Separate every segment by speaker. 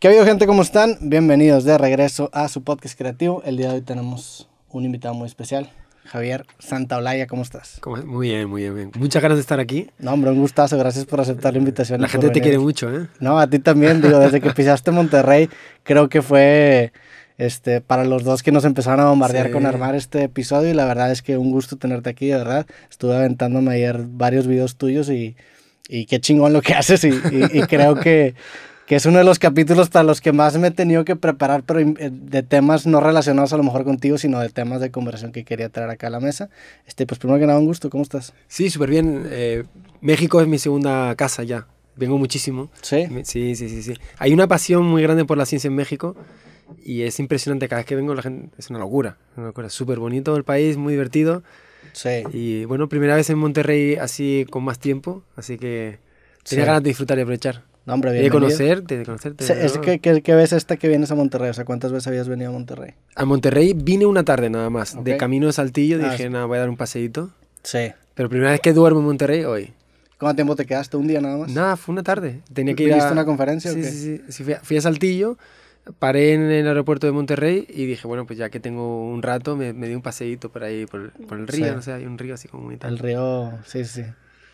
Speaker 1: ¿Qué ha habido gente? ¿Cómo están? Bienvenidos de regreso a su podcast creativo. El día de hoy tenemos un invitado muy especial, Javier Santaolalla. ¿Cómo estás?
Speaker 2: Muy bien, muy bien, Muchas ganas de
Speaker 1: estar aquí. No, hombre, un gustazo. Gracias por aceptar la invitación. La gente te quiere mucho, ¿eh? No, a ti también. Digo, desde que pisaste Monterrey, creo que fue... Este, para los dos que nos empezaron a bombardear con armar este episodio y la verdad es que un gusto tenerte aquí, de verdad. Estuve aventándome ayer varios videos tuyos y, y qué chingón lo que haces y creo que que es uno de los capítulos para los que más me he tenido que preparar, pero eh, de temas no relacionados a lo mejor contigo, sino de temas de conversación que quería traer acá a la mesa. Este, pues primero que nada, un gusto, ¿cómo estás? Sí, súper bien. Eh,
Speaker 2: México es mi segunda casa ya. Vengo muchísimo. ¿Sí? Sí, sí, sí, Hay una pasión muy grande por la ciencia en México y es impresionante. Cada vez que vengo la gente, es una locura. Una locura. Súper bonito el país, muy divertido. Sí. Y bueno, primera vez en Monterrey así con más tiempo, así que tenía ganas de disfrutar y aprovechar. De conocerte, de conocerte. es que,
Speaker 1: que, ves esta que vienes a Monterrey. O sea, ¿cuántas veces habías venido a Monterrey?
Speaker 2: A Monterrey vine una tarde nada más. De camino de Saltillo ah, dije, nada, voy a dar un paseíto. Sí. Pero primera vez que duermo en Monterrey, hoy.
Speaker 1: ¿Cuánto tiempo te quedaste? ¿Un día nada más?
Speaker 2: Nada, fue una tarde. Tenía que ir a... una conferencia?
Speaker 1: Sí, o qué? sí, sí. sí
Speaker 2: fui, a, Saltillo, paré en el aeropuerto de Monterrey y dije, bueno, pues ya que tengo un rato, me, di un paseíto por ahí, por, el río, no sé, hay un río así como El
Speaker 1: río, sí, sí.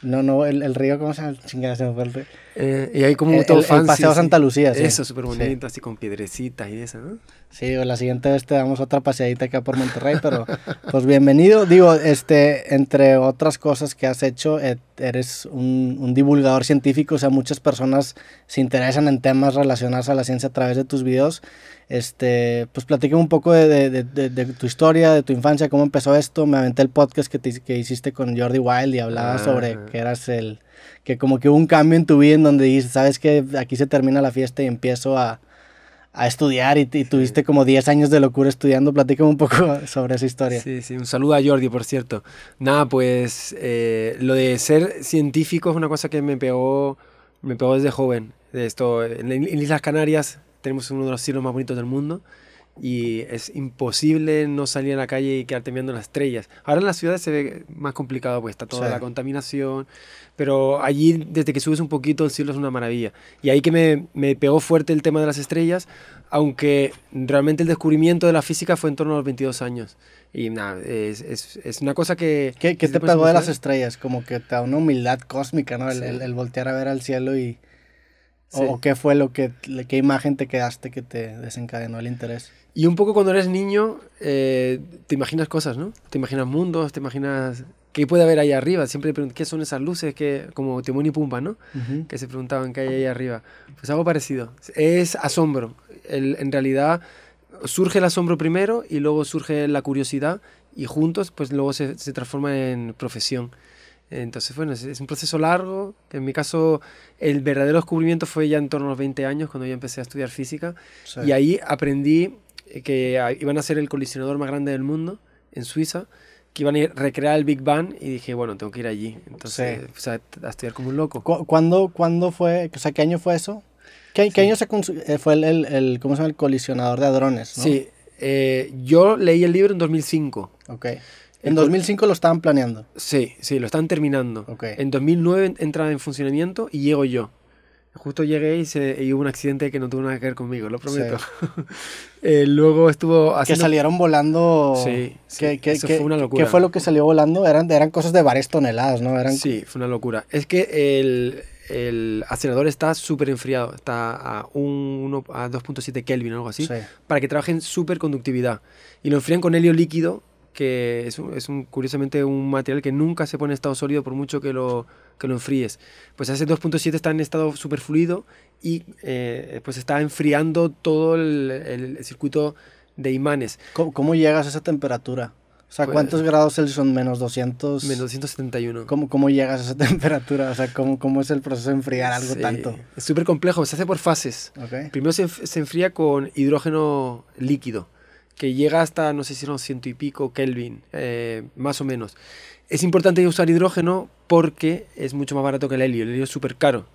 Speaker 1: No, no, el, el río, ¿cómo se llama? Chingada, se me fue el eh, y hay como un eh, Paseo a Santa Lucía, sí. Eso, súper bonito,
Speaker 2: así con piedrecitas y eso, ¿no?
Speaker 1: Sí, la siguiente vez te damos otra paseadita acá por Monterrey, pero pues bienvenido. Digo, este, entre otras cosas que has hecho, eh, eres un, divulgador científico, o sea, muchas personas se interesan en temas relacionados a la ciencia a través de tus videos. Este, pues platíqueme un poco de, tu historia, de tu infancia, cómo empezó esto. Me aventé el podcast que, que hiciste con Jordi Wild y hablaba sobre que eras el que como que hubo un cambio en tu vida en donde dices, sabes que aquí se termina la fiesta y empiezo a, a estudiar y, tuviste como 10 años de locura estudiando. Platícame un poco
Speaker 2: sobre esa historia. Sí, sí, un saludo a Jordi, por cierto. Nada, pues eh, lo de ser científico es una cosa que me pegó, me pegó desde joven. Esto, en, en Islas Canarias tenemos uno de los cielos más bonitos del mundo y es imposible no salir a la calle y quedarte viendo las estrellas. Ahora en las ciudades se ve más complicado, pues está toda la contaminación, pero allí desde que subes un poquito el cielo es una maravilla. Y ahí que me, me, pegó fuerte el tema de las estrellas, aunque realmente el descubrimiento de la física fue en torno a los 22 años. Y nada, es, es, es, una cosa que... ¿Qué, que te pegó de las ¿eh?
Speaker 1: estrellas? Como que te da una humildad cósmica, ¿no? el voltear a ver al cielo y... ¿O qué fue lo que, qué imagen te quedaste que te desencadenó el interés?
Speaker 2: Y un poco cuando eres niño, eh, te imaginas cosas, ¿no? Te imaginas mundos, te imaginas qué puede haber ahí arriba. Siempre preguntan, ¿qué son esas luces? que Como Timón y Pumba, ¿no? Que se preguntaban qué hay ahí arriba. Pues algo parecido. Es asombro. en realidad surge el asombro primero y luego surge la curiosidad y juntos pues luego se, se transforma en profesión. Entonces, bueno, es, un proceso largo. Que en mi caso, el verdadero descubrimiento fue ya en torno a los 20 años, cuando yo empecé a estudiar física. Y ahí aprendí eh, que ah, iban a ser el colisionador más grande del mundo, en Suiza, que iban a, ir recrear el Big Bang. Y dije, bueno, tengo que ir allí. Entonces, a estudiar como
Speaker 1: un loco. ¿Cuándo, fue? O sea, ¿qué año fue eso? ¿Qué, año se eh, fue el, el, el, ¿cómo se llama? el colisionador de hadrones? Sí, eh, yo leí el libro en
Speaker 2: 2005. Ok. En 2005
Speaker 1: lo estaban planeando.
Speaker 2: Sí, sí, lo estaban terminando. En 2009 entraba en funcionamiento y llego yo. Justo llegué y, hubo un accidente que no tuvo nada que ver conmigo, lo prometo. Eh, luego estuvo haciendo... Que salieron volando... Sí, que, fue una locura. ¿Qué fue
Speaker 1: lo que salió volando? Eran, eran cosas de varias toneladas, ¿no? Eran... Sí,
Speaker 2: fue una locura. Es que el, acelerador está súper enfriado, está a, a 2.7 Kelvin o algo así, para que trabajen conductividad. Y lo enfrían con helio líquido que es, un, curiosamente un material que nunca se pone en estado sólido por mucho que lo, lo enfríes. Pues ese 2.7 está en estado superfluido y eh, pues está enfriando todo el, circuito de imanes. ¿Cómo, llegas a esa temperatura? O sea, pues ¿cuántos
Speaker 1: grados son menos 200? Menos 271. ¿Cómo, ¿Cómo llegas a esa
Speaker 2: temperatura? O sea, ¿cómo, cómo es el proceso de enfriar algo tanto? Es súper complejo, se hace por fases. Primero se enfría con hidrógeno líquido que llega hasta, no sé si son ciento y pico Kelvin, eh, más o menos. Es importante usar hidrógeno porque es mucho más barato que el helio. El helio es súper caro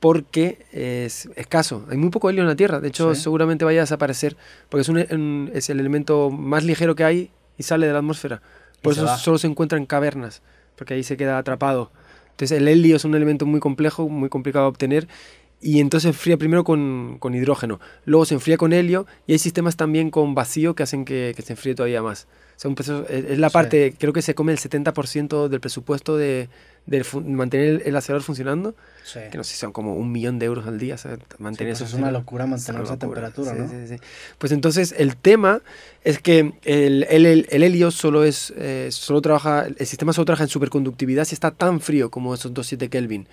Speaker 2: porque es escaso. Hay muy poco helio en la Tierra. De hecho, seguramente vaya a desaparecer porque es, el elemento más ligero que hay y sale de la atmósfera. Por eso solo se encuentra en cavernas, porque ahí se queda atrapado. Entonces, el helio es un elemento muy complejo, muy complicado de obtener y entonces enfría primero con, con, hidrógeno, luego se enfría con helio y hay sistemas también con vacío que hacen que, se enfríe todavía más. O sea, es, la parte, creo que se come el 70% del presupuesto de, mantener el, acelerador funcionando, que no sé, son como un millón de euros al día. mantener pues eso es una locura mantener esa temperatura, ¿no? Pues entonces el tema es que el, el, el helio solo es, eh, solo trabaja, el sistema solo trabaja en superconductividad si está tan frío como esos 2,7 Kelvin.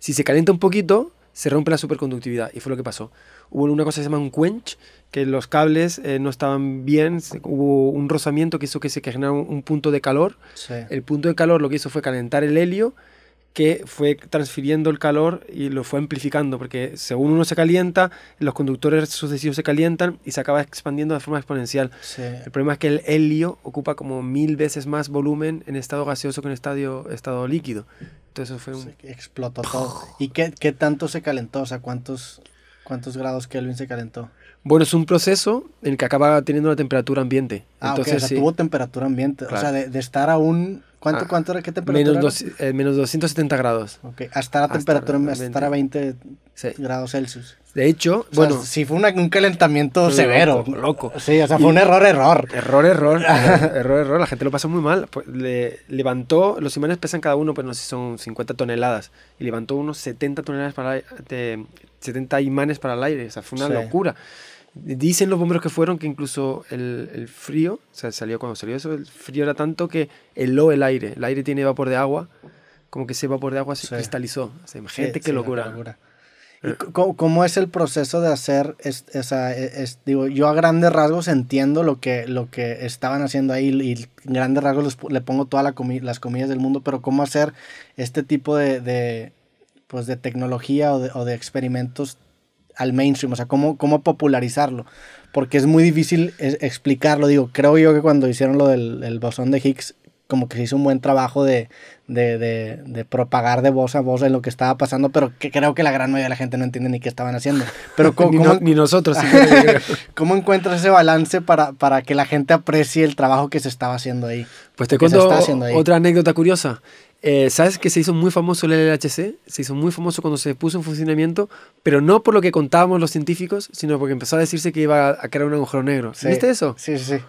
Speaker 2: Si se calienta un poquito, se rompe la superconductividad y fue lo que pasó. Hubo una cosa que se llama un quench, que los cables eh, no estaban bien, hubo un rozamiento que hizo que se generara un, punto de calor. El punto de calor lo que hizo fue calentar el helio que fue transfiriendo el calor y lo fue amplificando, porque según uno se calienta, los conductores sucesivos se calientan y se acaba expandiendo de forma exponencial. El problema es que el helio ocupa como mil veces más volumen en estado gaseoso que en estado, estado líquido. Entonces fue un... Se explotó todo.
Speaker 1: ¿Y qué, qué, tanto se calentó? O sea, ¿cuántos, cuántos grados Kelvin se calentó?
Speaker 2: Bueno, es un proceso en el que acaba teniendo una temperatura ambiente. Ah, Entonces, o sea, tuvo temperatura ambiente. O sea, de,
Speaker 1: estar a un... ¿Cuánto, ah, cuánto era? ¿Qué temperatura?
Speaker 2: Menos, 270 eh, grados. Ok, Hasta estar a temperatura, a estar a
Speaker 1: 20 grados Celsius.
Speaker 2: De hecho, bueno... Si
Speaker 1: fue un calentamiento severo. Loco,
Speaker 2: Sí, o sea, fue un error, error. Error, error. error, error. La gente lo pasó muy mal. Pues, le, levantó, los imanes pesan cada uno, pero no sé si son 50 toneladas. Y levantó unos 70 toneladas para... 70 imanes para el aire. O sea, fue una locura. Dicen los bomberos que fueron que incluso el, frío, o sea, salió cuando salió eso, el frío era tanto que heló el aire. El aire tiene vapor de agua, como que ese vapor de agua se cristalizó. Gente, qué locura. Eh.
Speaker 1: ¿Y cómo, es el proceso de hacer, e, es, digo, yo a grandes rasgos entiendo lo que, lo que estaban haciendo ahí y grandes rasgos le pongo todas las comillas del mundo, pero cómo hacer este tipo de, de pues, tecnología o de experimentos al mainstream, o sea, cómo, cómo popularizarlo, porque es muy difícil eh, explicarlo, digo, creo yo que cuando hicieron lo del bosón de Higgs como que se hizo un buen trabajo de, propagar de voz a voz en lo que estaba pasando, pero que creo que la gran mayoría de la gente no entiende ni qué estaban haciendo. Pero ni, nosotros. ¿Cómo encuentras ese balance para, para que la gente aprecie el trabajo que se
Speaker 2: estaba haciendo ahí? Pues te cuento otra anécdota curiosa. Eh, ¿Sabes que se hizo muy famoso el LHC? Se hizo muy famoso cuando se puso en funcionamiento, pero no por lo que contábamos los científicos, sino porque empezó a decirse que iba a crear un agujero negro. ¿Viste eso? Sí, sí, sí.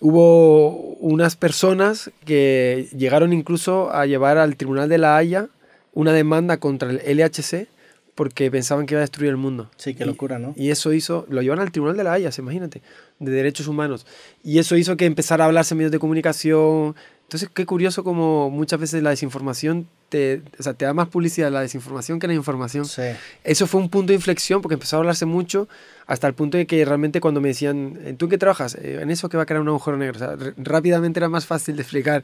Speaker 2: Hubo unas personas que llegaron incluso a llevar al Tribunal de la Haya una demanda contra el LHC porque pensaban que iba a destruir el mundo. Sí, qué locura, ¿no? Y, eso hizo, lo llevan al Tribunal de la Haya, imagínate, de derechos humanos. Y eso hizo que empezara a hablarse en medios de comunicación, entonces, qué curioso como muchas veces la desinformación te, o sea, te da más publicidad la desinformación que la información. Sí. Eso fue un punto de inflexión porque empezó a hablarse mucho hasta el punto de que realmente cuando me decían, eh, ¿tú en qué trabajas? Eh, en eso que va a crear un agujero negro. O sea, rápidamente era más fácil de explicar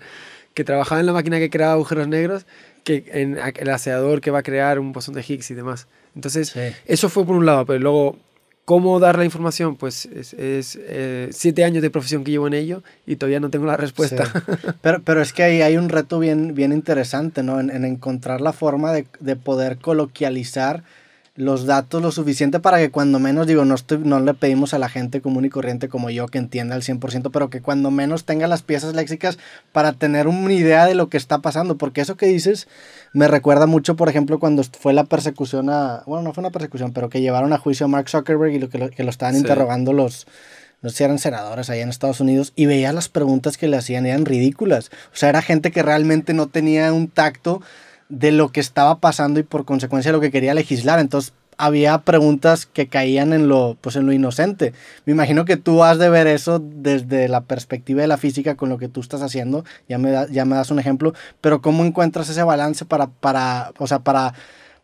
Speaker 2: que trabajaba en la máquina que creaba agujeros negros que en el aseador que va a crear un bosón de Higgs y demás. Entonces, eso fue por un lado, pero luego ¿Cómo dar la información? Pues es, eh, siete años de profesión que llevo en ello y todavía no tengo la respuesta.
Speaker 1: Pero, es que ahí hay un reto bien, bien interesante, ¿no? En, encontrar la forma de, de poder coloquializar los datos lo suficiente para que cuando menos, digo, no, estoy, no le pedimos a la gente común y corriente como yo que entienda al 100%, pero que cuando menos tenga las piezas léxicas para tener una idea de lo que está pasando, porque eso que dices me recuerda mucho, por ejemplo, cuando fue la persecución a, bueno, no fue una persecución, pero que llevaron a juicio a Mark Zuckerberg y lo que lo, que lo estaban interrogando los, no sé si eran senadores allá en Estados Unidos, y veía las preguntas que le hacían, eran ridículas. O sea, era gente que realmente no tenía un tacto de lo que estaba pasando y por consecuencia lo que quería legislar. Entonces había preguntas que caían en lo, pues en lo inocente. Me imagino que tú has de ver eso desde la perspectiva de la física con lo que tú estás haciendo. Ya me, ya me das un ejemplo. Pero ¿cómo encuentras ese balance para, para, o para,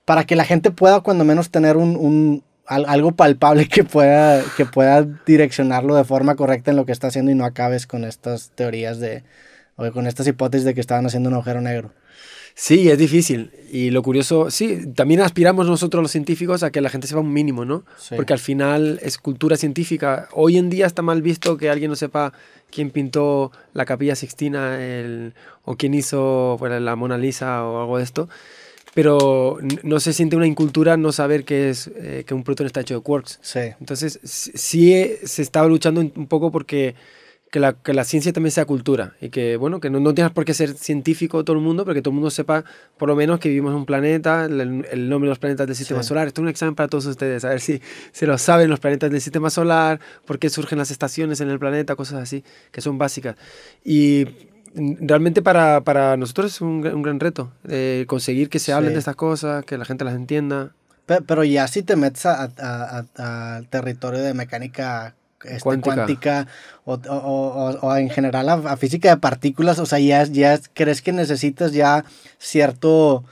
Speaker 1: para que la gente pueda cuando menos tener un, algo palpable que pueda, que pueda direccionarlo de forma correcta en lo que está haciendo y no acabes con estas teorías
Speaker 2: de, o con estas hipótesis de que estaban haciendo un agujero negro? Sí, es difícil. Y lo curioso, sí, también aspiramos nosotros los científicos a que la gente sepa un mínimo, ¿no? Porque al final es cultura científica. Hoy en día está mal visto que alguien no sepa quién pintó la capilla Sixtina o quién hizo la Mona Lisa o algo de esto. Pero no se siente una incultura no saber que, es, eh, que un protón está hecho de quarks. Sí. Entonces, sí eh, se está luchando un poco porque que la, que la, ciencia también sea cultura y que, bueno, que no, no tengas por qué ser científico todo el mundo, pero que todo el mundo sepa por lo menos que vivimos en un planeta, el, nombre de los planetas del sistema solar. Esto es un examen para todos ustedes, a ver si se lo saben los planetas del sistema solar, por qué surgen las estaciones en el planeta, cosas así, que son básicas. Y realmente para, para nosotros es un, un gran reto eh, conseguir que se hablen de estas cosas, que la gente las entienda. Pero, pero ya si
Speaker 1: te metes al territorio de mecánica este, cuántica, o, en general a, física de partículas, o sea, ya, crees que necesitas ya cierto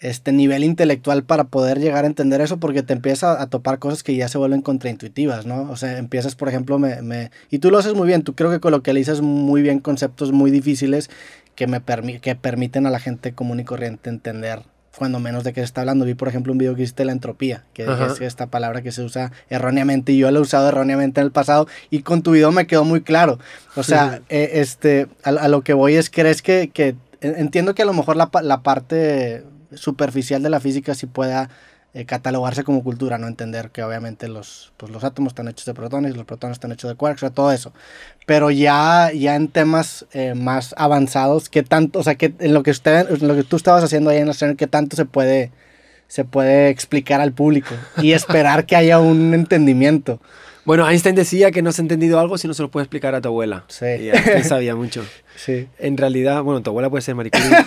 Speaker 1: este nivel intelectual para poder llegar a entender eso porque te empiezas a topar cosas que ya se vuelven contraintuitivas, ¿no? O sea, empiezas, por ejemplo, me, me y tú lo haces muy bien, tú creo que coloquializas muy bien conceptos muy difíciles que, me que permiten a la gente común y corriente entender cuando menos de qué se está hablando. Vi, por ejemplo, un video que hiciste de la entropía, que es esta palabra que se usa erróneamente y yo la he usado erróneamente en el pasado y con tu video me quedó muy claro. O sea, eh, este, a, lo que voy es, ¿crees que, entiendo que a lo mejor la, la parte superficial de la física sí pueda eh, catalogarse como cultura, no entender que obviamente los, pues, los átomos están hechos de protones, los protones están hechos de quarks, o sea, todo eso. Pero ya, ya en temas eh, más avanzados, que tanto, o sea, que en lo que, usted, lo que tú estabas haciendo ahí en la escena, qué tanto se puede, se puede explicar al público y esperar que haya un entendimiento?
Speaker 2: Bueno, Einstein decía que no has entendido algo si no se lo puede explicar a tu abuela. Sí. Y sabía mucho. Sí. En realidad, bueno, tu abuela puede ser mariquita.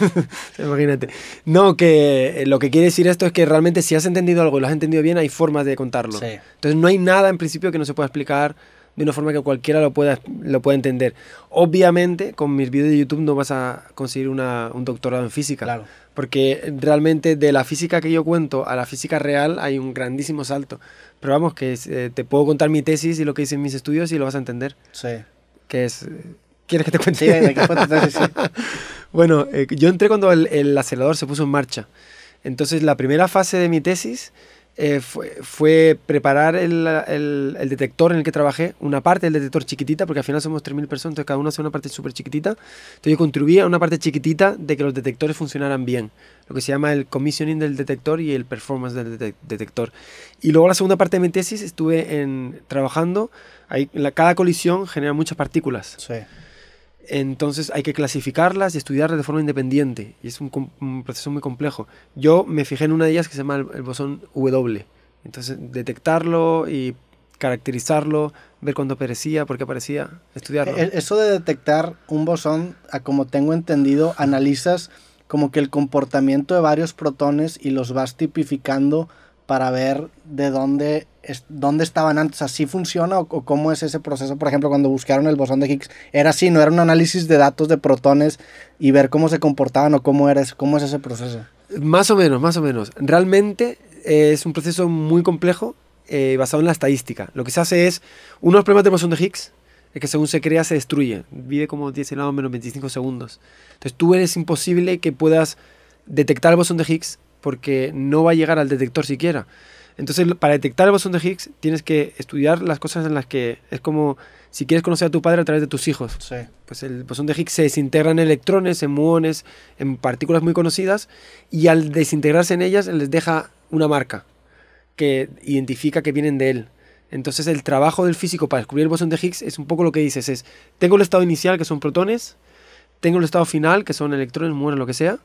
Speaker 2: Imagínate. No, que eh, lo que quiere decir esto es que realmente si has entendido algo y lo has entendido bien, hay formas de contarlo. Sí. Entonces no hay nada en principio que no se pueda explicar de una forma que cualquiera lo pueda, lo pueda entender. Obviamente, con mis vídeos de YouTube no vas a conseguir un doctorado en física. Claro. Porque realmente de la física que yo cuento a la física real hay un grandísimo salto. Pero vamos, que eh, te puedo contar mi tesis y lo que hice en mis estudios y lo vas a entender. Sí. Que es... Eh, ¿Quieres que te cuente? Sí, que bueno, eh, yo entré cuando el acelerador se puso en marcha. Entonces, la primera fase de mi tesis eh, fue, preparar el, detector en el que trabajé, una parte del detector chiquitita, porque al final somos 3.000 personas, entonces cada uno hace una parte súper chiquitita. Entonces yo contribuía a una parte chiquitita de que los detectores funcionaran bien, lo que se llama el commissioning del detector y el performance del detector. Y luego la segunda parte de mi tesis estuve en, trabajando, ahí, la, cada colisión genera muchas partículas. Sí. Entonces hay que clasificarlas y estudiarlas de forma independiente. Y es un, proceso muy complejo. Yo me fijé en una de ellas que se llama el, bosón W. Entonces detectarlo y caracterizarlo, ver cuándo aparecía, por qué aparecía,
Speaker 1: estudiarlo. E-, eso de detectar un bosón, a como tengo entendido, analizas como que el comportamiento de varios protones y los vas tipificando para ver de dónde dónde estaban antes, así funciona o, cómo es ese proceso. Por ejemplo, cuando buscaron el bosón de Higgs, era así, no era un análisis de datos de protones y ver cómo se comportaban o cómo, era, cómo es ese proceso.
Speaker 2: Más o menos, más o menos. Realmente eh, es un proceso muy complejo eh, basado en la estadística. Lo que se hace es, uno de problemas del bosón de Higgs es eh, que según se crea se destruye, vive como 10 o menos 25 segundos. Entonces tú eres imposible que puedas detectar el bosón de Higgs porque no va a llegar al detector siquiera. Entonces, para detectar el bosón de Higgs, tienes que estudiar las cosas en las que es como si quieres conocer a tu padre a través de tus hijos. Sí. Pues el bosón de Higgs se desintegra en electrones, en muones, en partículas muy conocidas, y al desintegrarse en ellas les deja una marca que identifica que vienen de él. Entonces, el trabajo del físico para descubrir el bosón de Higgs es un poco lo que dices: es tengo el estado inicial, que son protones, tengo el estado final, que son electrones, muones, lo que sea,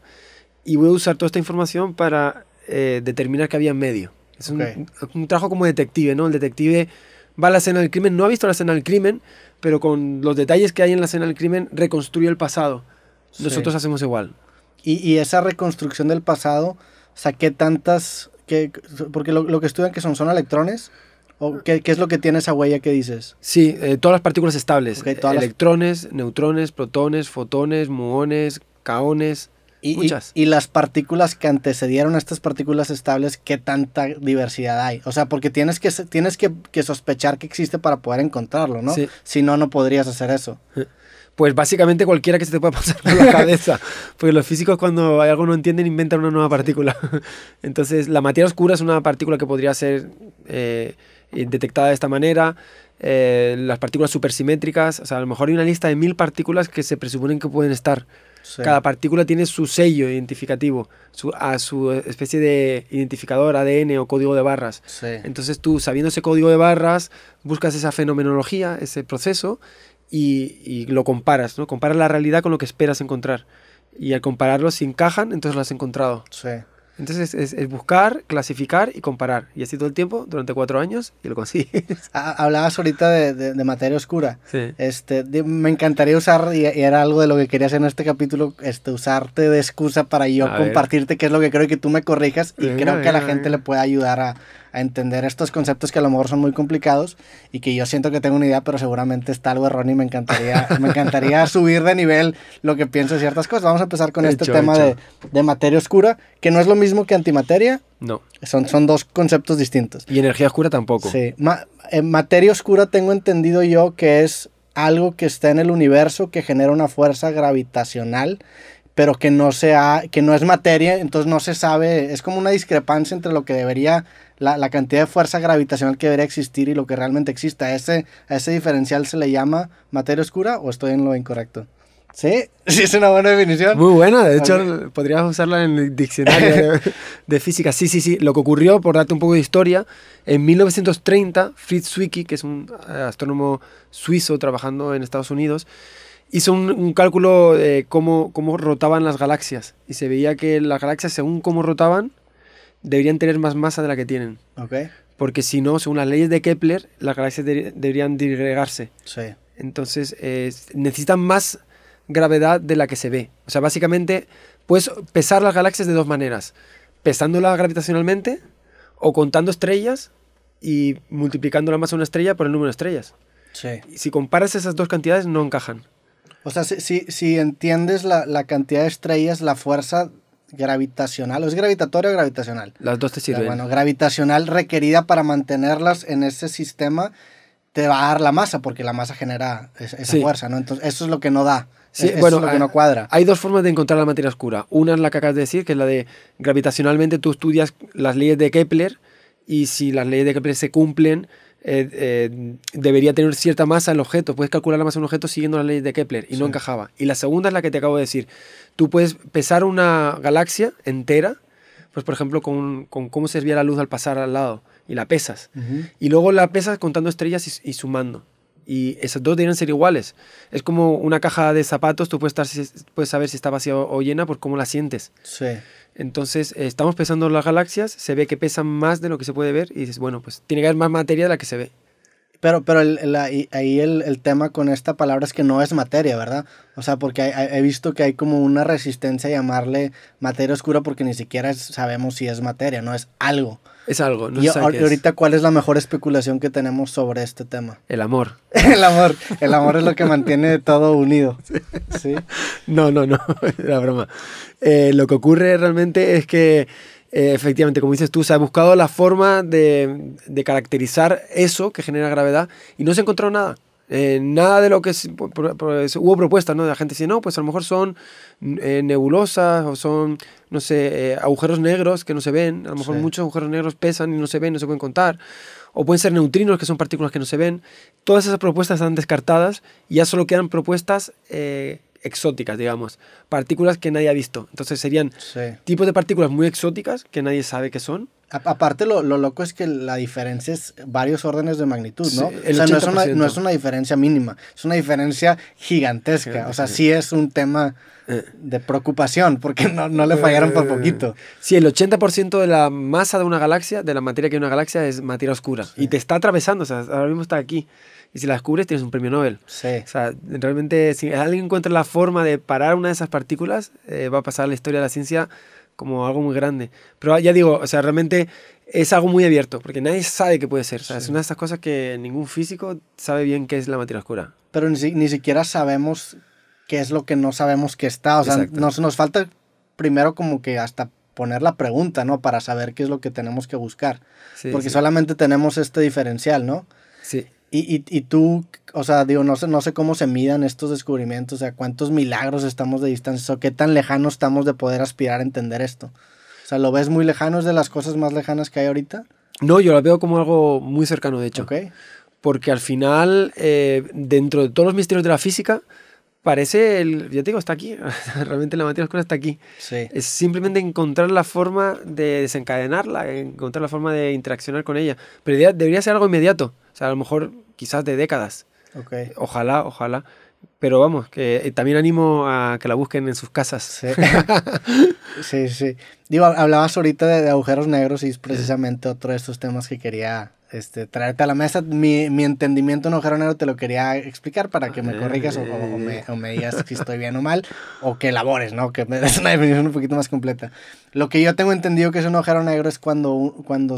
Speaker 2: y voy a usar toda esta información para eh, determinar que había en medio. Es un, trabajo como detective, ¿no? El detective va a la escena del crimen, no ha visto la escena del crimen, pero con los detalles que hay en la escena del crimen reconstruye el pasado. Nosotros hacemos igual. Y, esa reconstrucción del
Speaker 1: pasado, saqué tantas... Que, porque lo, que estudian que son, son electrones. ¿O qué, es lo que tiene esa huella que dices?
Speaker 2: Sí, eh, todas las partículas estables. electrones, neutrones, protones, fotones, muones, caones, y, las partículas
Speaker 1: que antecedieron a estas partículas estables, ¿qué tanta diversidad hay? O sea, porque tienes que, tienes que, sospechar que existe para poder encontrarlo, ¿no? Si no, no podrías hacer eso.
Speaker 2: Pues básicamente cualquiera que se te pueda pasar por la cabeza. Porque los físicos cuando hay algo no entienden inventan una nueva partícula. Entonces, la materia oscura es una partícula que podría ser eh, detectada de esta manera. Eh, las partículas supersimétricas, o sea, a lo mejor hay una lista de mil partículas que se presuponen que pueden estar cada partícula tiene su sello identificativo, su, a su especie de identificador, ADN o código de barras. Entonces tú, sabiendo ese código de barras, buscas esa fenomenología, ese proceso, y, lo comparas, ¿no? Comparas la realidad con lo que esperas encontrar. Y al compararlo, si encajan, entonces lo has encontrado. Sí. Entonces es, buscar, clasificar y comparar. Y así todo el tiempo, durante cuatro años, y lo consigues.
Speaker 1: Ah, hablabas ahorita de, materia oscura. Sí.
Speaker 2: Este, me encantaría usar,
Speaker 1: y, era algo de lo que quería hacer en este capítulo, este, usarte de excusa para yo compartirte qué es lo que creo que tú me corrijas. Y creo que a la gente le puede ayudar a, a entender estos conceptos que a lo mejor son muy complicados y que yo siento que tengo una idea, pero seguramente está algo erróneo y me encantaría, me encantaría subir de nivel lo que pienso de ciertas cosas. Vamos a empezar con este tema De, materia oscura, que no es lo mismo que antimateria. No. Son, son dos conceptos distintos.
Speaker 2: Y energía oscura tampoco. Sí.
Speaker 1: en eh, materia oscura tengo entendido yo que es algo que está en el universo que genera una fuerza gravitacional pero que no sea que no es materia entonces no se sabe es como una discrepancia entre lo que debería la, cantidad de fuerza gravitacional que debería existir y lo que realmente exista, ¿A ese, ese diferencial se le llama materia oscura o estoy en lo incorrecto?
Speaker 2: Sí, sí, es una buena definición. Muy buena, de hecho podrías usarla en el diccionario de, física. Sí, sí, sí. Lo que ocurrió, por darte un poco de historia, en 1930, Fritz Zwicky, que es un eh, astrónomo suizo trabajando en Estados Unidos, hizo un, un cálculo de cómo, cómo rotaban las galaxias. Y se veía que las galaxias, según cómo rotaban, deberían tener más masa de la que tienen. Porque si no, según las leyes de Kepler, las galaxias deberían disgregarse. Sí. Entonces, eh, necesitan más gravedad de la que se ve. O sea, básicamente, puedes pesar las galaxias de dos maneras. Pesándolas gravitacionalmente o contando estrellas y multiplicando la masa de una estrella por el número de estrellas. Sí. Si comparas esas dos cantidades, no encajan.
Speaker 1: O sea, si, entiendes la, la, cantidad de estrellas, la fuerza gravitacional, es gravitatorio o gravitacional?
Speaker 2: Las dos te sirven. bueno,
Speaker 1: gravitacional requerida para mantenerlas en ese sistema te va a dar la masa, porque la masa genera esa fuerza, ¿no? Entonces, eso es lo que no da. Sí, bueno, es lo que ah, no cuadra.
Speaker 2: Hay dos formas de encontrar la materia oscura. Una es la que acabas de decir, que es la de gravitacionalmente tú estudias las leyes de Kepler y si las leyes de Kepler se cumplen, eh, eh, debería tener cierta masa el objeto. Puedes calcular la masa de un objeto siguiendo las leyes de Kepler y no encajaba. Y la segunda es la que te acabo de decir. Tú puedes pesar una galaxia entera, pues por ejemplo con, cómo se desvía la luz al pasar al lado y la pesas. Y luego la pesas contando estrellas y sumando. Y esas dos deberían ser iguales. Es como una caja de zapatos, tú puedes, saber si está vacía o llena por cómo la sientes. Entonces, eh, estamos pesando las galaxias, se ve que pesan más de lo que se puede ver y dices, bueno, pues tiene que haber más materia de la que se ve.
Speaker 1: Pero, pero ahí, el, el, tema con esta palabra es que no es materia, ¿verdad? O sea, porque he visto que hay como una resistencia a llamarle materia oscura porque ni siquiera sabemos si es materia, no es algo. Es algo, no y, ahorita, ¿cuál es la mejor especulación que tenemos sobre este tema? El amor. el amor. El amor es lo que mantiene todo unido.
Speaker 2: Sí. No, no, no. la broma. Eh, lo que ocurre realmente es que eh, efectivamente, como dices tú, se ha buscado la forma de, caracterizar eso que genera gravedad y no se ha encontrado nada. Eh, nada de lo que hubo propuestas, ¿no? De la gente dice, no, pues a lo mejor son eh, nebulosas o son, no sé, agujeros negros que no se ven. A lo mejor muchos agujeros negros pesan y no se ven, no se pueden contar. O pueden ser neutrinos, que son partículas que no se ven. Todas esas propuestas están descartadas y ya solo quedan propuestas exóticas, digamos, partículas que nadie ha visto. Entonces serían tipos de partículas muy exóticas que nadie sabe qué son.
Speaker 1: aparte, lo, lo, loco es que la diferencia es varios órdenes de magnitud, ¿no? o sea, no es, una, diferencia mínima, es una diferencia gigantesca. O sea, sí es un tema eh. de preocupación, porque no, le fallaron por eh. poquito.
Speaker 2: Sí, el 80% de la masa de una galaxia, de la materia que hay una galaxia, es materia oscura. Y te está atravesando, o sea, ahora mismo está aquí y si la descubres tienes un premio Nobel. Sí. O sea, realmente si alguien encuentra la forma de parar una de esas partículas, eh, va a pasar la historia de la ciencia como algo muy grande. Pero ya digo, o sea, realmente es algo muy abierto, porque nadie sabe qué puede ser. O sea, Es una de esas cosas que ningún físico sabe bien qué es la materia oscura.
Speaker 1: Pero ni, siquiera sabemos qué es lo que no sabemos que está. O sea, nos, nos falta primero como que hasta poner la pregunta, ¿no? Para saber qué es lo que tenemos que buscar. Sí, porque solamente tenemos este diferencial, ¿no? Sí. Y, tú, o sea, digo, no sé, cómo se midan estos descubrimientos, o sea, cuántos milagros estamos de distancia, o qué tan lejano estamos de poder aspirar a entender esto. O
Speaker 2: sea, ¿lo ves muy lejano? de las cosas más lejanas que hay ahorita? No, yo la veo como algo muy cercano, de hecho. Porque al final, eh, dentro de todos los misterios de la física, parece el. Ya te digo, está aquí. Realmente la materia oscura está aquí. Sí. Es simplemente encontrar la forma de desencadenarla, encontrar la forma de interaccionar con ella. Pero debería ser algo inmediato. O sea, a lo mejor quizás de décadas. Ojalá, ojalá. Pero vamos, que eh, también animo a que la busquen en sus casas. Sí, sí,
Speaker 1: Digo, hablabas ahorita de, de, agujeros negros y es precisamente otro de estos temas que quería este, traerte a la mesa. Mi, mi entendimiento negro, te lo quería explicar para que me ah, corrigas o, me, eh. o, me, digas si estoy bien o mal, o que labores, ¿no? Que me des una definición un poquito más completa. Lo que yo tengo entendido que es un ojero negro es cuando, cuando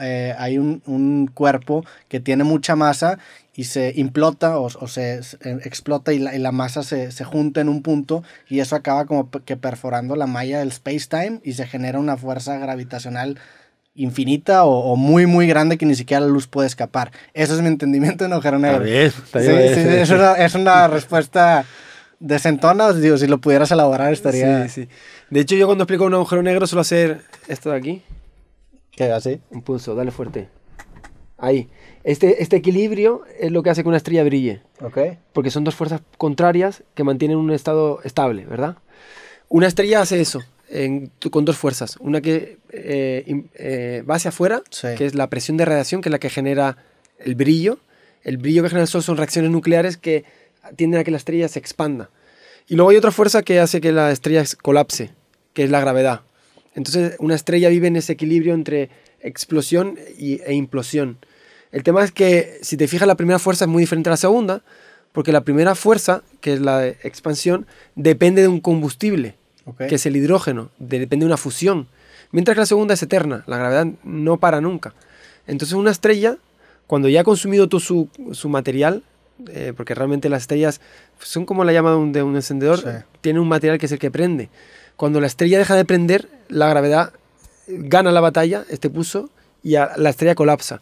Speaker 1: eh, hay un, un, cuerpo que tiene mucha masa y se implota o, o se, eh, explota y la, masa se, se, junta en un punto y eso acaba como que perforando la malla del space-time y se genera una fuerza gravitacional infinita o, muy, muy grande que ni siquiera la luz puede escapar. Eso es mi entendimiento, de un Está bien, es, una, respuesta desentonada, digo, si lo pudieras elaborar estaría...
Speaker 2: De hecho, yo cuando explico un agujero negro suelo hacer esto de aquí. ¿Qué? ¿Así? pulso dale fuerte. Ahí. Este, este equilibrio es lo que hace que una estrella brille. Ok. Porque son dos fuerzas contrarias que mantienen un estado estable, ¿verdad? Una estrella hace eso con dos fuerzas. Una que eh, eh, va hacia afuera, que es la presión de radiación, que es la que genera el brillo. El brillo que genera el Sol son reacciones nucleares que tienden a que la estrella se expanda. Y luego hay otra fuerza que hace que la estrella colapse, que es la gravedad. Entonces, una estrella vive en ese equilibrio entre explosión e implosión. El tema es que, si te fijas, la primera fuerza es muy diferente a la segunda, porque la primera fuerza, que es la expansión, depende de un combustible que es el hidrógeno, depende de una fusión. Mientras que la segunda es eterna, la gravedad no para nunca. Entonces una estrella, cuando ya ha consumido todo su, material, eh, porque realmente las estrellas son como la llama de un, encendedor, tiene un material que es el que prende. Cuando la estrella deja de prender, la gravedad gana la batalla, este puso y la estrella colapsa.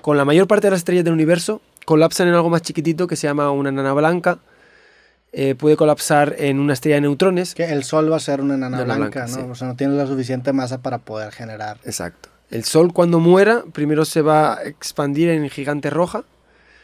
Speaker 2: Con la mayor parte de las estrellas del universo, colapsan en algo más chiquitito que se llama una nana blanca, eh, puede colapsar en una estrella de neutrones. Que el Sol va a ser una enana blanca, ¿no?
Speaker 1: O sea, no tiene la suficiente masa para poder generar.
Speaker 2: Exacto. El Sol cuando muera, primero se va a expandir en gigante roja,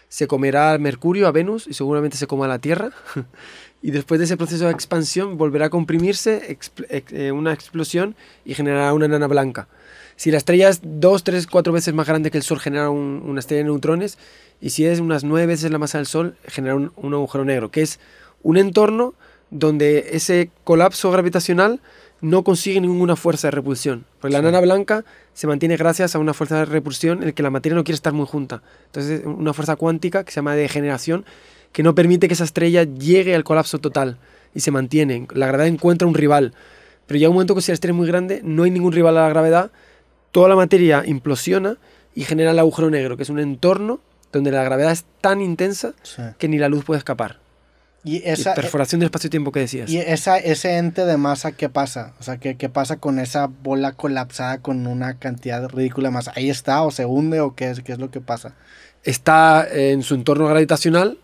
Speaker 2: se comerá a Mercurio, a Venus y seguramente se coma a la Tierra. y después de ese proceso de expansión volverá a comprimirse, eh, una explosión y generará una enana blanca. Si la estrella es dos, tres, cuatro veces más grande que el Sol, genera una estrella de neutrones. Y si es unas nueve veces la masa del Sol, genera un agujero negro, que es un entorno donde ese colapso gravitacional no consigue ninguna fuerza de repulsión. Porque la nana blanca se mantiene gracias a una fuerza de repulsión en la que la materia no quiere estar muy junta. Entonces, es una fuerza cuántica que se llama degeneración, que no permite que esa estrella llegue al colapso total y se mantiene. La gravedad encuentra un rival. Pero ya un momento que si la estrella es muy grande, no hay ningún rival a la gravedad, toda la materia implosiona y genera el agujero negro, que es un entorno donde la gravedad es tan intensa que ni la luz puede escapar. Y esa eh, perforación del espacio-tiempo que decías. Y
Speaker 1: esa, ese ente de masa, ¿qué pasa? O sea, ¿qué, ¿qué, pasa con esa bola colapsada con una cantidad ridícula de masa? ¿Ahí está o se hunde o qué es, qué es lo que pasa?
Speaker 2: Está en su entorno gravitacional,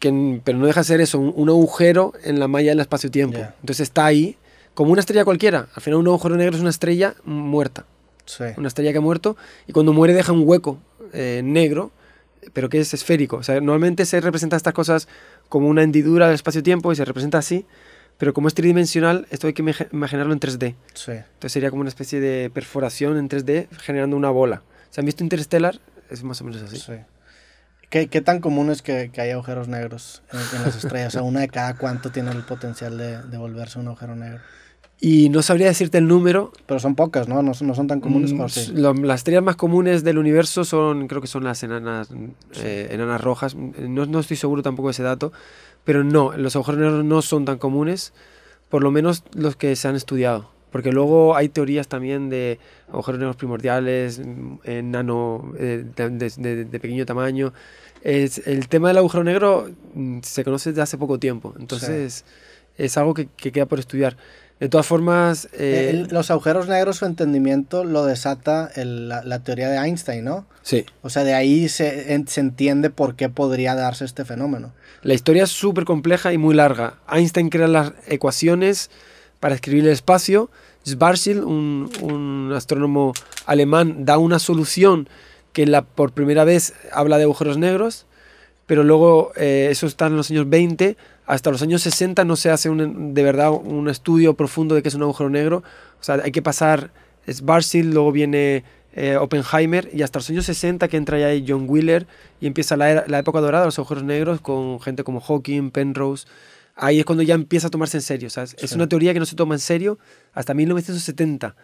Speaker 2: que, pero no deja de ser eso, un, agujero en la malla del espacio-tiempo. Entonces está ahí, como una estrella cualquiera. Al final un agujero negro es una estrella muerta. Sí. Una estrella que ha muerto y cuando muere deja un hueco eh, negro, pero que es esférico. O sea, normalmente se representan estas cosas como una hendidura del espacio-tiempo y se representa así, pero como es tridimensional, esto hay que imaginarlo en 3D. Sí. Entonces sería como una especie de perforación en 3D generando una bola. ¿Se han visto Interstellar? Es más o menos así.
Speaker 1: ¿Qué, tan común es que, haya agujeros negros en, las estrellas? O sea, una de cada cuánto tiene el potencial de, de volverse un agujero negro.
Speaker 2: Y no sabría decirte el número. Pero son
Speaker 1: pocas, ¿no? No, son, no son tan comunes. Mm,
Speaker 2: las estrellas más comunes del universo son, creo que son las enanas, eh, enanas rojas. No, no, estoy seguro tampoco de ese dato, pero no, los agujeros negros no son tan comunes, por lo menos los que se han estudiado. Porque luego hay teorías también de agujeros negros primordiales, enano eh, nano, eh, de, pequeño tamaño. Es, el tema del agujero negro mm, se conoce desde hace poco tiempo, entonces es algo que, que queda por estudiar. De todas formas... Eh, eh,
Speaker 1: los agujeros negros, su entendimiento lo desata la, teoría de Einstein, ¿no?
Speaker 2: Sí. O sea, de ahí
Speaker 1: se, entiende por qué podría darse este fenómeno.
Speaker 2: La historia es súper compleja y muy larga. Einstein crea las ecuaciones para escribir el espacio. Schwarzschild, un, un astrónomo alemán, da una solución que la, por primera vez habla de agujeros negros, pero luego eh, eso está en los años 20 hasta los años 60 no se hace un, de verdad un estudio profundo de qué es un agujero negro. O sea, hay que pasar, es Barzil, luego viene eh, Oppenheimer, y hasta los años 60 que entra ya John Wheeler y empieza la, época dorada de los agujeros negros con gente como Hawking, Penrose. Ahí es cuando ya empieza a tomarse en serio. Es una teoría que no se toma en serio hasta 1970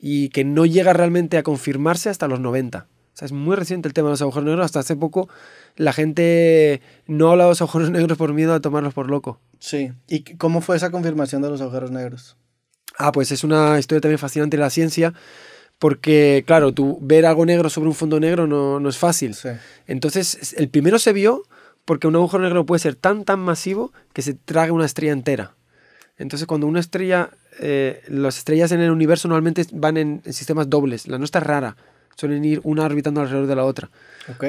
Speaker 2: y que no llega realmente a confirmarse hasta los 90. O sea, es muy reciente el tema de los agujeros negros. Hasta hace poco la gente no hablaba de los agujeros negros por miedo a tomarlos por loco. Sí.
Speaker 1: ¿Y cómo fue esa confirmación de los agujeros negros?
Speaker 2: Ah, pues es una historia también fascinante de la ciencia. Porque, claro, tú ver algo negro sobre un fondo negro no, es fácil. Entonces, el primero se vio porque un agujero negro puede ser tan, tan masivo que se traga una estrella entera. Entonces, cuando una estrella, eh, las estrellas en el universo normalmente van en, sistemas dobles, la nuestra es rara, suelen ir una orbitando alrededor de la otra.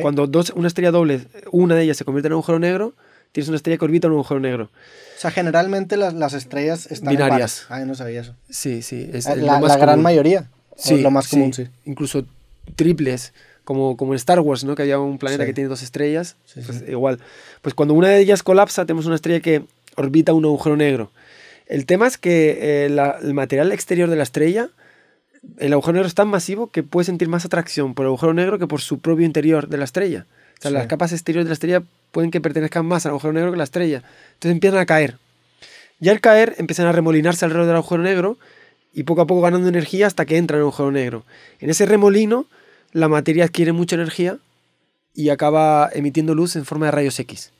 Speaker 2: Cuando dos, una estrella doble, una de ellas se convierte en un agujero negro, tienes una estrella que orbita un agujero negro. O sea,
Speaker 1: generalmente las, estrellas están binarias. Ah, no sabía eso.
Speaker 2: Sí, sí. Es ah, la, gran mayoría. Sí, lo más común, sí. Incluso triples, como, como en Star Wars, ¿no? Que había un planeta que tiene dos estrellas. Pues, igual. Pues cuando una de ellas colapsa, tenemos una estrella que orbita un agujero negro. El tema es que eh, el material exterior de la estrella el agujero negro es tan masivo que puede sentir más atracción por el agujero negro que por su propio interior de la estrella. O sea, las capas exteriores de la estrella pueden que pertenezcan más al agujero negro que a la estrella. Entonces empiezan a caer. Y al caer empiezan a remolinarse alrededor del agujero negro y poco a poco ganando energía hasta que entra en el agujero negro. En ese remolino la materia adquiere mucha energía y acaba emitiendo luz en forma de rayos X.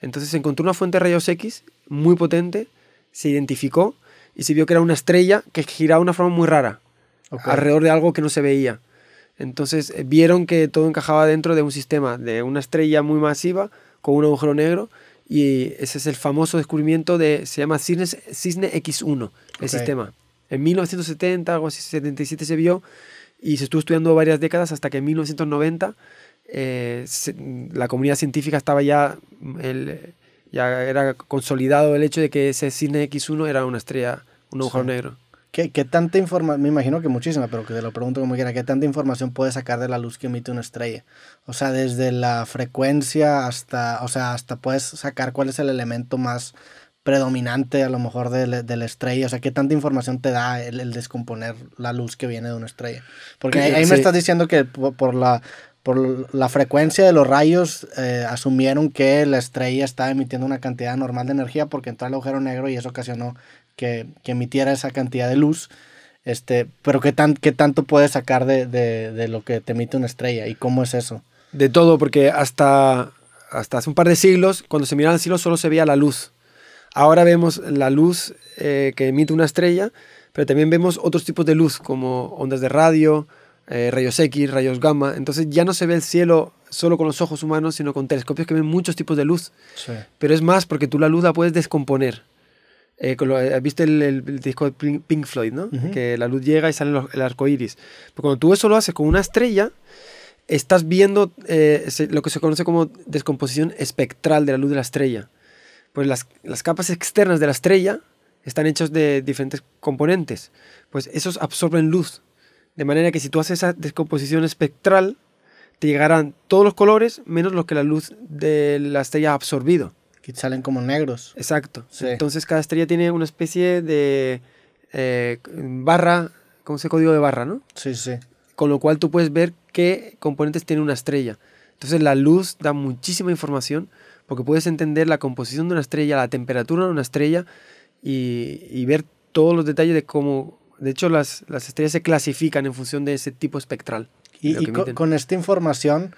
Speaker 2: Entonces se encontró una fuente de rayos X muy potente, se identificó y se vio que era una estrella que giraba de una forma muy rara alrededor de algo que no se veía. Entonces eh, vieron que todo encajaba dentro de un sistema, de una estrella muy masiva con un agujero negro y ese es el famoso descubrimiento de, se llama Cisne, X1, el sistema. En 1970, algo así, 77 se vio y se estuvo estudiando varias décadas hasta que en 1990 eh, la comunidad científica estaba ya, ya era consolidado el hecho de que ese Cisne X1 era una estrella, un agujero negro.
Speaker 1: ¿Qué, tanta información? Me imagino que muchísima, pero que te lo pregunto como quiera. ¿Qué tanta información puedes sacar de la luz que emite una estrella? O sea, desde la frecuencia hasta, o sea, hasta puedes sacar cuál es el elemento más predominante a lo mejor de, la estrella. O sea, ¿qué tanta información te da el, descomponer la luz que viene de una estrella? Porque ahí, me estás diciendo que por, la por la frecuencia de los rayos, eh, asumieron que la estrella estaba emitiendo una cantidad normal de energía porque entró al agujero negro y eso ocasionó que, que emitiera esa cantidad de luz. Este, pero ¿qué, tan, qué tanto puede sacar de, lo que te emite una estrella y cómo es eso?
Speaker 2: De todo, porque hasta, hasta hace un par de siglos, cuando se miraba al cielo solo se veía la luz. Ahora vemos la luz eh, que emite una estrella, pero también vemos otros tipos de luz, como ondas de radio, eh, rayos X, rayos gamma. Entonces ya no se ve el cielo solo con los ojos humanos, sino con telescopios que ven muchos tipos de luz. Pero es más porque tú la luz la puedes descomponer has eh, eh, visto el, disco de Pink Floyd, ¿no? Que la luz llega y sale el arco iris. Pero cuando tú eso lo haces con una estrella, estás viendo eh, lo que se conoce como descomposición espectral de la luz de la estrella. Pues las, las capas externas de la estrella están hechas de diferentes componentes. Pues esos absorben luz. De manera que si tú haces esa descomposición espectral, te llegarán todos los colores menos los que la luz de la estrella ha absorbido salen como negros. Exacto. Entonces cada estrella tiene una especie de eh, barra, como ese código de barra, ¿no? Sí, sí. Con lo cual tú puedes ver qué componentes tiene una estrella. Entonces la luz da muchísima información porque puedes entender la composición de una estrella, la temperatura de una estrella y, ver todos los detalles de cómo... De hecho, las, estrellas se clasifican en función de ese tipo espectral. Y, con
Speaker 1: esta información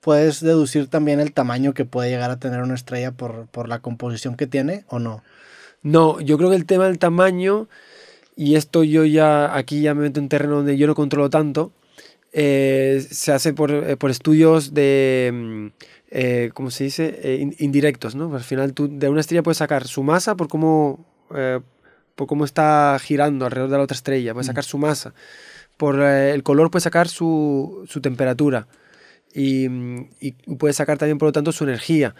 Speaker 1: puedes deducir también el tamaño que puede llegar a tener una estrella por, por la composición que tiene o no.
Speaker 2: No, yo creo que el tema del tamaño, y esto yo ya aquí ya me meto en terreno donde yo no controlo tanto, eh, se hace por, eh, por estudios de, mm, eh, ¿cómo se dice? Eh, indirectos, ¿no? Al final tú de una estrella puedes sacar su masa por cómo, por cómo está girando alrededor de la otra estrella, puedes sacar su masa. Por el color puedes sacar su, su temperatura y, puedes sacar también, por lo tanto, su energía.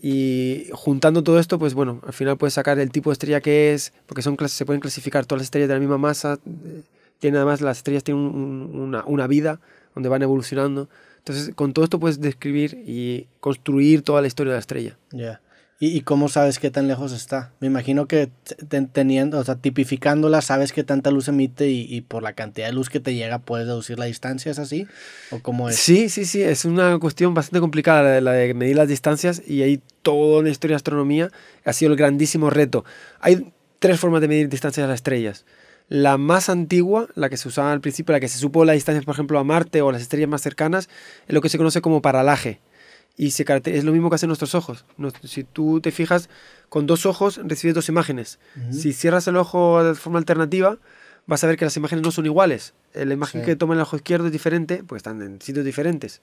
Speaker 2: Y juntando todo esto, pues bueno, al final puedes sacar el tipo de estrella que es, porque son clases, se pueden clasificar todas las estrellas de la misma masa. Eh, tienen además, las estrellas tienen una, vida donde van evolucionando. Entonces, con todo esto puedes describir y construir toda la historia de la estrella.
Speaker 1: Ya. ¿Y, cómo sabes qué tan lejos está? Me imagino que teniendo, o sea, tipificándola, sabes qué tanta luz emite y, por la cantidad de luz que te llega puedes deducir la distancia, ¿es así? ¿O cómo es? Sí,
Speaker 2: sí, sí, es una cuestión bastante complicada la de, medir las distancias y ahí toda la historia de astronomía ha sido el grandísimo reto. Hay tres formas de medir distancias a las estrellas. La más antigua, la que se usaba al principio, la que se supo la distancia, por ejemplo, a Marte o las estrellas más cercanas, es lo que se conoce como paralaje y es lo mismo que hacen nuestros ojos. si tú te fijas, con dos ojos recibes dos imágenes. Si cierras el ojo de forma alternativa, vas a ver que las imágenes no son iguales. La imagen que toma el ojo izquierdo es diferente, pues están en sitios diferentes.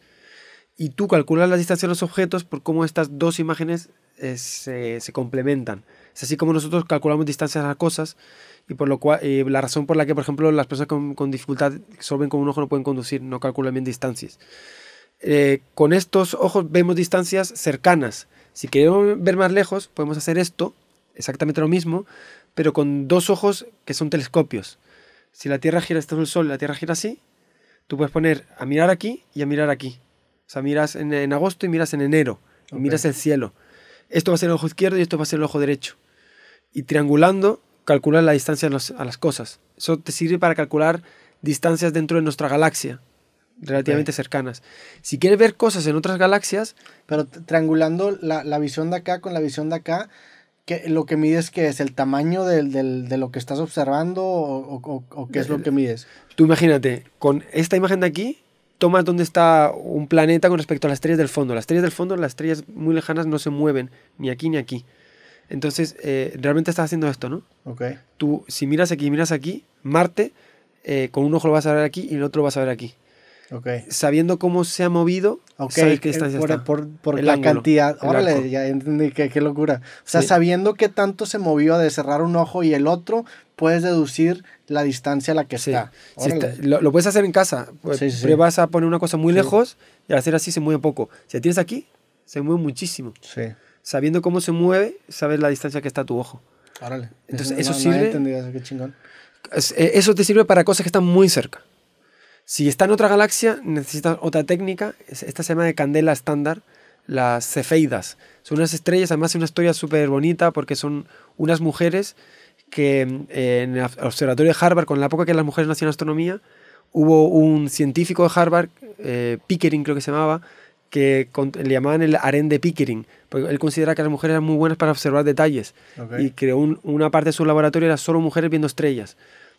Speaker 2: Y tú calculas la distancia de los objetos por cómo estas dos imágenes eh, se, complementan. Es así como nosotros calculamos distancias a las cosas y por lo cual eh, la razón por la que, por ejemplo, las personas con, dificultad que con un ojo no pueden conducir, no calculan bien distancias. Eh, con estos ojos vemos distancias cercanas. Si queremos ver más lejos, podemos hacer esto, exactamente lo mismo, pero con dos ojos que son telescopios. Si la Tierra gira, esto es el Sol, la Tierra gira así, tú puedes poner a mirar aquí y a mirar aquí. O sea, miras en, agosto y miras en enero, y miras el cielo. Esto va a ser el ojo izquierdo y esto va a ser el ojo derecho. Y triangulando, calcular la distancia a las cosas. Eso te sirve para calcular distancias dentro de nuestra galaxia relativamente cercanas. Si quieres ver cosas en otras galaxias...
Speaker 1: Pero triangulando la, visión de acá con la visión de acá, lo que mides que es el tamaño de lo
Speaker 2: que estás observando o, qué es lo que mides. Tú imagínate, con esta imagen de aquí, tomas dónde está un planeta con respecto a las estrellas del fondo. Las estrellas del fondo, las estrellas muy lejanas no se mueven, ni aquí ni aquí. Entonces, eh, realmente estás haciendo esto, ¿no? Ok. Tú, si miras aquí, miras aquí, Marte, eh, con un ojo lo vas a ver aquí y el otro lo vas a ver aquí. Sabiendo cómo se ha movido, okay. qué distancia por, Por, la cantidad. Órale,
Speaker 1: ya entendí, qué, locura. O sea, sabiendo qué tanto se movió de cerrar un ojo y el otro, puedes deducir la distancia a la que está.
Speaker 2: lo, puedes hacer en casa. Pues, vas a poner una cosa muy lejos y al hacer así se mueve poco. Si la tienes aquí, se mueve muchísimo. Sabiendo cómo se mueve, sabes la distancia que está tu ojo. Órale. Entonces, eso sirve. Eso te sirve para cosas que están muy cerca. Si está en otra galaxia, necesita otra técnica. Esta se llama de candela estándar, las cefeidas. Son unas estrellas, además es una historia súper bonita porque son unas mujeres que eh, en el observatorio de Harvard, con la época que las mujeres nacían en astronomía, hubo un científico de Harvard, eh, Pickering creo que se llamaba, que le llamaban el harén de Pickering, porque él considera que las mujeres eran muy buenas para observar detalles y creó una parte de su laboratorio era solo mujeres viendo estrellas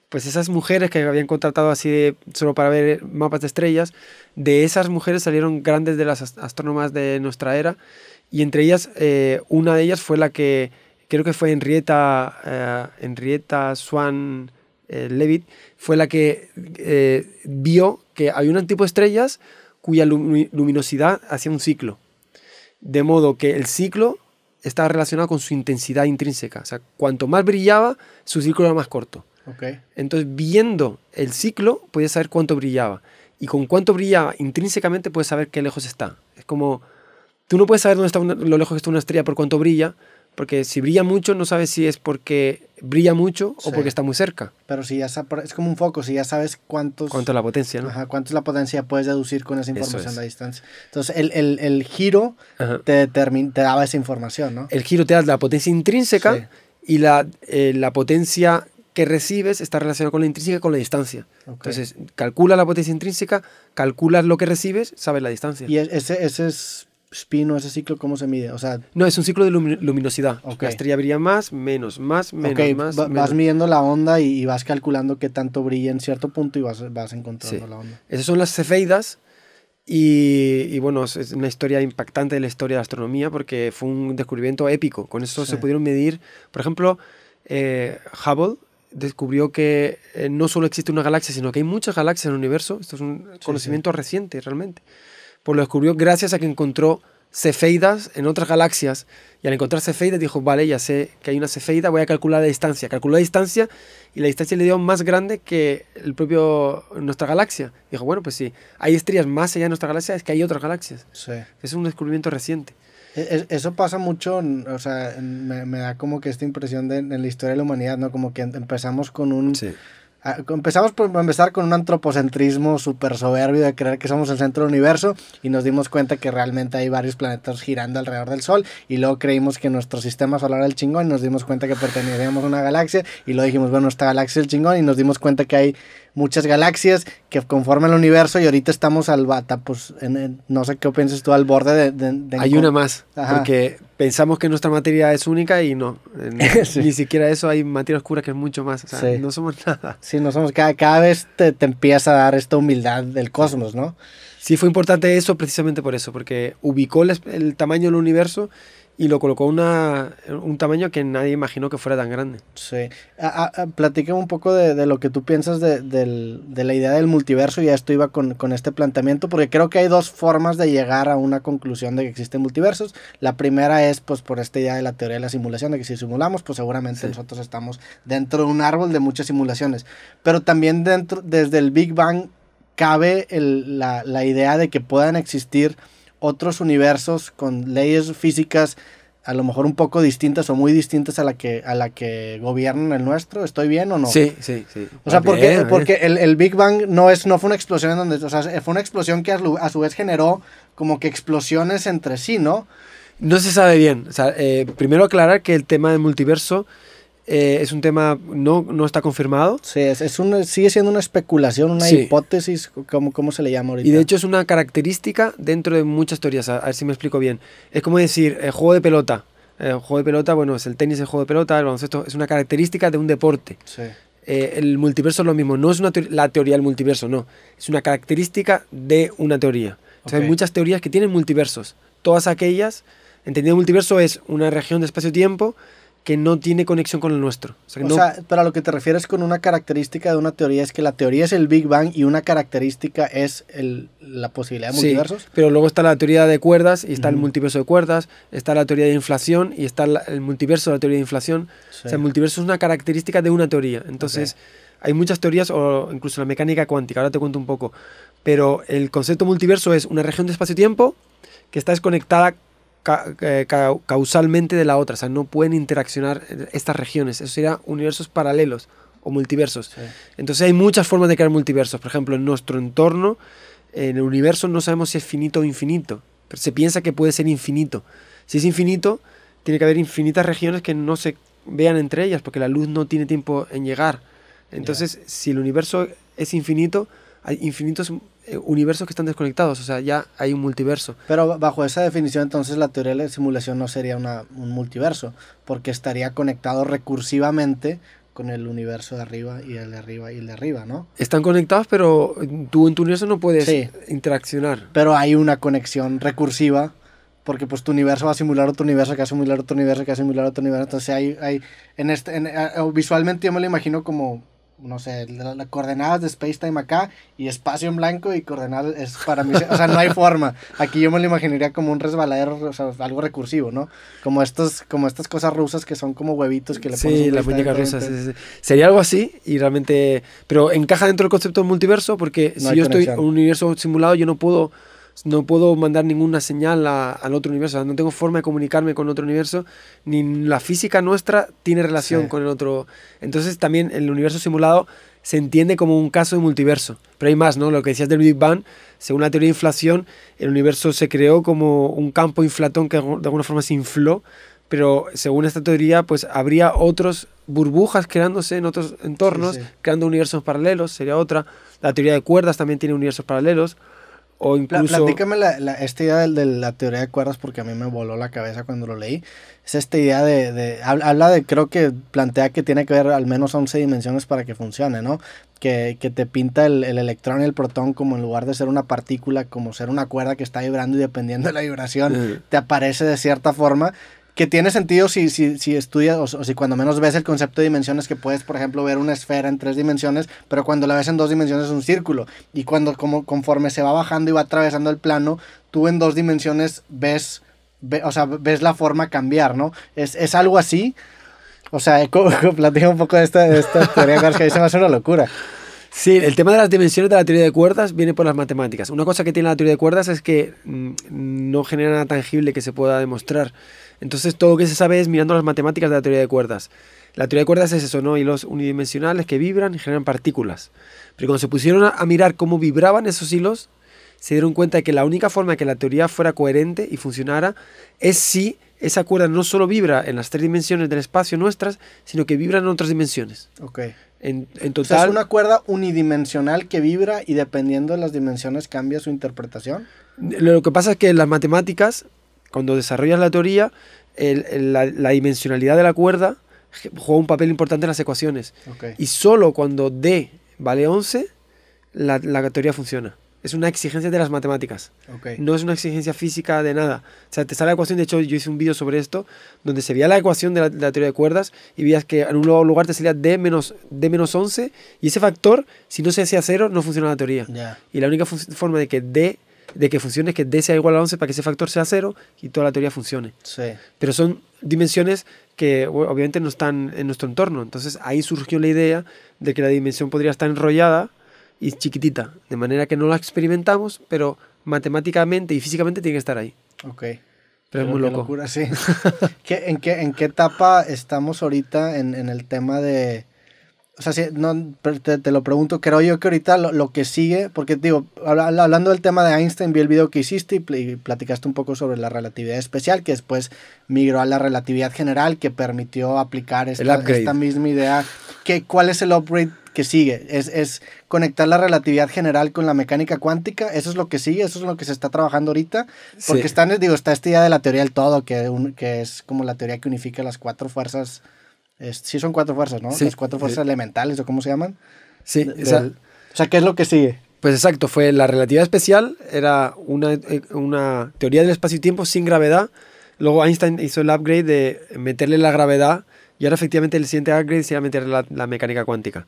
Speaker 2: pues esas mujeres que habían contratado así de, solo para ver mapas de estrellas, de esas mujeres salieron grandes de las astrónomas de nuestra era y entre ellas eh, una de ellas fue la que creo que fue Henrietta, eh, Henrietta Swan eh, levitt fue la que vio que hay un tipo de estrellas cuya luminosidad hacía un ciclo. De modo que el ciclo estaba relacionado con su intensidad intrínseca. O sea, cuanto más brillaba, su ciclo era más corto. Entonces, viendo el ciclo, podías saber cuánto brillaba. Y con cuánto brillaba, intrínsecamente puedes saber qué lejos está. Es como, tú no puedes saber dónde está lo lejos que está una estrella por cuánto brilla, porque si brilla mucho, no sabes si es porque brilla mucho o porque está muy cerca.
Speaker 1: Pero si ya es como un foco, si ya sabes cuántos... Cuánto es la potencia, ¿no? Ajá, cuánto es la potencia, puedes deducir con esa información la distancia. Entonces, el, el, el giro te, te daba esa información, ¿no? El
Speaker 2: giro te da la potencia intrínseca y la, eh, la potencia que recibes está relacionado con la intrínseca y con la distancia. Entonces, calcula la potencia intrínseca, calculas lo que recibes, sabes la distancia. ¿Y
Speaker 1: ese, ese es
Speaker 2: espino, ese ciclo, cómo se mide? O sea, no, es un ciclo de luminosidad. La estrella brilla más, menos, más, menos, más. Vas midiendo
Speaker 1: la onda y, vas calculando qué tanto brilla en cierto punto y vas, vas
Speaker 2: encontrando la onda. Esas son las cefeidas. Y, y, bueno, es una historia impactante de la historia de la astronomía porque fue un descubrimiento épico. Con eso se pudieron medir, por ejemplo, eh, Hubble descubrió que eh, no solo existe una galaxia, sino que hay muchas galaxias en el universo. Esto es un conocimiento reciente, realmente. Pues lo descubrió gracias a que encontró cefeidas en otras galaxias. Y al encontrar cefeidas dijo, vale, ya sé que hay una cefeida, voy a calcular la distancia. Calculó la distancia y la distancia le dio más grande que el propio nuestra galaxia. Dijo, bueno, pues sí, hay estrellas más allá de nuestra galaxia, es que hay otras galaxias. Es un descubrimiento reciente.
Speaker 1: Eso pasa mucho, o sea, me, da como que esta impresión de, en la historia de la humanidad, ¿no? Como que empezamos con un... empezamos por empezar con un antropocentrismo súper soberbio de creer que somos el centro del universo y nos dimos cuenta que realmente hay varios planetas girando alrededor del Sol y luego creímos que nuestro sistema solar era el chingón y nos dimos cuenta que pertenecíamos a una galaxia y luego dijimos, bueno, esta galaxia es el chingón y nos dimos cuenta que hay muchas galaxias que conforman el universo y ahorita estamos al bata, pues en no sé qué piensas tú, al borde de...
Speaker 2: hay una más, porque pensamos que nuestra materia es única y no, ni siquiera eso, hay materia oscura que es mucho más, o sea, no somos nada. Sí, no somos, cada, cada vez te, empieza a dar esta humildad del cosmos, ¿no? Sí, fue importante eso precisamente por eso, porque ubicó el tamaño del universo y lo colocó una, un tamaño que nadie imaginó que fuera tan grande. Sí.
Speaker 1: Ah, ah, ah, platícame un poco de, de, lo que tú piensas de, de, la idea del multiverso, y esto iba con, con, este planteamiento, porque creo que hay dos formas de llegar a una conclusión de que existen multiversos. La primera es pues por esta idea de la teoría de la simulación, de que si simulamos, pues seguramente nosotros estamos dentro de un árbol de muchas simulaciones. Pero también dentro, desde el Big Bang cabe el, la, la idea de que puedan existir otros universos con leyes físicas a lo mejor un poco distintas o muy distintas a la que, a la que gobiernan el nuestro. ¿Estoy bien o no? Sí, sí, sí. O sea, ah, porque, porque el, Big Bang no, es, no fue una explosión en donde... O sea, fue una explosión que a su vez generó como que explosiones entre
Speaker 2: sí, ¿no? No se sabe bien. O sea, eh, primero aclarar que el tema del multiverso eh, es un tema, no, no está confirmado. Sí, es, es sigue siendo una especulación, una
Speaker 1: hipótesis, cómo cómo se le llama Y de hecho
Speaker 2: es una característica dentro de muchas teorías, a, ver si me explico bien. Es como decir, el eh, juego de pelota. El eh, juego de pelota, bueno, es el tenis, el juego de pelota, el es una característica de un deporte. el multiverso es lo mismo, no es una la teoría del multiverso, no, es una característica de una teoría. hay muchas teorías que tienen multiversos. Todas aquellas, entendido multiverso es una región de espacio-tiempo que no tiene conexión con el nuestro. O, sea,
Speaker 1: para lo que te refieres con una característica de una teoría es que la teoría es el Big Bang y una característica es la posibilidad de multiversos.
Speaker 2: Sí, pero luego está la teoría de cuerdas y está el multiverso de cuerdas, está la teoría de inflación y está el multiverso de la teoría de inflación. O sea, el multiverso es una característica de una teoría. Entonces, hay muchas teorías, o incluso la mecánica cuántica, ahora te cuento un poco. Pero el concepto multiverso es una región de espacio-tiempo que está desconectada eh, causalmente de la otra, o sea, no pueden interaccionar estas regiones, eso sería universos paralelos o multiversos. Entonces hay muchas formas de crear multiversos, por ejemplo, en nuestro entorno, en el universo no sabemos si es finito o infinito, pero se piensa que puede ser infinito. Si es infinito, tiene que haber infinitas regiones que no se vean entre ellas, porque la luz no tiene tiempo en llegar. Entonces, si el universo es infinito, hay infinitos eh, universos que están desconectados, o sea, ya hay un multiverso. Pero bajo esa definición,
Speaker 1: entonces la teoría de la simulación no sería un multiverso, porque estaría conectado recursivamente con el universo de arriba y el de arriba y el de arriba, ¿no?
Speaker 2: Están conectados, pero tú en tu universo no puedes interaccionar. Pero hay una conexión recursiva,
Speaker 1: porque pues tu universo va a simular otro universo, que va a simular otro universo, que va a simular otro universo. Entonces hay, hay en este, eh, visualmente yo me lo imagino como no sé, las coordenadas de Space Time acá y espacio en blanco y coordenadas es para mí, o sea, no hay forma. Aquí yo me lo imaginaría como un resbaladero, o sea, algo recursivo, ¿no? Como como estas cosas rusas que son como huevitos que le ponen. Sí, la muñeca rusa,
Speaker 2: Sería algo así y realmente, pero encaja dentro del concepto de multiverso porque si yo estoy en un universo simulado yo no puedo no puedo mandar ninguna señal al otro universo, no tengo forma de comunicarme con otro universo, ni la física nuestra tiene relación con el otro. Entonces también el universo simulado se entiende como un caso de multiverso, pero hay más, ¿no? Lo que decías del Big Bang, según la teoría de inflación, el universo se creó como un campo inflatón que de alguna forma se infló, pero según esta teoría, pues habría otras burbujas creándose en otros entornos, creando universos paralelos, sería otra. La teoría de cuerdas también tiene universos paralelos. O incluso... Platícame
Speaker 1: la, esta idea de, de, la teoría de cuerdas porque a mí me voló la cabeza cuando lo leí. Es esta idea de, de, Habla de... Creo que plantea que tiene que haber al menos 11 dimensiones para que funcione, ¿no? Que, que te pinta el, el, electrón y el protón como en lugar de ser una partícula, como ser una cuerda que está vibrando y dependiendo de la vibración, te aparece de cierta forma que tiene sentido si, si, si estudias o, si cuando menos ves el concepto de dimensiones que puedes, por ejemplo, ver una esfera en tres dimensiones, pero cuando la ves en dos dimensiones es un círculo. Y cuando como, conforme se va bajando y va atravesando el plano, tú en dos dimensiones ves, o sea, ves la forma cambiar, ¿no? Es, es algo así. O sea, platica un poco de esta, de esta
Speaker 2: teoría que se una locura. Sí, el tema de las dimensiones de la teoría de cuerdas viene por las matemáticas. Una cosa que tiene la teoría de cuerdas es que mm, no genera nada tangible que se pueda demostrar. Entonces todo lo que se sabe es mirando las matemáticas de la teoría de cuerdas. La teoría de cuerdas es eso, ¿no? Hilos unidimensionales que vibran y generan partículas. Pero cuando se pusieron a, mirar cómo vibraban esos hilos, se dieron cuenta de que la única forma de que la teoría fuera coherente y funcionara es si esa cuerda no solo vibra en las tres dimensiones del espacio nuestras, sino que vibra en otras dimensiones. Ok. En, total. es una
Speaker 1: cuerda unidimensional que vibra y dependiendo de las dimensiones cambia su interpretación.
Speaker 2: Lo que pasa es que las matemáticas cuando desarrollas la teoría, la, dimensionalidad de la cuerda juega un papel importante en las ecuaciones. Y solo cuando D vale 11, la, la, teoría funciona. Es una exigencia de las matemáticas. No es una exigencia física de nada. O sea, te sale la ecuación. De hecho, yo hice un vídeo sobre esto, donde se veía la ecuación de la, teoría de cuerdas y veías que en un lugar te salía D menos, D menos 11. Y ese factor, si no se hacía cero, no funciona la teoría. Y la única forma de que D de que funcione que D sea igual a 11 para que ese factor sea cero y toda la teoría funcione. Pero son dimensiones que obviamente no están en nuestro entorno. Entonces ahí surgió la idea de que la dimensión podría estar enrollada y chiquitita, de manera que no la experimentamos, pero matemáticamente y físicamente tiene que estar ahí. Ok. Pero, es muy loco. Locura,
Speaker 1: sí. ¿Qué, en, qué, ¿En qué etapa estamos ahorita en el tema de o sea, no, te, te, lo pregunto, creo yo que ahorita lo, lo que sigue, porque digo, hablando del tema de Einstein, vi el video que hiciste y, platicaste un poco sobre la relatividad especial, que después migró a la relatividad general, que permitió aplicar esta, misma idea. ¿Qué ¿Cuál es el upgrade que sigue? Es, ¿Es, conectar la relatividad general con la mecánica cuántica? ¿Eso es lo que sigue? ¿Eso es lo que se está trabajando ahorita? Porque están, digo, está esta idea de la teoría del todo, que, que es como la teoría que unifica las cuatro fuerzas sí son cuatro fuerzas, ¿no? Las cuatro fuerzas elementales o cómo se llaman. Sí, o
Speaker 2: sea, ¿qué es lo que sigue? Pues exacto, fue la relatividad especial, era una, eh, teoría del espacio y tiempo sin gravedad. Luego Einstein hizo el upgrade de meterle la gravedad y ahora efectivamente el siguiente upgrade sería meterle la mecánica cuántica.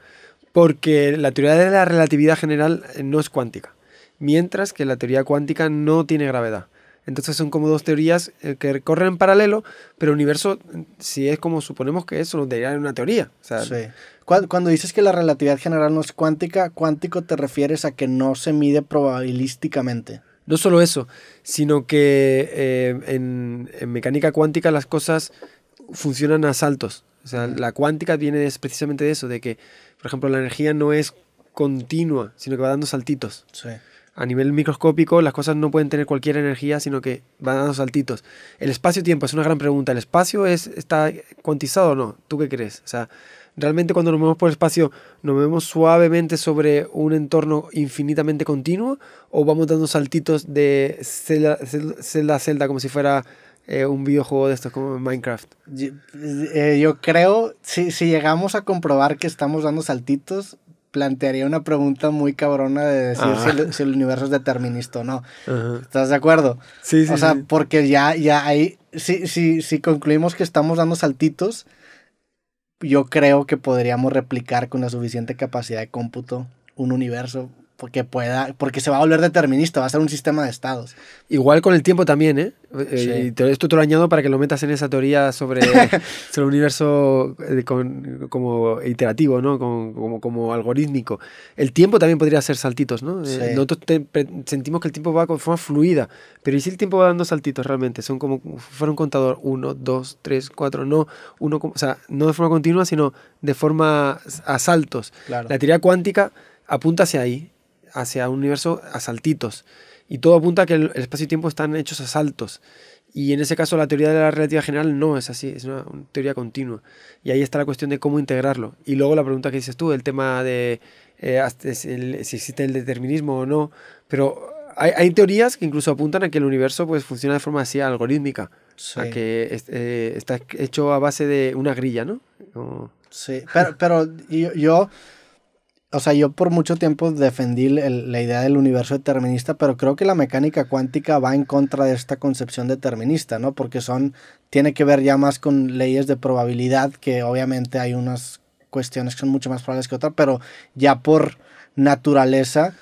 Speaker 2: Porque la teoría de la relatividad general eh, no es cuántica, mientras que la teoría cuántica no tiene gravedad. Entonces son como dos teorías eh, que corren en paralelo, pero el universo, si es como suponemos que es, solo en una teoría. sí. Cuando dices que la relatividad general no es cuántica, cuántico te refieres
Speaker 1: a que no se mide probabilísticamente.
Speaker 2: No solo eso, sino que eh, en, mecánica cuántica las cosas funcionan a saltos. O sea, la cuántica viene precisamente de eso, de que, por ejemplo, la energía no es continua, sino que va dando saltitos. Sí a nivel microscópico las cosas no pueden tener cualquier energía, sino que van dando saltitos. El espacio-tiempo es una gran pregunta. ¿El espacio es, está cuantizado o no? ¿Tú qué crees? O sea, realmente cuando nos movemos por el espacio, ¿nos movemos suavemente sobre un entorno infinitamente continuo o vamos dando saltitos de celda a celda, como si fuera eh, un videojuego de estos como Minecraft. Eh, yo, creo, si, si,
Speaker 1: llegamos a comprobar que estamos dando saltitos, plantearía una pregunta muy cabrona de decir si, el, universo es determinista o no. ¿Estás de acuerdo? Sí, sí. O sea, porque ya, ya ahí, si, si, si concluimos que estamos dando saltitos, yo creo que podríamos replicar con la suficiente capacidad de cómputo un universo porque
Speaker 2: pueda, porque se va a volver determinista, va a ser un sistema de estados. Igual con el tiempo también, ¿eh? eh esto te lo añado para que lo metas en esa teoría sobre, sobre el universo eh, como iterativo, ¿no? como, como, algorítmico. El tiempo también podría ser saltitos, ¿no? Eh, nosotros sentimos que el tiempo va con forma fluida, pero ¿y si el tiempo va dando saltitos realmente? Son como fuera un contador, uno, dos, tres, cuatro, no, uno, o sea, no de forma continua, sino de forma a saltos. La teoría cuántica apunta hacia ahí hacia un universo a saltitos. Y todo apunta a que el espacio y tiempo están hechos a saltos. Y en ese caso la teoría de la relatividad general no es así, es una, teoría continua. Y ahí está la cuestión de cómo integrarlo. Y luego la pregunta que dices tú, el tema de eh, si existe el determinismo o no. Pero hay, teorías que incluso apuntan a que el universo pues, funciona de forma así algorítmica. A que eh, está hecho a base de una grilla, ¿no?
Speaker 1: Sí, pero, yo o sea, yo por mucho tiempo defendí la idea del universo determinista, pero creo que la mecánica cuántica va en contra de esta concepción determinista, ¿no? Porque son, tiene que ver ya más con leyes de probabilidad, que obviamente hay unas cuestiones que son mucho más probables que otras, pero ya por naturaleza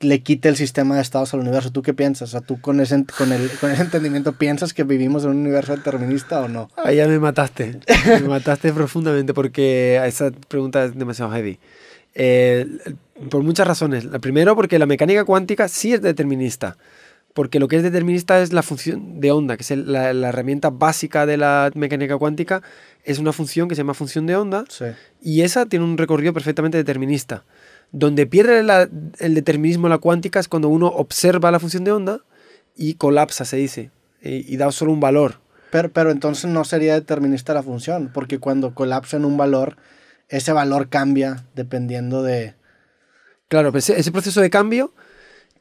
Speaker 1: le quita el sistema de estados al universo. ¿Tú qué piensas? O sea, ¿tú con ese, con, el, con ese entendimiento piensas que vivimos en un universo determinista o no?
Speaker 2: Ahí ya me mataste. Me mataste profundamente porque esa pregunta es demasiado heavy. Eh, por muchas razones. La primero, porque la mecánica cuántica sí es determinista. Porque lo que es determinista es la función de onda, que es la, herramienta básica de la mecánica cuántica. Es una función que se llama función de onda. Y esa tiene un recorrido perfectamente determinista. Donde pierde el determinismo la cuántica es cuando uno observa la función de onda y colapsa, se dice. y, da solo un valor. Pero, pero, entonces no sería determinista la función, porque cuando colapsa en un valor, ese valor cambia dependiendo de... Claro, pero pues, ese, proceso de cambio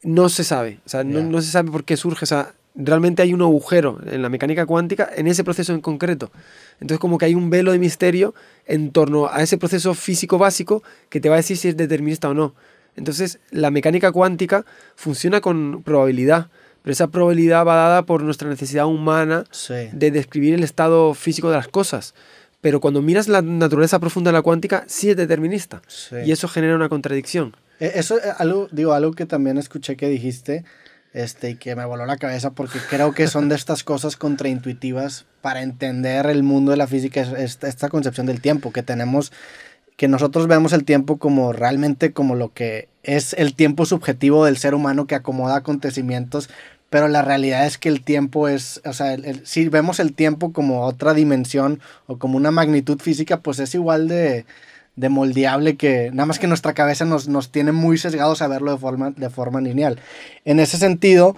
Speaker 2: no se sabe, o sea, no, se sabe por qué surge, o realmente hay un agujero en la mecánica cuántica en ese proceso en concreto. Entonces como que hay un velo de misterio en torno a ese proceso físico básico que te va a decir si es determinista o no. Entonces la mecánica cuántica funciona con probabilidad, pero esa probabilidad va dada por nuestra necesidad humana de describir el estado físico de las cosas. Pero cuando miras la naturaleza profunda de la cuántica, sí es determinista. Y eso genera una contradicción.
Speaker 1: E-, eso, eh, algo, digo, algo que también escuché que dijiste, este, y que me voló la cabeza porque creo que son de estas cosas contraintuitivas para entender el mundo de la física, esta, concepción del tiempo que tenemos, que nosotros vemos el tiempo como realmente como lo que es el tiempo subjetivo del ser humano que acomoda acontecimientos pero la realidad es que el tiempo es, o sea, si vemos el tiempo como otra dimensión o como una magnitud física, pues es igual de, moldeable que, nada más que nuestra cabeza nos, tiene muy sesgados a verlo de forma, de forma lineal. En ese sentido,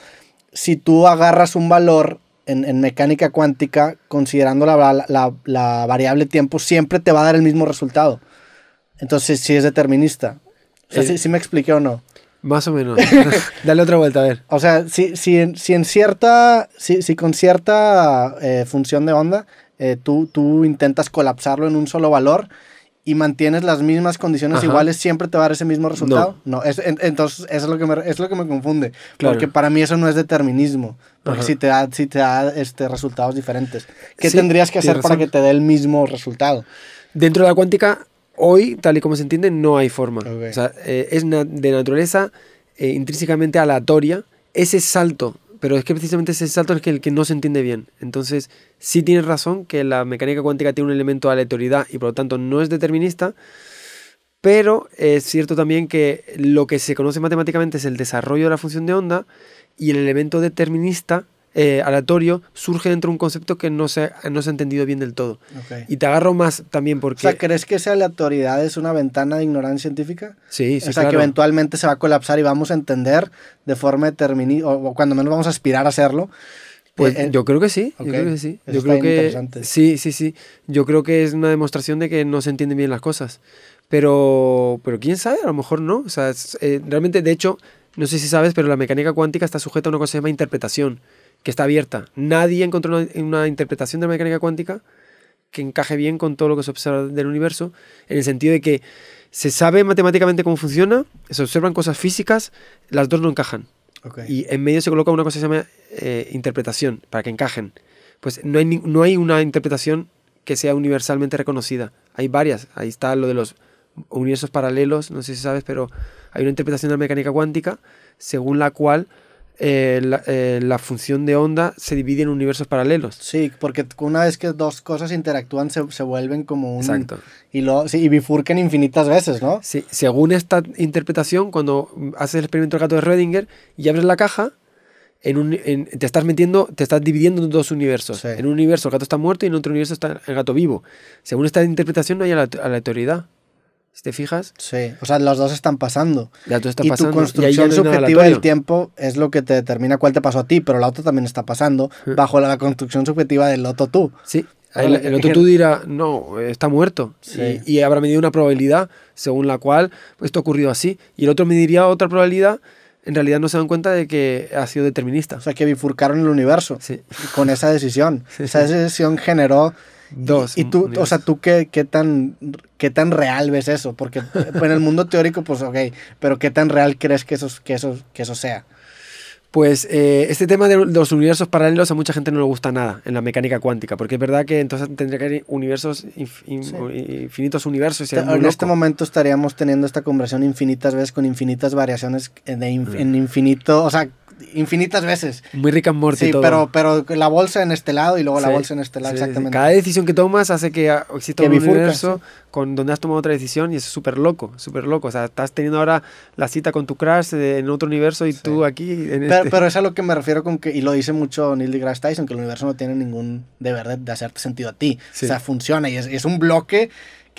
Speaker 1: si tú agarras un valor en, mecánica cuántica, considerando la, la, la, variable tiempo, siempre te va a dar el mismo resultado. Entonces, si sí es determinista. O eh, ¿sí, me expliqué o no? Más o menos. Dale otra vuelta, a ver. O sea, si, si, si en cierta, si, con cierta eh, función de onda, eh, tú, tú intentas colapsarlo en un solo valor y mantienes las mismas condiciones iguales, siempre te va a dar ese mismo resultado. No, entonces eso es lo que me, es lo que me confunde. Porque para mí eso no es determinismo. Porque si te da, si te da
Speaker 2: este, resultados diferentes. ¿Qué tendrías que hacer para que te dé el mismo resultado? Dentro de la cuántica hoy, tal y como se entiende, no hay forma. Eh, es de naturaleza eh, intrínsecamente aleatoria. Ese salto, pero es que precisamente ese salto es que el que no se entiende bien. Entonces, sí tienes razón que la mecánica cuántica tiene un elemento de aleatoriedad y por lo tanto no es determinista. Pero es cierto también que lo que se conoce matemáticamente es el desarrollo de la función de onda y el elemento determinista eh, aleatorio surge dentro de un concepto que no se, no se ha entendido bien del todo. Y te agarro más también porque... O sea, ¿crees
Speaker 1: que esa aleatoriedad es una ventana de ignorancia científica?
Speaker 2: Sí, sí, O sea, que eventualmente se va a colapsar y vamos
Speaker 1: a entender de forma determinada, o, cuando menos vamos a aspirar a hacerlo, pues eh, eh, yo creo
Speaker 2: que sí, yo creo que sí. yo creo que sí, sí, sí. Yo creo que es una demostración de que no se entienden bien las cosas. Pero, pero quién sabe, a lo mejor no. O sea, realmente, de hecho, no sé si sabes, pero la mecánica cuántica está sujeta a una cosa que se llama interpretación que está abierta. Nadie encontró una, interpretación de la mecánica cuántica que encaje bien con todo lo que se observa del universo, en el sentido de que se sabe matemáticamente cómo funciona, se observan cosas físicas, las dos no encajan. Y en medio se coloca una cosa que se llama eh, interpretación, para que encajen. Pues no hay, no hay una interpretación que sea universalmente reconocida. Hay varias. Ahí está lo de los universos paralelos, no sé si sabes, pero hay una interpretación de la mecánica cuántica según la cual eh, eh, la, función de onda se divide en universos paralelos. Sí, porque
Speaker 1: una vez que dos cosas interactúan se, vuelven como un... Exacto.
Speaker 2: Y, lo, y bifurcan infinitas veces, ¿no? Sí, según esta interpretación, cuando haces el experimento del gato de redinger y abres la caja, en un, te estás metiendo, te estás dividiendo en dos universos. En un universo el gato está muerto y en otro universo está el gato vivo. Según esta interpretación no hay aleatoriedad te fijas. Sí,
Speaker 1: o sea, los dos están pasando. Ya tú estás y Tu construcción subjetiva del tiempo es lo que te determina cuál te pasó a ti, pero la otra también está pasando bajo la construcción subjetiva del otro tú. Sí,
Speaker 2: el, otro tú dirá, no, está muerto. Sí. Y, habrá medido una probabilidad según la cual esto ocurrió así. Y el otro mediría otra probabilidad. En realidad no se dan cuenta de que ha sido determinista. O sea, que bifurcaron el universo con esa
Speaker 1: decisión. esa decisión generó Dos. Y, tú, o sea, tú qué, qué, tan, qué tan real ves eso, porque pues, en el mundo teórico, pues ok, pero qué tan real crees que eso, que
Speaker 2: eso, que eso sea. Pues eh, este tema de los universos paralelos a mucha gente no le gusta nada en la mecánica cuántica, porque es verdad que entonces tendría que haber universos, infinitos universos. en este
Speaker 1: momento estaríamos teniendo esta conversión infinitas veces con infinitas variaciones mm. en infinito, o sea, infinitas veces.
Speaker 2: Muy rica en Sí, todo. Pero,
Speaker 1: pero la bolsa en este lado y luego la bolsa en este lado, exactamente. Cada
Speaker 2: decisión que tomas hace que ah, exista un universo con donde has tomado otra decisión y es súper loco, súper loco. O sea, estás teniendo ahora la cita con tu crush en otro universo y tú aquí en pero, este. pero es a
Speaker 1: lo que me refiero con que, y lo dice mucho Neil deGrasse Tyson, que el universo no tiene ningún deber de, de hacerte sentido a ti. O sea, funciona y es, es un bloque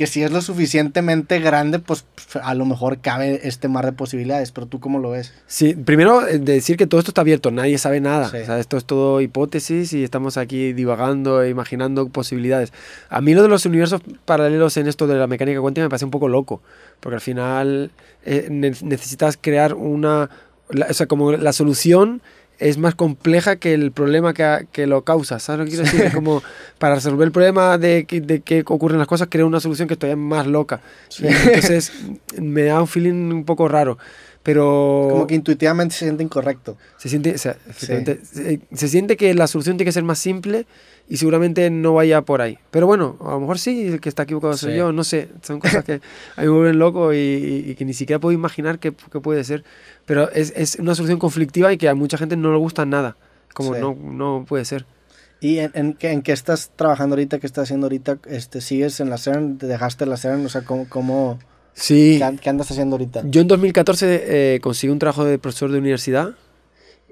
Speaker 1: que si es lo suficientemente grande, pues a lo mejor cabe este mar de posibilidades, pero tú cómo lo ves.
Speaker 2: Sí, primero eh, decir que todo esto está abierto, nadie sabe nada, esto es todo hipótesis y estamos aquí divagando, e imaginando posibilidades. A mí lo de los universos paralelos en esto de la mecánica cuántica me parece un poco loco, porque al final eh, necesitas crear una, o sea, como la solución es más compleja que el problema que, que lo causa. ¿Sabes lo que quiero decir? Es como para resolver el problema de, de que ocurren las cosas, crear una solución que todavía es más loca. Eh, entonces me da un feeling un poco raro. Pero. Como que intuitivamente se siente incorrecto. Se siente, eh, se, siente que la solución tiene que ser más simple y seguramente no vaya por ahí. Pero bueno, a lo mejor sí, el que está equivocado soy yo, no sé. Son cosas que a mí me vuelven loco y, que ni siquiera puedo imaginar qué, qué puede ser. Pero es, es una solución conflictiva y que a mucha gente no le gusta nada. Como no, no puede ser.
Speaker 1: ¿Y en, en, qué estás trabajando ahorita? ¿Qué estás haciendo ahorita? Este, ¿Sigues en la CERN? ¿Te dejaste la CERN? O sea, ¿cómo...? cómo... Sí. ¿Qué, andas haciendo ahorita?
Speaker 2: Yo en 2014 eh, conseguí un trabajo de profesor de universidad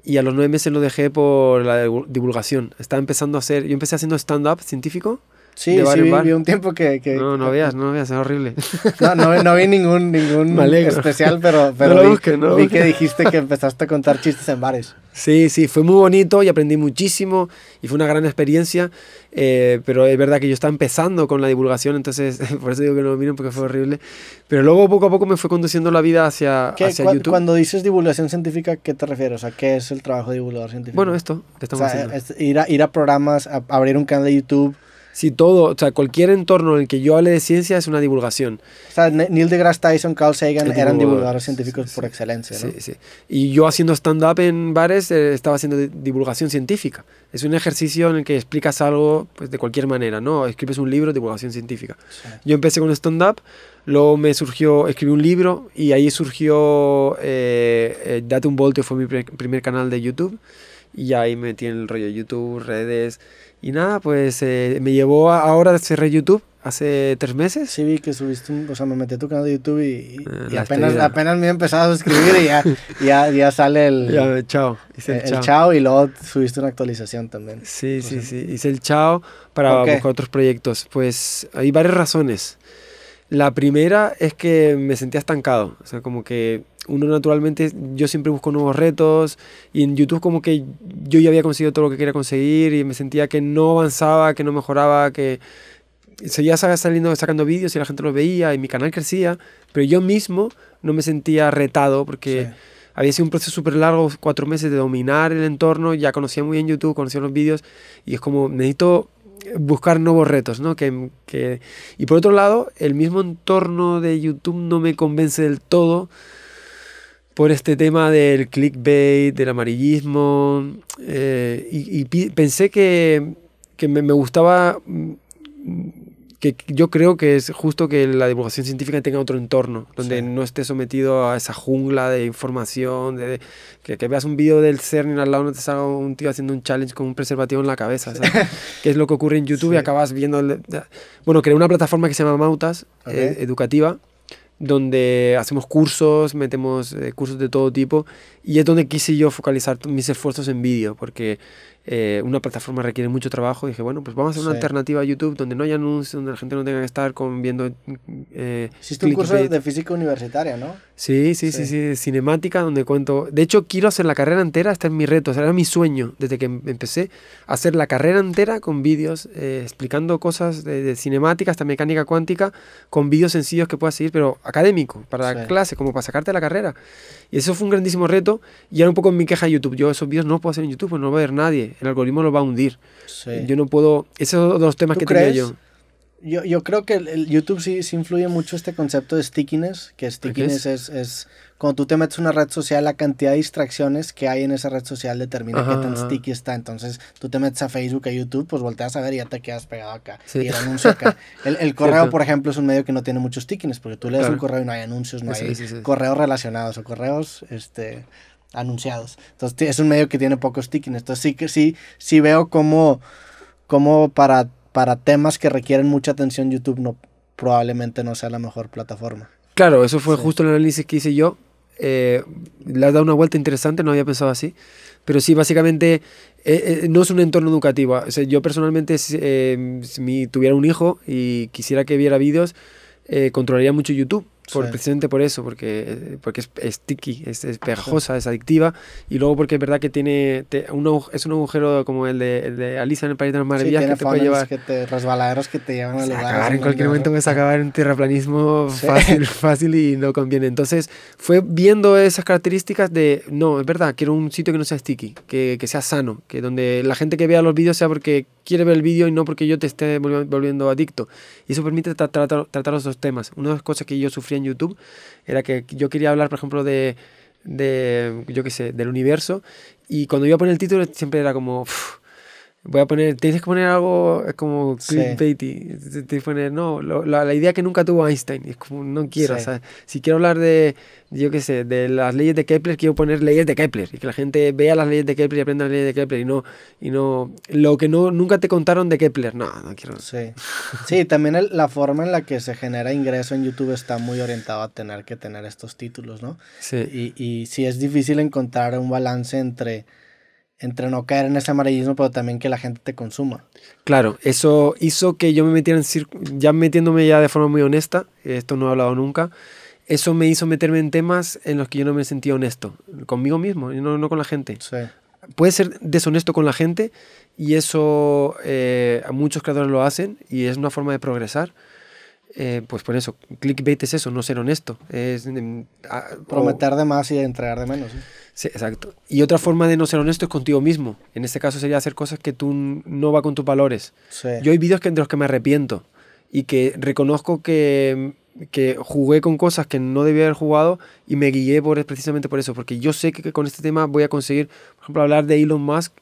Speaker 2: y a los nueve meses lo dejé por la divulgación. Estaba empezando a hacer... Yo empecé haciendo stand-up científico Sí, sí, vi, un tiempo que, que No, no habías, no veas, era horrible. No, no, vi ningún, ningún especial, pero, pero vi, que dijiste que empezaste a contar chistes en bares. Sí, sí, fue muy bonito y aprendí muchísimo y fue una gran experiencia, eh, pero es verdad que yo estaba empezando con la divulgación, entonces por eso digo que no lo miren porque fue horrible, pero luego poco a poco me fue conduciendo la vida hacia, hacia YouTube. Cuando
Speaker 1: dices divulgación científica, ¿qué te refieres? ¿A qué es el trabajo de divulgador científico? Bueno, esto que estamos o sea, ir, a, ir a
Speaker 2: programas, a abrir un canal de YouTube si todo, o sea, cualquier entorno en el que yo hable de ciencia es una divulgación.
Speaker 1: O sea, Neil deGrasse Tyson, Carl Sagan eran divulgadores
Speaker 2: científicos por excelencia. ¿no? Sí, sí. Y yo haciendo stand-up en bares eh, estaba haciendo divulgación científica. Es un ejercicio en el que explicas algo pues, de cualquier manera, ¿no? Escribes un libro, divulgación científica. Yo empecé con stand-up, luego me surgió, escribí un libro y ahí surgió eh, eh, Date un Voltio, fue mi primer canal de YouTube. Y ahí metí en el rollo YouTube, redes y nada, pues eh, me llevó a, cerrar YouTube hace tres meses. Sí, vi que subiste, un, o sea, me metí a tu canal de YouTube y, ah, apenas,
Speaker 1: apenas me he empezado a suscribir y ya, ya, sale el, ya, chao. Hice el,
Speaker 2: chao. y luego subiste una actualización también. Sí, sí, sí, hice el chao para buscar otros proyectos. Pues hay varias razones. La primera es que me sentía estancado, o sea, como que uno naturalmente, yo siempre busco nuevos retos y en YouTube como que yo ya había conseguido todo lo que quería conseguir y me sentía que no avanzaba, que no mejoraba, que seguía saliendo, sacando vídeos y la gente los veía y mi canal crecía, pero yo mismo no me sentía retado porque... había sido un proceso súper largo, cuatro meses de dominar el entorno, ya conocía muy bien YouTube, conocía los vídeos y es como, necesito buscar nuevos retos, ¿no? Que, que... Y por otro lado, el mismo entorno de YouTube no me convence del todo por este tema del clickbait, del amarillismo, eh, y, pensé que, que me, gustaba, mm, que yo creo que es justo que la divulgación científica tenga otro entorno, donde no esté sometido a esa jungla de información, de, que, veas un vídeo del CERN y al lado no te salga un tío haciendo un challenge con un preservativo en la cabeza, que es lo que ocurre en YouTube y acabas viendo... bueno, creé una plataforma que se llama Mautas, eh, educativa, donde hacemos cursos, metemos eh, cursos de todo tipo y es donde quise yo focalizar mis esfuerzos en vídeo, porque eh, una plataforma requiere mucho trabajo. Y dije, bueno, pues vamos a hacer una alternativa a YouTube donde no haya anuncios, donde la gente no tenga que estar con, viendo. Eh, un curso de
Speaker 1: física universitaria, ¿no?
Speaker 2: Sí, sí, sí, sí, cinemática, donde cuento. De hecho, quiero hacer la carrera entera, este es mi reto, era mi sueño desde que em-, empecé, hacer la carrera entera con vídeos, eh, explicando cosas de, cinemática hasta mecánica cuántica, con vídeos sencillos que puedas seguir, pero académico, para la clase, como para sacarte la carrera. Y eso fue un grandísimo reto y era un poco mi queja de YouTube. Yo esos vídeos no los puedo hacer en YouTube, pues no va a ver nadie. El algoritmo los va a hundir. Yo no puedo. Esos son los temas que tenía yo.
Speaker 1: Yo, yo creo que el, YouTube sí, sí, influye mucho este concepto de stickiness, que stickiness es? cuando tú te metes a una red social, la cantidad de distracciones que hay en esa red social determina qué tan sticky está. Entonces tú te metes a Facebook, a YouTube, pues volteas a ver y ya te quedas pegado acá. Y el anuncio acá. El, correo, por ejemplo, es un medio que no tiene muchos stickiness, porque tú lees un correo y no hay anuncios, no hay correos relacionados o correos este, anunciados. Entonces es un medio que tiene pocos sticking Entonces sí que sí, sí veo como, como para, para temas que requieren mucha atención YouTube no, probablemente no sea la mejor plataforma.
Speaker 2: Claro, eso fue justo el análisis que hice yo. Eh, le has dado una vuelta interesante, no había pensado así. Pero sí, básicamente eh, eh, no es un entorno educativo. O sea, yo personalmente, si tuviera un hijo y quisiera que viera vídeos, controlaría mucho YouTube por, precisamente por eso, porque, eh, porque es, sticky, es, es pegajosa, es adictiva, y luego porque es verdad que tiene es un agujero como el de, Alisa en el País de las Maravillas que te puede llevar... que
Speaker 1: te que te llevan a lugar... Acabar, en cualquier momento
Speaker 2: vas a acabar en terraplanismo fácil, y no conviene. Entonces fue viendo esas características de, no, es verdad, quiero un sitio que no sea sticky, que, que sea sano, que donde la gente que vea los vídeos sea porque quiere ver el vídeo y no porque yo te esté volviendo adicto. Y eso permite tratar los dos temas. Una de las cosas que yo sufría en YouTube era que yo quería hablar, por ejemplo, de, de yo qué sé, del universo. Y cuando iba a poner el título siempre era como voy a poner, tienes que poner algo como clickbaity, sí. tienes que poner, no, la, idea que nunca tuvo Einstein, es como, no quiero, o sea, si quiero hablar de, yo qué sé, de las leyes de Kepler, quiero poner leyes de Kepler, y que la gente vea las leyes de Kepler y aprenda las leyes de Kepler, y no, y no, lo que no, nunca te contaron de Kepler, no, no quiero. Sí,
Speaker 1: sí también la forma en la que se genera ingreso en YouTube está muy orientado a tener que tener estos títulos, ¿no? Sí. Y, y sí es difícil encontrar un balance entre entre no caer en ese amarillismo, pero también que la gente te consuma.
Speaker 2: Claro, eso hizo que yo me metiera en ya metiéndome ya de forma muy honesta, esto no he hablado nunca, eso me hizo meterme en temas en los que yo no me sentía honesto, conmigo mismo, no, con la gente. Sí. Puedes ser deshonesto con la gente y eso eh, muchos creadores lo hacen y es una forma de progresar. Eh, pues por eso, clickbait es eso, no ser honesto. Es, mm, ah, Prometer
Speaker 1: de más y entregar de menos.
Speaker 2: Sí, exacto. Y otra forma de no ser honesto es contigo mismo. En este caso sería hacer cosas que tú no va con tus valores. Yo hay vídeos que, entre los que me arrepiento y que reconozco que, que jugué con cosas que no debía haber jugado y me guié por, precisamente por eso, porque yo sé que, con este tema voy a conseguir, por ejemplo, hablar de Elon Musk,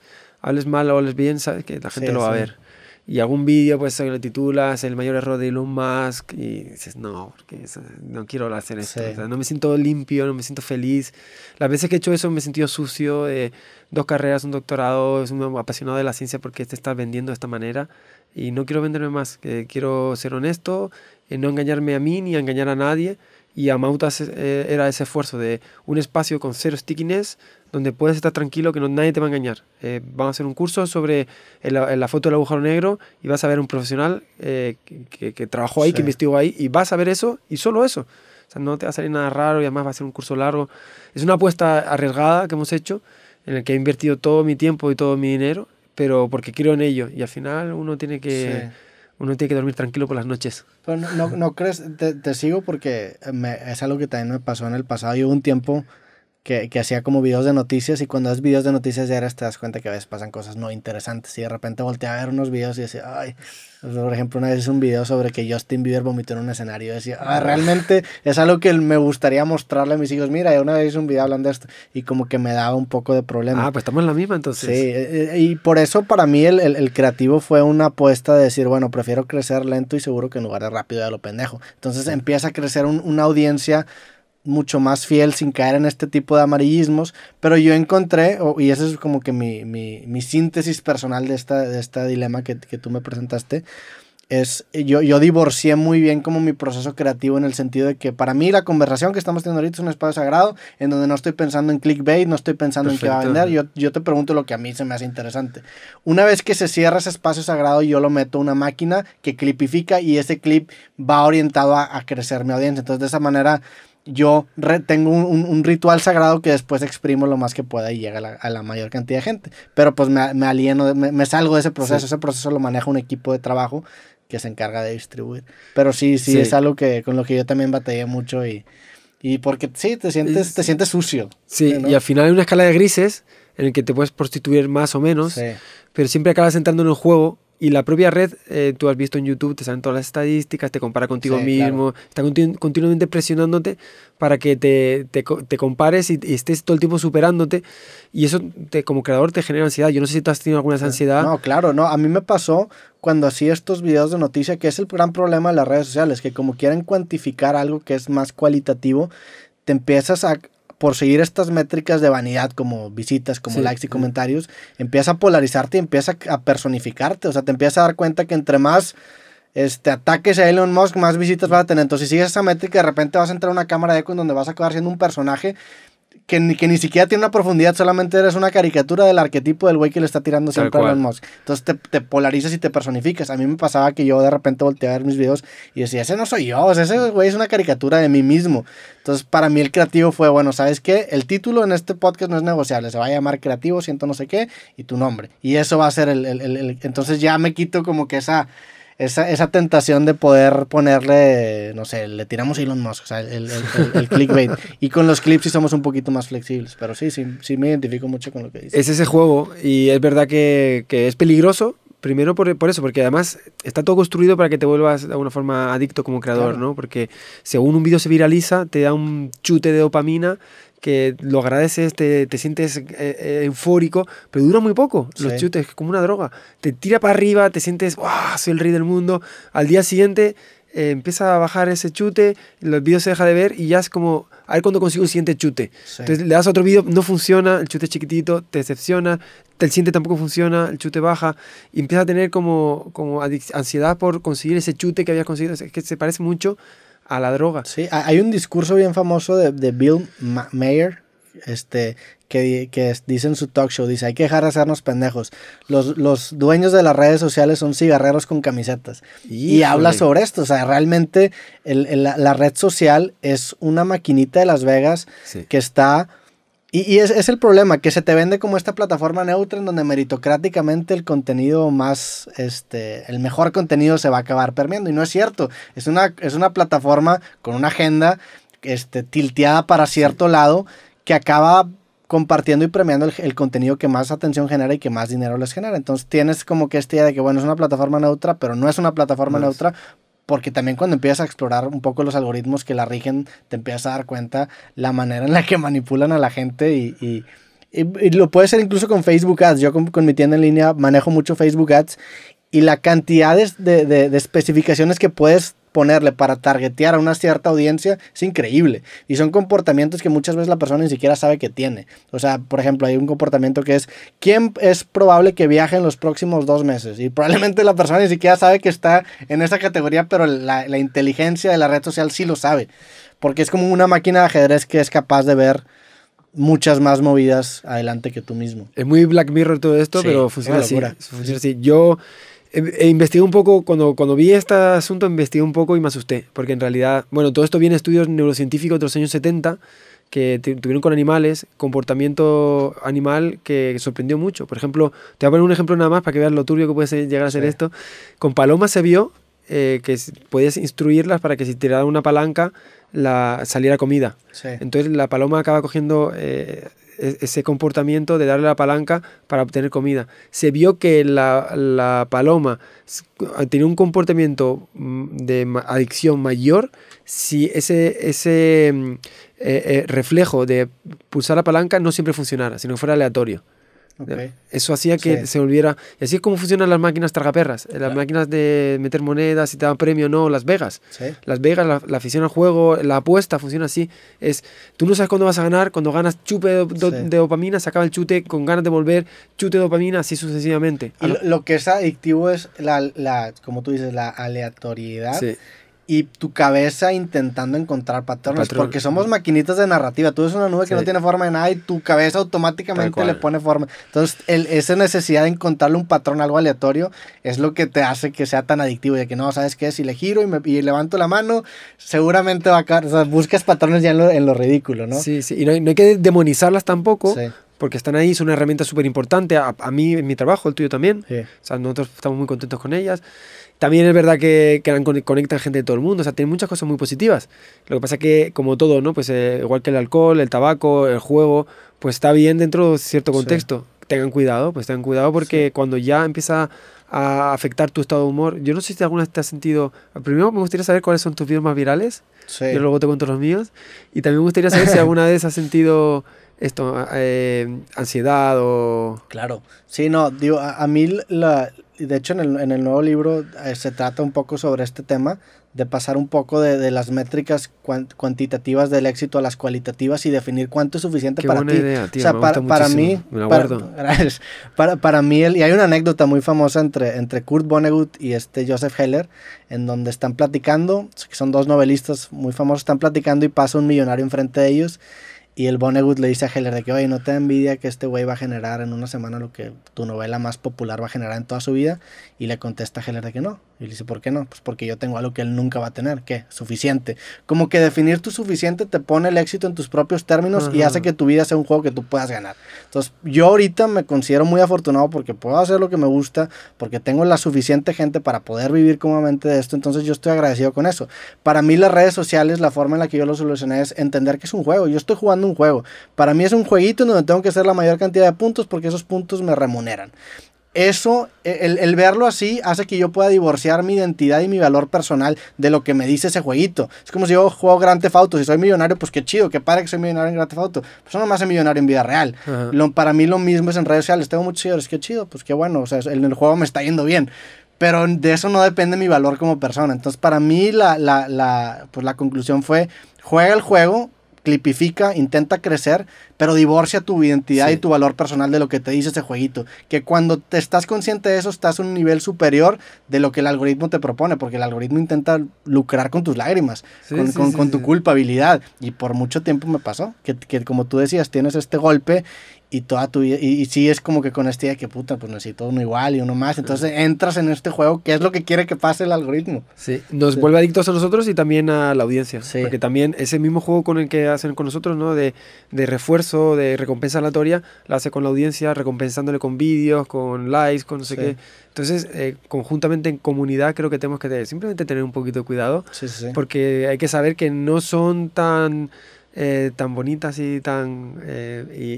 Speaker 2: hables mal o hables bien, sabes que la gente lo va a ver. Y hago un vídeo, pues lo titulas El mayor error de Elon Musk. Y dices, no, no quiero hacer esto. no me siento limpio, no me siento feliz. Las veces que he hecho eso me he sentido sucio. dos carreras, un doctorado, es un apasionado de la ciencia porque te este estás vendiendo de esta manera. Y no quiero venderme más. quiero ser honesto, eh, no engañarme a mí ni a engañar a nadie. Y a Mautas eh, era ese esfuerzo de un espacio con cero stickiness, donde puedes estar tranquilo que no, nadie te va a engañar. Eh, vamos a hacer un curso sobre la, foto del agujero negro y vas a ver un profesional eh, que, trabajó ahí, que investigó ahí, y vas a ver eso y solo eso. O sea, no te va a salir nada raro y además va a ser un curso largo. Es una apuesta arriesgada que hemos hecho, en la que he invertido todo mi tiempo y todo mi dinero, pero porque creo en ello. Y al final uno tiene que... uno tiene que dormir tranquilo por las noches.
Speaker 1: no, crees, te, sigo porque es algo que también me pasó en el pasado. Yo un tiempo que, hacía como videos de noticias y cuando haces videos de noticias diarias te das cuenta que a veces pasan cosas no interesantes y de repente voltea a ver unos videos y decía, ay, por ejemplo, una vez hice un video sobre que Justin Bieber vomitó en un escenario y decía, ah, realmente es algo que me gustaría mostrarle a mis hijos, mira, una vez hice un video hablando de esto y como que me daba un poco de problema. Ah, pues
Speaker 2: estamos en la misma entonces. Sí,
Speaker 1: eh, eh, y por eso para mí el, el, creativo fue una apuesta de decir, bueno, prefiero crecer lento y seguro que en lugar de rápido a lo pendejo. Entonces empieza a crecer una audiencia mucho más fiel sin caer en este tipo de amarillismos, pero yo encontré, y esa es como que mi, mi, mi, síntesis personal de, esta, de este dilema que, que tú me presentaste, es yo, yo divorcié muy bien como mi proceso creativo en el sentido de que para mí la conversación que estamos teniendo ahorita es un espacio sagrado en donde no estoy pensando en clickbait, no estoy pensando en qué va a vender, yo, yo te pregunto lo que a mí se me hace interesante. Una vez que se cierra ese espacio sagrado, yo lo meto a una máquina que clipifica y ese clip va orientado a, a crecer mi audiencia. Entonces de esa manera yo tengo un, ritual sagrado que después exprimo lo más que pueda y llega a la, mayor cantidad de gente. Pero pues me, alieno, me, salgo de ese proceso. Ese proceso lo maneja un equipo de trabajo que se encarga de distribuir. Pero sí, sí, es algo que con lo que yo también batallé mucho y, y porque sí, te sientes, te sientes sucio.
Speaker 2: Sí, y al final hay una escala de grises en el que te puedes prostituir más o menos, pero siempre acabas entrando en un juego y la propia red, eh, tú has visto en YouTube, te salen todas las estadísticas, te compara contigo mismo, está continuamente presionándote para que te, te, compares y, estés todo el tiempo superándote. Y eso te, como creador te genera ansiedad. Yo no sé si tú has tenido alguna ansiedad. No,
Speaker 1: claro, no. A mí me pasó cuando hacía estos videos de noticia, que es el gran problema de las redes sociales, que como quieren cuantificar algo que es más cualitativo, te empiezas a, por seguir estas métricas de vanidad como visitas, como likes y comentarios, empieza a polarizarte y empieza a personificarte. O sea, te empiezas a dar cuenta que entre más este, ataques a Elon Musk, más visitas vas a tener. Entonces, si sigues esa métrica, de repente vas a entrar a una cámara de eco en donde vas a acabar siendo un personaje que ni, siquiera tiene una profundidad, solamente eres una caricatura del arquetipo del güey que le está tirando siempre a Elon Entonces te, te, polarizas y te personificas. A mí me pasaba que yo de repente volteaba a ver mis videos y decía, ese no soy yo, ese güey es una caricatura de mí mismo. Entonces para mí el creativo fue, bueno, ¿sabes qué? El título en este podcast no es negociable, se va a llamar creativo, siento no sé qué, y tu nombre. Y eso va a ser el entonces ya me quito como que esa esa, esa tentación de poder ponerle, no sé, le tiramos Elon Musk, o sea, el, el, clickbait. y con los clips sí somos un poquito más flexibles, pero sí, sí, sí me identifico mucho con lo que dice. Es ese
Speaker 2: juego y es verdad que, que es peligroso, primero por, por, eso, porque además está todo construido para que te vuelvas de alguna forma adicto como creador, ¿no? Porque según un vídeo se viraliza, te da un chute de dopamina que lo agradeces, te, te sientes eh, eh, eufórico, pero dura muy poco. Los chutes, es como una droga. Te tira para arriba, te sientes, ¡Wow! Soy el rey del mundo. Al día siguiente eh, empieza a bajar ese chute, el video se deja de ver y ya es como, a ver cuando consigo un siguiente chute. Entonces le das otro video, no funciona, el chute es chiquitito, te decepciona, el siguiente tampoco funciona, el chute baja y empieza a tener como, como ansiedad por conseguir ese chute que habías conseguido. Es que se parece mucho a la droga. Sí,
Speaker 1: hay un discurso bien famoso de, Bill Mayer, este, que, que, dice en su talk show, dice, hay que dejar de hacernos pendejos. Los, dueños de las redes sociales son cigarreros con camisetas. Y habla sobre esto, o sea, realmente la, red social es una maquinita de Las Vegas que está y, es, el problema, que se te vende como esta plataforma neutra en donde meritocráticamente el contenido más, este, el mejor contenido se va a acabar permeando. Y no es cierto. Es una, es una plataforma con una agenda este, tilteada para cierto lado que acaba compartiendo y premiando el, contenido que más atención genera y que más dinero les genera. Entonces tienes como que esta idea de que, bueno, es una plataforma neutra, pero no es una plataforma neutra porque también cuando empiezas a explorar un poco los algoritmos que la rigen, te empiezas a dar cuenta la manera en la que manipulan a la gente y, lo puede ser incluso con Facebook Ads. Yo con, mi tienda en línea manejo mucho Facebook Ads y la cantidad de especificaciones que puedes ponerle para targetear a una cierta audiencia es increíble. Y son comportamientos que muchas veces la persona ni siquiera sabe que tiene. O sea, por ejemplo, hay un comportamiento que es, ¿quién es probable que viaje en los próximos dos meses? Y probablemente la persona ni siquiera sabe que está en esa categoría, pero la, inteligencia de la red social sí lo sabe. Porque es como una máquina de ajedrez que es capaz de ver muchas más
Speaker 2: movidas adelante que tú mismo. Es muy Black Mirror todo esto, pero funciona así, funciona así. Yo He em, investigado un poco, cuando, cuando vi este asunto, investigué un poco y me asusté, porque en realidad, bueno, todo esto viene de estudios neurocientíficos de los años 70 que tuvieron con animales, comportamiento animal que sorprendió mucho. Por ejemplo, te voy a poner un ejemplo nada más para que veas lo turbio que puede llegar a ser esto. Con palomas se vio eh, que podías instruirlas para que si tiraran una palanca la, saliera comida. Entonces la paloma acaba cogiendo... Eh, e-, ese comportamiento de darle la palanca para obtener comida. Se vio que la, paloma ah, tenía un comportamiento mm, de adicción mayor si ese, ese mm, eh, eh, reflejo de pulsar la palanca no siempre funcionara, sino fuera aleatorio. Eh, eso hacía que se volviera... así es como funcionan las máquinas tragaperras, eh, las máquinas de meter monedas, y te dan premio no, Las Vegas. Las Vegas, la, afición al juego, la apuesta funciona así. Es, tú no sabes cuándo vas a ganar, cuando ganas chupe de, dopamina, se acaba el chute, con ganas de volver, chute de dopamina, así sucesivamente. Ah, lo, que es adictivo
Speaker 1: es, la, la, como tú dices, la aleatoriedad y tu cabeza intentando encontrar patrones, porque somos maquinitas de narrativa. Tú eres una nube que no tiene forma de nada y tu cabeza automáticamente le pone forma. Entonces, el, esa necesidad de encontrarle un patrón, algo aleatorio, es lo que te hace que sea tan adictivo. ya que no, ¿sabes qué? Si le giro y, me, y levanto la mano, seguramente
Speaker 2: va a caer. O sea, buscas patrones ya en lo, en lo ridículo, ¿no? Sí, sí. Y no hay, que demonizarlas tampoco. porque están ahí, son una herramienta súper importante a, mí en mi trabajo, el tuyo también. O sea, nosotros estamos muy contentos con ellas. También es verdad que, que conectan gente de todo el mundo, o sea, tienen muchas cosas muy positivas. Lo que pasa que, como todo, ¿no? Pues eh, igual que el alcohol, el tabaco, el juego, pues está bien dentro de cierto contexto. Tengan cuidado, pues tengan cuidado porque cuando ya empieza a afectar tu estado de humor, yo no sé si alguna vez te has sentido... Primero me gustaría saber cuáles son tus videos más virales, sí. yo luego te cuento los míos, y también me gustaría saber si alguna vez has sentido esto, eh, ansiedad o... Claro, sí, no, digo, a, a mí la, de hecho
Speaker 1: en el, en el nuevo libro eh, se trata un poco sobre este tema, de pasar un poco de, de las métricas cuantitativas del éxito a las cualitativas y definir cuánto es suficiente para buena ti. o sea, para, para mí, me para, para, para, mí, y hay una anécdota muy famosa entre, entre Kurt Vonnegut y este Joseph Heller, en donde están platicando, son dos novelistas muy famosos, están platicando y pasa un millonario enfrente de ellos y el Vonnegut le dice a Heller de que, oye, no te envidia que este güey va a generar en una semana lo que tu novela más popular va a generar en toda su vida. Y le contesta a Heller de que no. Y le dice, ¿por qué no? Pues porque yo tengo algo que él nunca va a tener. ¿Qué? Suficiente. Como que definir tu suficiente te pone el éxito en tus propios términos y hace que tu vida sea un juego que tú puedas ganar. Entonces, yo ahorita me considero muy afortunado porque puedo hacer lo que me gusta, porque tengo la suficiente gente para poder vivir cómodamente de esto. Entonces, yo estoy agradecido con eso. Para mí, las redes sociales, la forma en la que yo lo solucioné es entender que es un juego. Yo estoy jugando un juego. Para mí es un jueguito donde tengo que hacer la mayor cantidad de puntos porque esos puntos me remuneran. Eso, e, el, verlo así, hace que yo pueda divorciar mi identidad y mi valor personal de lo que me dice ese jueguito. Es como si yo juego Grand Theft Auto, si soy millonario, pues qué chido, qué padre que soy millonario en Grand Theft Auto. Pues no me hace millonario en vida real. Lo, para mí lo mismo es en redes sociales. Tengo muchos seguidores, qué chido, pues qué bueno, o sea, en el juego me está yendo bien pero de eso no depende mi valor como persona. Entonces, para mí, la, la, la, pues la conclusión fue, juega el juego, clipifica, intenta crecer, pero divorcia tu identidad y tu valor personal de lo que te dice ese jueguito. Que cuando te estás consciente de eso, estás a un nivel superior de lo que el algoritmo te propone, porque el algoritmo intenta lucrar con tus lágrimas, con, tu culpabilidad. Y por mucho tiempo me pasó, que, que como tú decías, tienes este golpe y toda y, y, sí es como que con esta idea que puta, pues todo uno igual y uno más, entonces entras en este juego que es lo que quiere que pase el algoritmo.
Speaker 2: Sí, nos vuelve adictos a nosotros y también a la audiencia, sí. porque también ese mismo juego con el que hacen con nosotros, ¿no? De, de refuerzo, de recompensa aleatoria, la hace con la audiencia, recompensándole con vídeos, con likes, con no sé qué. Entonces, eh, conjuntamente en comunidad creo que tenemos que simplemente tener un poquito de cuidado, porque hay que saber que no son tan... Eh, tan bonitas eh, y tan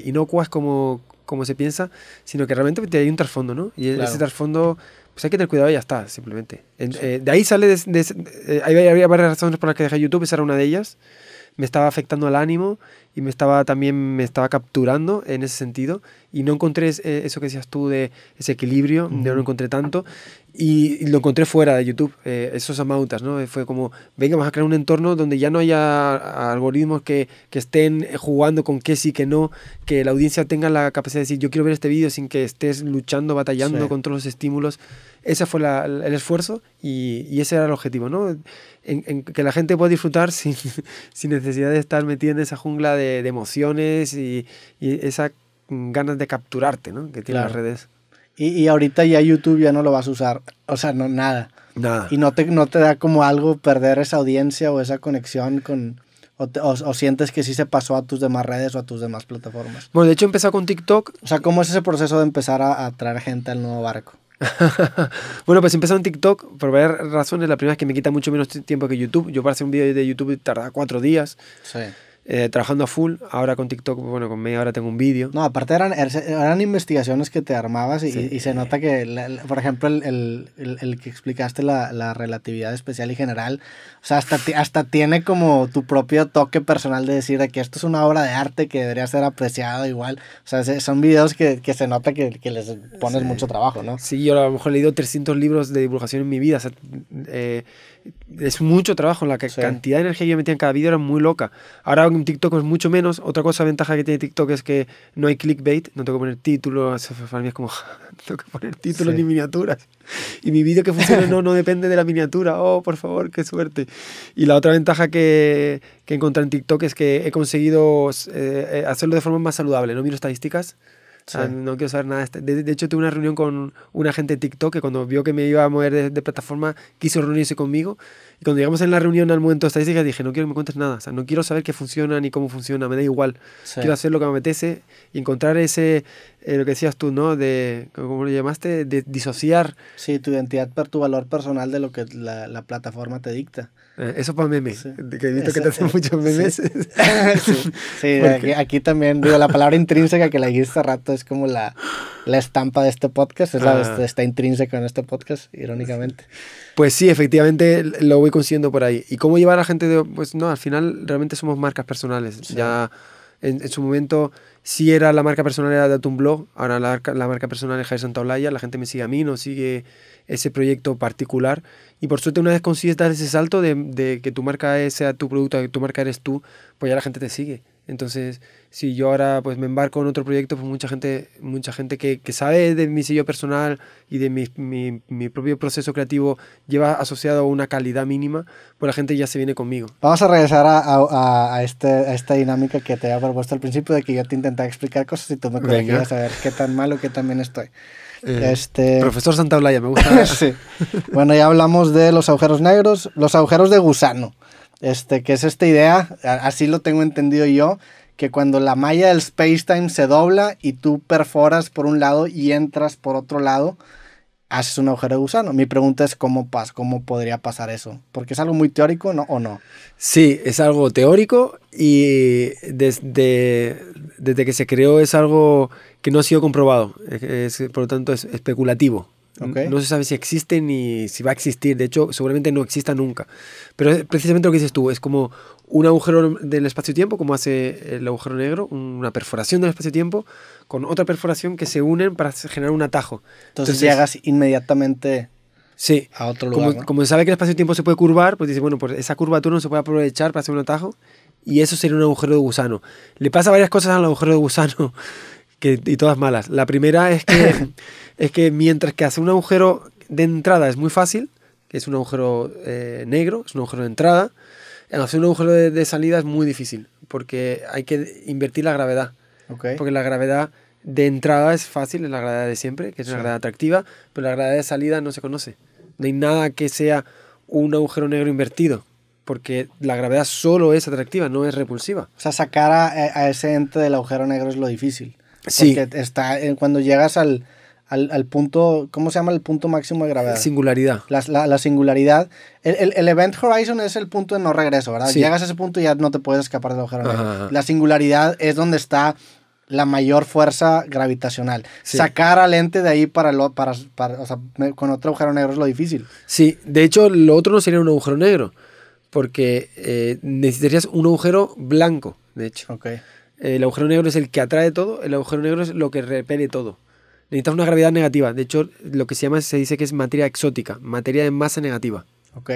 Speaker 2: inocuas como, como se piensa, sino que realmente hay un trasfondo, ¿no? Y en ese trasfondo, pues hay que tener cuidado y ya está, simplemente. Eh, de ahí sale, había varias razones por las que dejé YouTube, esa era una de ellas. Me estaba afectando al ánimo y me estaba también, me estaba capturando en ese sentido y no encontré eh, eso que decías tú de ese equilibrio, no lo encontré tanto y lo encontré fuera de YouTube, eh, esos amautas, ¿no? Fue como, venga, vamos a crear un entorno donde ya no haya algoritmos que, que estén jugando con qué sí, que no, que la audiencia tenga la capacidad de decir, yo quiero ver este vídeo sin que estés luchando, batallando contra los estímulos. Ese fue el esfuerzo y, ese era el objetivo, ¿no? En, que la gente pueda disfrutar sin, sin, necesidad de estar metida en esa jungla de, emociones y, y esa ganas de capturarte, ¿no? Que tiene las redes.
Speaker 1: Y, y, ahorita ya YouTube ya no lo vas a usar. O sea, no, nada. Nada. Y no te, no te da como algo perder esa audiencia o esa conexión con... O, o, sientes que sí se pasó a tus demás redes o a tus demás plataformas. Bueno, de hecho empezó
Speaker 2: con TikTok. O sea, ¿cómo es ese proceso de empezar a, atraer traer gente al nuevo barco? bueno, pues empezó en TikTok por varias razones. La primera es que me quita mucho menos tiempo que YouTube. Yo para hacer un video de YouTube tarda cuatro días. Sí. Eh, trabajando a full. Ahora con TikTok, bueno, con media ahora tengo un vídeo.
Speaker 1: No, aparte eran, er, eran investigaciones que te armabas y, se nota que, por ejemplo, el, el, el, que explicaste la, la, relatividad especial y general, o sea, hasta, hasta tiene como tu propio toque personal de decir que esto es una obra de arte que debería ser apreciado igual. O sea, son videos que, que, se nota que, que les pones mucho
Speaker 2: trabajo, ¿no? Sí, yo a lo mejor he leído 300 libros de divulgación en mi vida. O sea, eh, es mucho trabajo, la cantidad de energía que yo metía en cada vídeo era muy loca. Ahora en TikTok es mucho menos. Otra cosa ventaja que tiene TikTok es que no hay clickbait, no tengo que poner títulos, para es como, no tengo que poner títulos ni miniaturas. Y mi vídeo que funciona no, no depende de la miniatura, oh, por favor, qué suerte. Y la otra ventaja que, que encontré en TikTok es que he conseguido eh, eh, hacerlo de forma más saludable, no miro estadísticas no quiero saber nada. Este. De, de, hecho, tuve una reunión con un agente de TikTok que cuando vio que me iba a mover de plataforma, quiso reunirse conmigo cuando llegamos en la reunión al momento de estadística, dije, no quiero que me cuentes nada, o sea, no quiero saber qué funciona ni cómo funciona, me da igual. Quiero hacer lo que me apetece y encontrar ese, eh, lo que decías tú, ¿no? De, ¿cómo lo llamaste? De disociar. Sí, tu
Speaker 1: identidad, por tu valor personal de lo que la, plataforma te dicta. Eh, eso
Speaker 2: para memes, que he visto que te hacen muchos memes. Sí,
Speaker 1: aquí, también, digo, la palabra intrínseca que la dijiste hace rato es como la, la estampa de este podcast, es ah. está intrínseca en este podcast,
Speaker 2: irónicamente. Pues sí, efectivamente, lo voy consiguiendo por ahí. ¿Y cómo llevar a la gente? De, pues no, al final realmente somos marcas personales. Ya en, su momento si era la marca personal era de Blog, ahora la, marca personal es Javier Santaolalla, la gente me sigue a mí, no sigue ese proyecto particular. Y por suerte una vez consigues dar ese salto de, de que tu marca sea tu producto, que tu marca eres tú, pues ya la gente te sigue. Entonces, si yo ahora pues me embarco en otro proyecto, pues mucha gente, mucha gente que, que sabe de mi sello personal y de mi, mi, propio proceso creativo lleva asociado una calidad mínima, pues la gente ya se viene conmigo. Vamos a
Speaker 1: regresar a, a, a, este, a esta dinámica que te había propuesto al principio de que yo te intentaba explicar cosas y tú me corregías a ver qué tan malo que qué tan bien estoy. Eh, este... Profesor Santaolalla, me gusta. Bueno, ya hablamos de los agujeros negros, los agujeros de gusano. Este, que es esta idea, así lo tengo entendido yo, que cuando la malla del space-time se dobla y tú perforas por un lado y entras por otro lado, haces un agujero de gusano. Mi pregunta es cómo, pas cómo podría pasar eso, porque es algo muy teórico o no.
Speaker 2: Sí, es algo teórico y desde, desde que se creó es algo que no ha sido comprobado, es, por lo tanto es especulativo. No se sabe si existe ni si va a existir. De hecho, seguramente no exista nunca. Pero precisamente lo que dices tú, es como un agujero del espacio-tiempo, como hace el agujero negro, una perforación del espacio-tiempo, con otra perforación que se unen para generar un atajo. Entonces, llegas inmediatamente sí, a otro lugar. Como, se sabe que el espacio-tiempo se puede curvar, pues dice, bueno, pues esa curvatura no se puede aprovechar para hacer un atajo y eso sería un agujero de gusano. Le pasa varias cosas al agujero de gusano y todas malas. La primera es que, es que mientras que hacer un agujero de entrada es muy fácil, que es un agujero eh, negro, es un agujero de entrada, hacer un agujero de, salida es muy difícil, porque hay que invertir la gravedad. Porque la gravedad de entrada es fácil, es la gravedad de siempre, que es una gravedad atractiva, pero la gravedad de salida no se conoce. No hay nada que sea un agujero negro invertido, porque la gravedad solo es atractiva, no es repulsiva.
Speaker 1: O sea, sacar a ese ente del agujero negro es lo difícil. Sí. Porque está, cuando llegas al, al, punto, ¿cómo se llama el punto máximo de gravedad?
Speaker 2: Singularidad.
Speaker 1: La, la, la singularidad. El, el, Event Horizon es el punto de no regreso, ¿verdad? Si Llegas a ese punto y ya no te puedes escapar del agujero negro. La singularidad es donde está la mayor fuerza gravitacional. Sacar al ente de ahí para para, o sea, con otro agujero
Speaker 2: negro es lo difícil. Sí, de hecho, lo otro no sería un agujero negro, porque eh, necesitarías un agujero blanco, de hecho. Okay. El agujero negro es el que atrae todo, el agujero negro es lo que repele todo. Necesitas una gravedad negativa. De hecho, lo que se llama, se dice que es materia exótica, materia de masa negativa. Ok.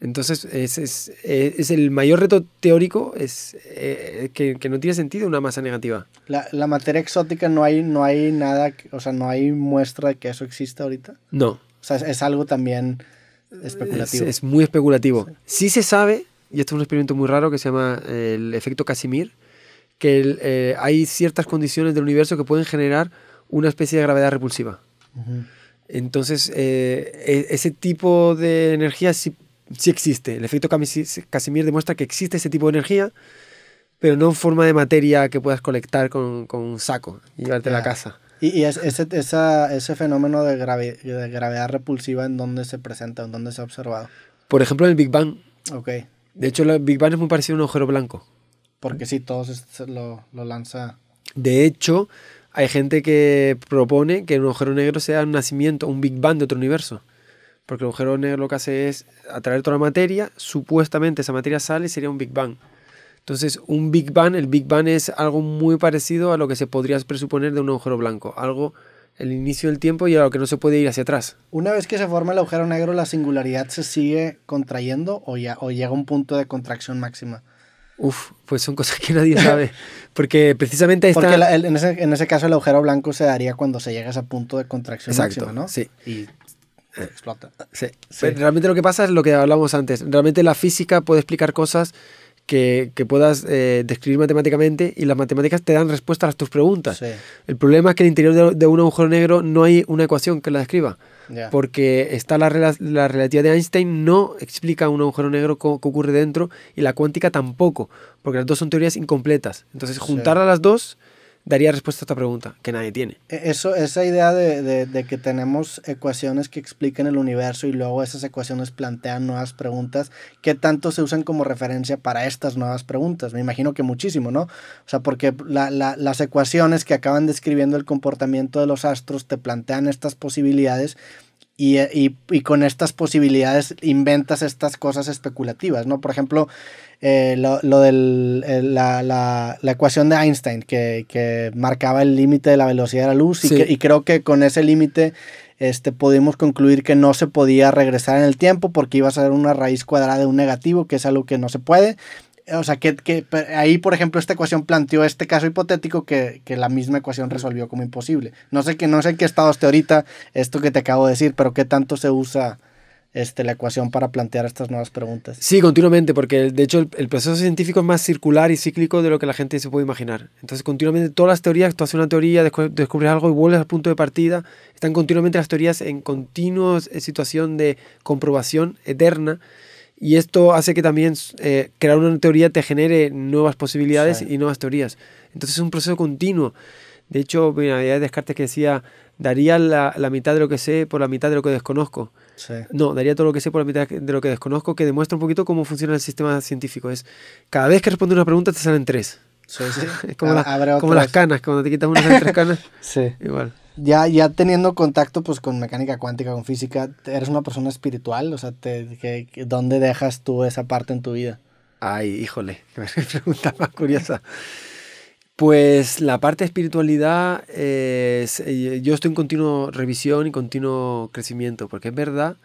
Speaker 2: Entonces, es, es, eh, el mayor reto teórico es eh, que, no tiene sentido una masa negativa.
Speaker 1: La, materia exótica no hay, no hay nada, o sea, no hay muestra de que eso exista ahorita. No. O sea, es, algo también especulativo. Es,
Speaker 2: muy especulativo. sí se sabe, y esto es un experimento muy raro que se llama el efecto Casimir, que eh, hay ciertas condiciones del universo que pueden generar una especie de gravedad repulsiva. Entonces, eh, e, ese tipo de energía sí, existe. El efecto Casimir demuestra que existe ese tipo de energía, pero no en forma de materia que puedas colectar con, un saco y llevarte a la ah. casa.
Speaker 1: Y, y es, ese, fenómeno de, gravedad repulsiva, ¿en dónde se presenta? ¿En dónde se ha observado?
Speaker 2: Por ejemplo, en el Big Bang. De hecho, el Big Bang es muy parecido a un agujero blanco.
Speaker 1: Porque si, todos lo, lo lanza.
Speaker 2: De hecho, hay gente que propone que un agujero negro sea un nacimiento, un Big Bang de otro universo. Porque el agujero negro lo que hace es atraer toda la materia, supuestamente esa materia sale y sería un Big Bang. Entonces, un Big Bang, el Big Bang es algo muy parecido a lo que se podría presuponer de un agujero blanco. Algo, el inicio del tiempo y a lo que no se puede ir hacia atrás.
Speaker 1: Una vez que se forma el agujero negro, ¿la singularidad se sigue contrayendo o, ya, o llega a un punto de contracción máxima?
Speaker 2: Uf, pues son cosas que nadie sabe. Porque precisamente está Porque en,
Speaker 1: ese, en, ese, caso el agujero blanco se daría cuando se llega a ese punto de contracción Exacto, ¿no? Sí.
Speaker 2: Y explota. Sí. Pues, realmente lo que pasa es lo que hablamos antes. Realmente la física puede explicar cosas que, puedas eh, describir matemáticamente y las matemáticas te dan respuestas a tus preguntas. Sí. El problema es que en el interior de, de, un agujero negro no hay una ecuación que la describa porque está la, la, relatividad de Einstein no explica un agujero negro que ocurre dentro y la cuántica tampoco, porque las dos son teorías incompletas. Entonces, juntar a las dos daría respuesta a esta pregunta, que nadie tiene.
Speaker 1: E, eso, esa idea de, que tenemos ecuaciones que explican el universo y luego esas ecuaciones plantean nuevas preguntas, ¿qué tanto se usan como referencia para estas nuevas preguntas? Me imagino que muchísimo, ¿no? O sea, porque las ecuaciones que acaban describiendo el comportamiento de los astros te plantean estas posibilidades y, y, con estas posibilidades inventas estas cosas especulativas, ¿no? Por ejemplo, eh, lo, lo de eh, la, la, ecuación de Einstein que, marcaba el límite de la velocidad de la luz y, creo que con ese límite este, pudimos concluir que no se podía regresar en el tiempo porque iba a ser una raíz cuadrada de un negativo, que es algo que no se puede. Eh, o sea, que, que, ahí, por ejemplo, esta ecuación planteó este caso hipotético que, la misma ecuación resolvió como imposible. No sé, que, no sé en qué estado esté ahorita esto que te acabo de decir, pero qué tanto se usa este, la ecuación para plantear estas nuevas preguntas.
Speaker 2: Sí, continuamente, porque de hecho el, proceso científico es más circular y cíclico de lo que la gente se puede imaginar. Entonces, continuamente todas las teorías, tú haces una teoría, descubres algo y vuelves al punto de partida, están continuamente las teorías en continua eh, situación de comprobación eterna. Y esto hace que también eh, crear una teoría te genere nuevas posibilidades y nuevas teorías. Entonces es un proceso continuo. De hecho, idea había Descartes que decía, daría la, mitad de lo que sé por la mitad de lo que desconozco. No, daría todo lo que sé por la mitad de lo que desconozco, que demuestra un poquito cómo funciona el sistema científico. Es, cada vez que responde una pregunta te salen tres. como, como las canas, cuando te quitas unas tres canas. sí. Igual.
Speaker 1: Ya, ya teniendo contacto pues con mecánica cuántica, con física, eres una persona espiritual, o sea, te, ¿dónde dejas tú esa parte en tu vida? Ay,
Speaker 2: híjole, qué pregunta más curiosa. Pues la parte de espiritualidad, eh, yo estoy en continuo revisión y continuo crecimiento, porque es verdad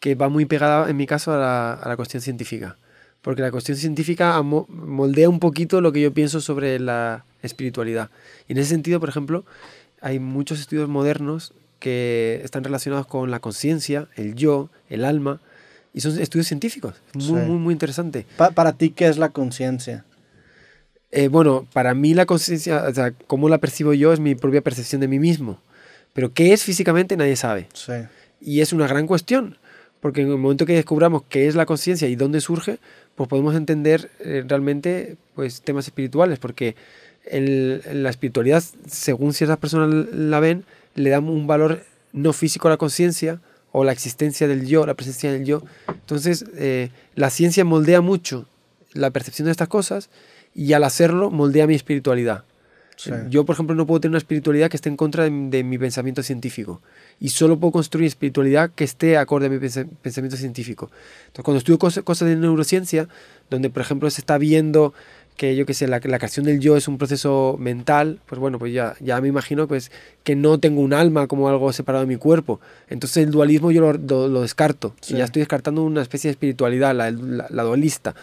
Speaker 2: que va muy pegada, en mi caso, a la, a la cuestión científica porque la cuestión científica moldea un poquito lo que yo pienso sobre la espiritualidad. Y en ese sentido, por ejemplo, hay muchos estudios modernos que están relacionados con la conciencia, el yo, el alma, y son estudios científicos. Muy, muy, muy interesante. para ti, ¿qué es la conciencia? Eh, bueno, para mí la conciencia, o sea, cómo la percibo yo es mi propia percepción de mí mismo. Pero qué es físicamente nadie sabe. Sí. Y es una gran cuestión, porque en el momento que descubramos qué es la conciencia y dónde surge, podemos entender eh, realmente pues, temas espirituales, porque la espiritualidad, según ciertas personas la ven, le da un valor no físico a la conciencia o la existencia del yo, la presencia del yo. Entonces, eh, la ciencia moldea mucho la percepción de estas cosas y al hacerlo moldea mi espiritualidad. Yo, por ejemplo, no puedo tener una espiritualidad que esté en contra de, mi pensamiento científico. Y solo puedo construir espiritualidad que esté acorde a mi pensamiento científico. Entonces, cuando estudio cosas, de neurociencia, donde, por ejemplo, se está viendo que yo qué sé, la, la, creación del yo es un proceso mental, pues bueno, pues ya, ya me imagino pues, que no tengo un alma como algo separado de mi cuerpo. Entonces el dualismo yo lo, descarto. Y ya estoy descartando una especie de espiritualidad, la, la dualista.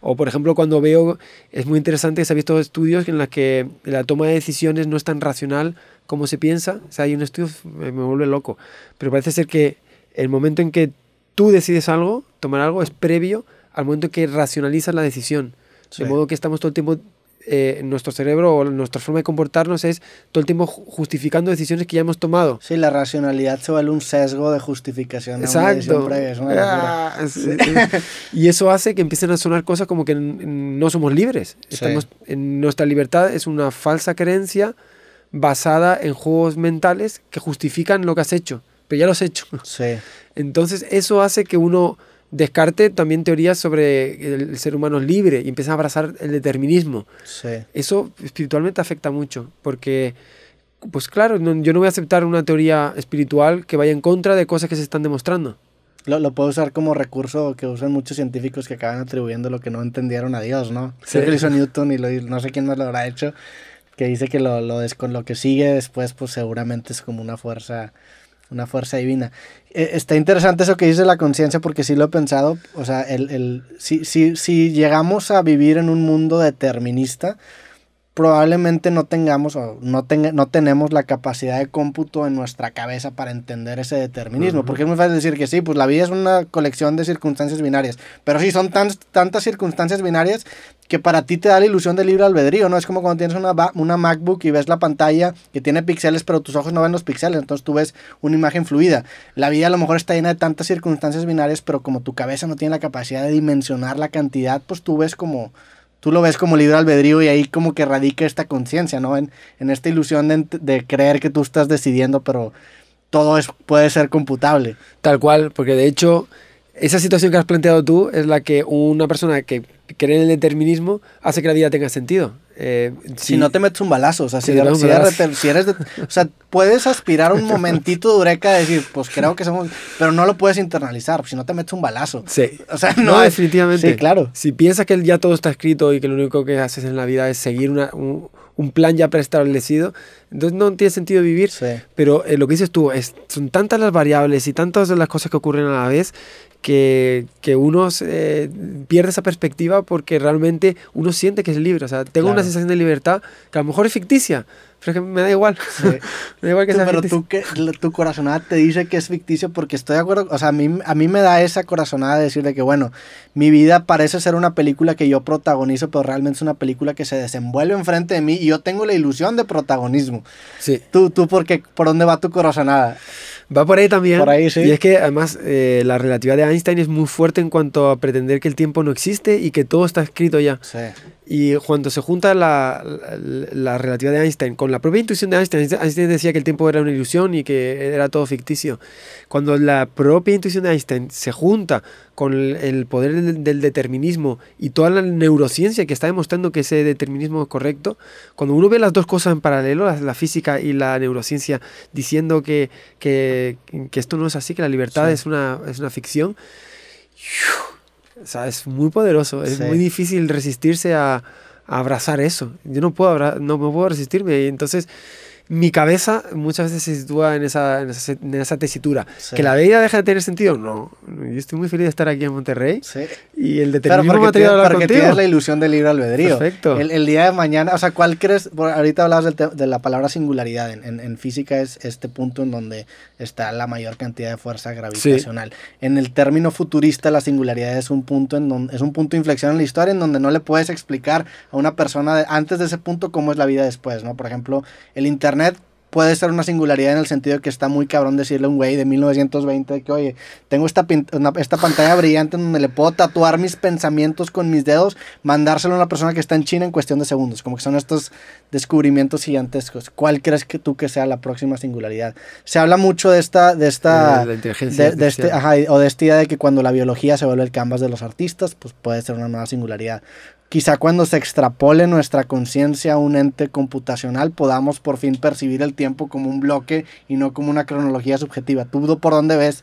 Speaker 2: O, por ejemplo, cuando veo, es muy interesante, se ha visto estudios en los que la toma de decisiones no es tan racional como se piensa. O sea, hay un estudio, me vuelve loco. Pero parece ser que el momento en que tú decides algo, tomar algo, es previo al momento en que racionalizas la decisión. De modo que estamos todo el tiempo eh, nuestro cerebro o nuestra forma de comportarnos es todo el tiempo justificando decisiones que ya hemos tomado. Sí, la racionalidad se vale un sesgo de justificación. Exacto. Ah, y eso hace que empiecen a sonar cosas como que no somos libres. nuestra libertad es una falsa creencia basada en juegos mentales que justifican lo que has hecho, pero ya lo has hecho. Sí. Entonces eso hace que uno descarte también teorías sobre el, ser humano libre y empieza a abrazar el determinismo. Eso espiritualmente afecta mucho, porque, pues claro, yo no voy a aceptar una teoría espiritual que vaya en contra de cosas que se están demostrando.
Speaker 1: Lo, lo, puedo usar como recurso que usan muchos científicos que acaban atribuyendo lo que no entendieron a Dios, ¿no? Sí. lo hizo Newton y, lo, no sé quién más lo habrá hecho, que dice que lo, lo, con lo que sigue después, pues seguramente es como una fuerza una fuerza divina. Eh, está interesante eso que dice la conciencia porque sí lo he pensado, o sea, el, si, si, si, llegamos a vivir en un mundo determinista, probablemente no tengamos o no, no tenemos la capacidad de cómputo en nuestra cabeza para entender ese determinismo, porque es muy fácil decir que sí, pues la vida es una colección de circunstancias binarias, pero si son tantas circunstancias binarias que para ti te da la ilusión de libre albedrío, ¿no? Es como cuando tienes una, una MacBook y ves la pantalla que tiene píxeles, pero tus ojos no ven los píxeles, entonces tú ves una imagen fluida. La vida a lo mejor está llena de tantas circunstancias binarias, pero como tu cabeza no tiene la capacidad de dimensionar la cantidad, pues tú ves como tú lo ves como libre albedrío y ahí como que radica esta conciencia, ¿no? En, esta ilusión
Speaker 2: de, creer que tú estás decidiendo, pero todo es, puede ser computable. Tal cual, porque de hecho esa situación que has planteado tú es la que una persona que cree en el determinismo hace que la vida tenga sentido. Eh, si, no te
Speaker 1: metes un balazo, o sea, si, eres, o sea, puedes aspirar un momentito de a decir, pues creo que somos, pero no lo puedes internalizar, si no te metes un balazo.
Speaker 2: Sí. O sea, no, definitivamente. Sí, claro. Si piensas que ya todo está escrito y que lo único que haces en la vida es seguir un, plan ya preestablecido, entonces no tiene sentido vivir. Sí. Pero eh, lo que dices tú es, son tantas las variables y tantas de las cosas que ocurren a la vez que, que uno pierde esa perspectiva porque realmente uno siente que es libre. O sea, tengo una sensación de libertad que a lo mejor es ficticia, pero es que me da igual. me da igual que pero tu corazonada te dice que es ficticio porque estoy de acuerdo. O sea,
Speaker 1: a mí, a mí me da esa corazonada de decirle que, bueno, mi vida parece ser una película que yo protagonizo, pero realmente es una película que se desenvuelve enfrente de mí y yo tengo la ilusión de protagonismo.
Speaker 2: Sí. Tú, tú, porque, ¿por dónde va tu corazonada? Va por ahí también. Y es que además eh, la relatividad de Einstein es muy fuerte en cuanto a pretender que el tiempo no existe y que todo está escrito ya. Y cuando se junta la, la, relatividad de Einstein con la propia intuición de Einstein, Einstein decía que el tiempo era una ilusión y que era todo ficticio. Cuando la propia intuición de Einstein se junta con el, poder del, determinismo y toda la neurociencia que está demostrando que ese determinismo es correcto, cuando uno ve las dos cosas en paralelo, la, la física y la neurociencia, diciendo que, que que, esto no es así, que la libertad es, una, es una ficción. O sea, es muy poderoso, es muy difícil resistirse a, abrazar eso. Yo no puedo, no, no puedo resistirme. Y entonces mi cabeza muchas veces se sitúa en esa, en esa, tesitura. Que la vida deja de tener sentido, no. Yo estoy muy feliz de estar aquí en Monterrey. Sí. Y el determinismo claro, traído de Porque tienes la ilusión del libre albedrío. Perfecto. El,
Speaker 1: día de mañana, o sea, ¿cuál crees? ahorita hablabas de, de la palabra singularidad. En, en, física es este punto en donde está la mayor cantidad de fuerza gravitacional. En el término futurista, la singularidad es un punto en donde es un punto de inflexión en la historia en donde no le puedes explicar a una persona antes de ese punto cómo es la vida después, ¿no? Por ejemplo, el internet internet puede ser una singularidad en el sentido que está muy cabrón decirle a un güey de 1920 que, oye, tengo esta, esta pantalla brillante donde le puedo tatuar mis pensamientos con mis dedos, mandárselo a una persona que está en China en cuestión de segundos. Como que son estos descubrimientos gigantescos. ¿Cuál crees que tú que sea la próxima singularidad? Se habla mucho de esta... De esta de, de este, o de esta idea de que cuando la biología se vuelve el canvas de los artistas, pues puede ser una nueva singularidad. Quizá cuando se extrapole nuestra conciencia a un ente computacional podamos por fin percibir el tiempo como un bloque y no como una cronología subjetiva. ¿Tú por dónde ves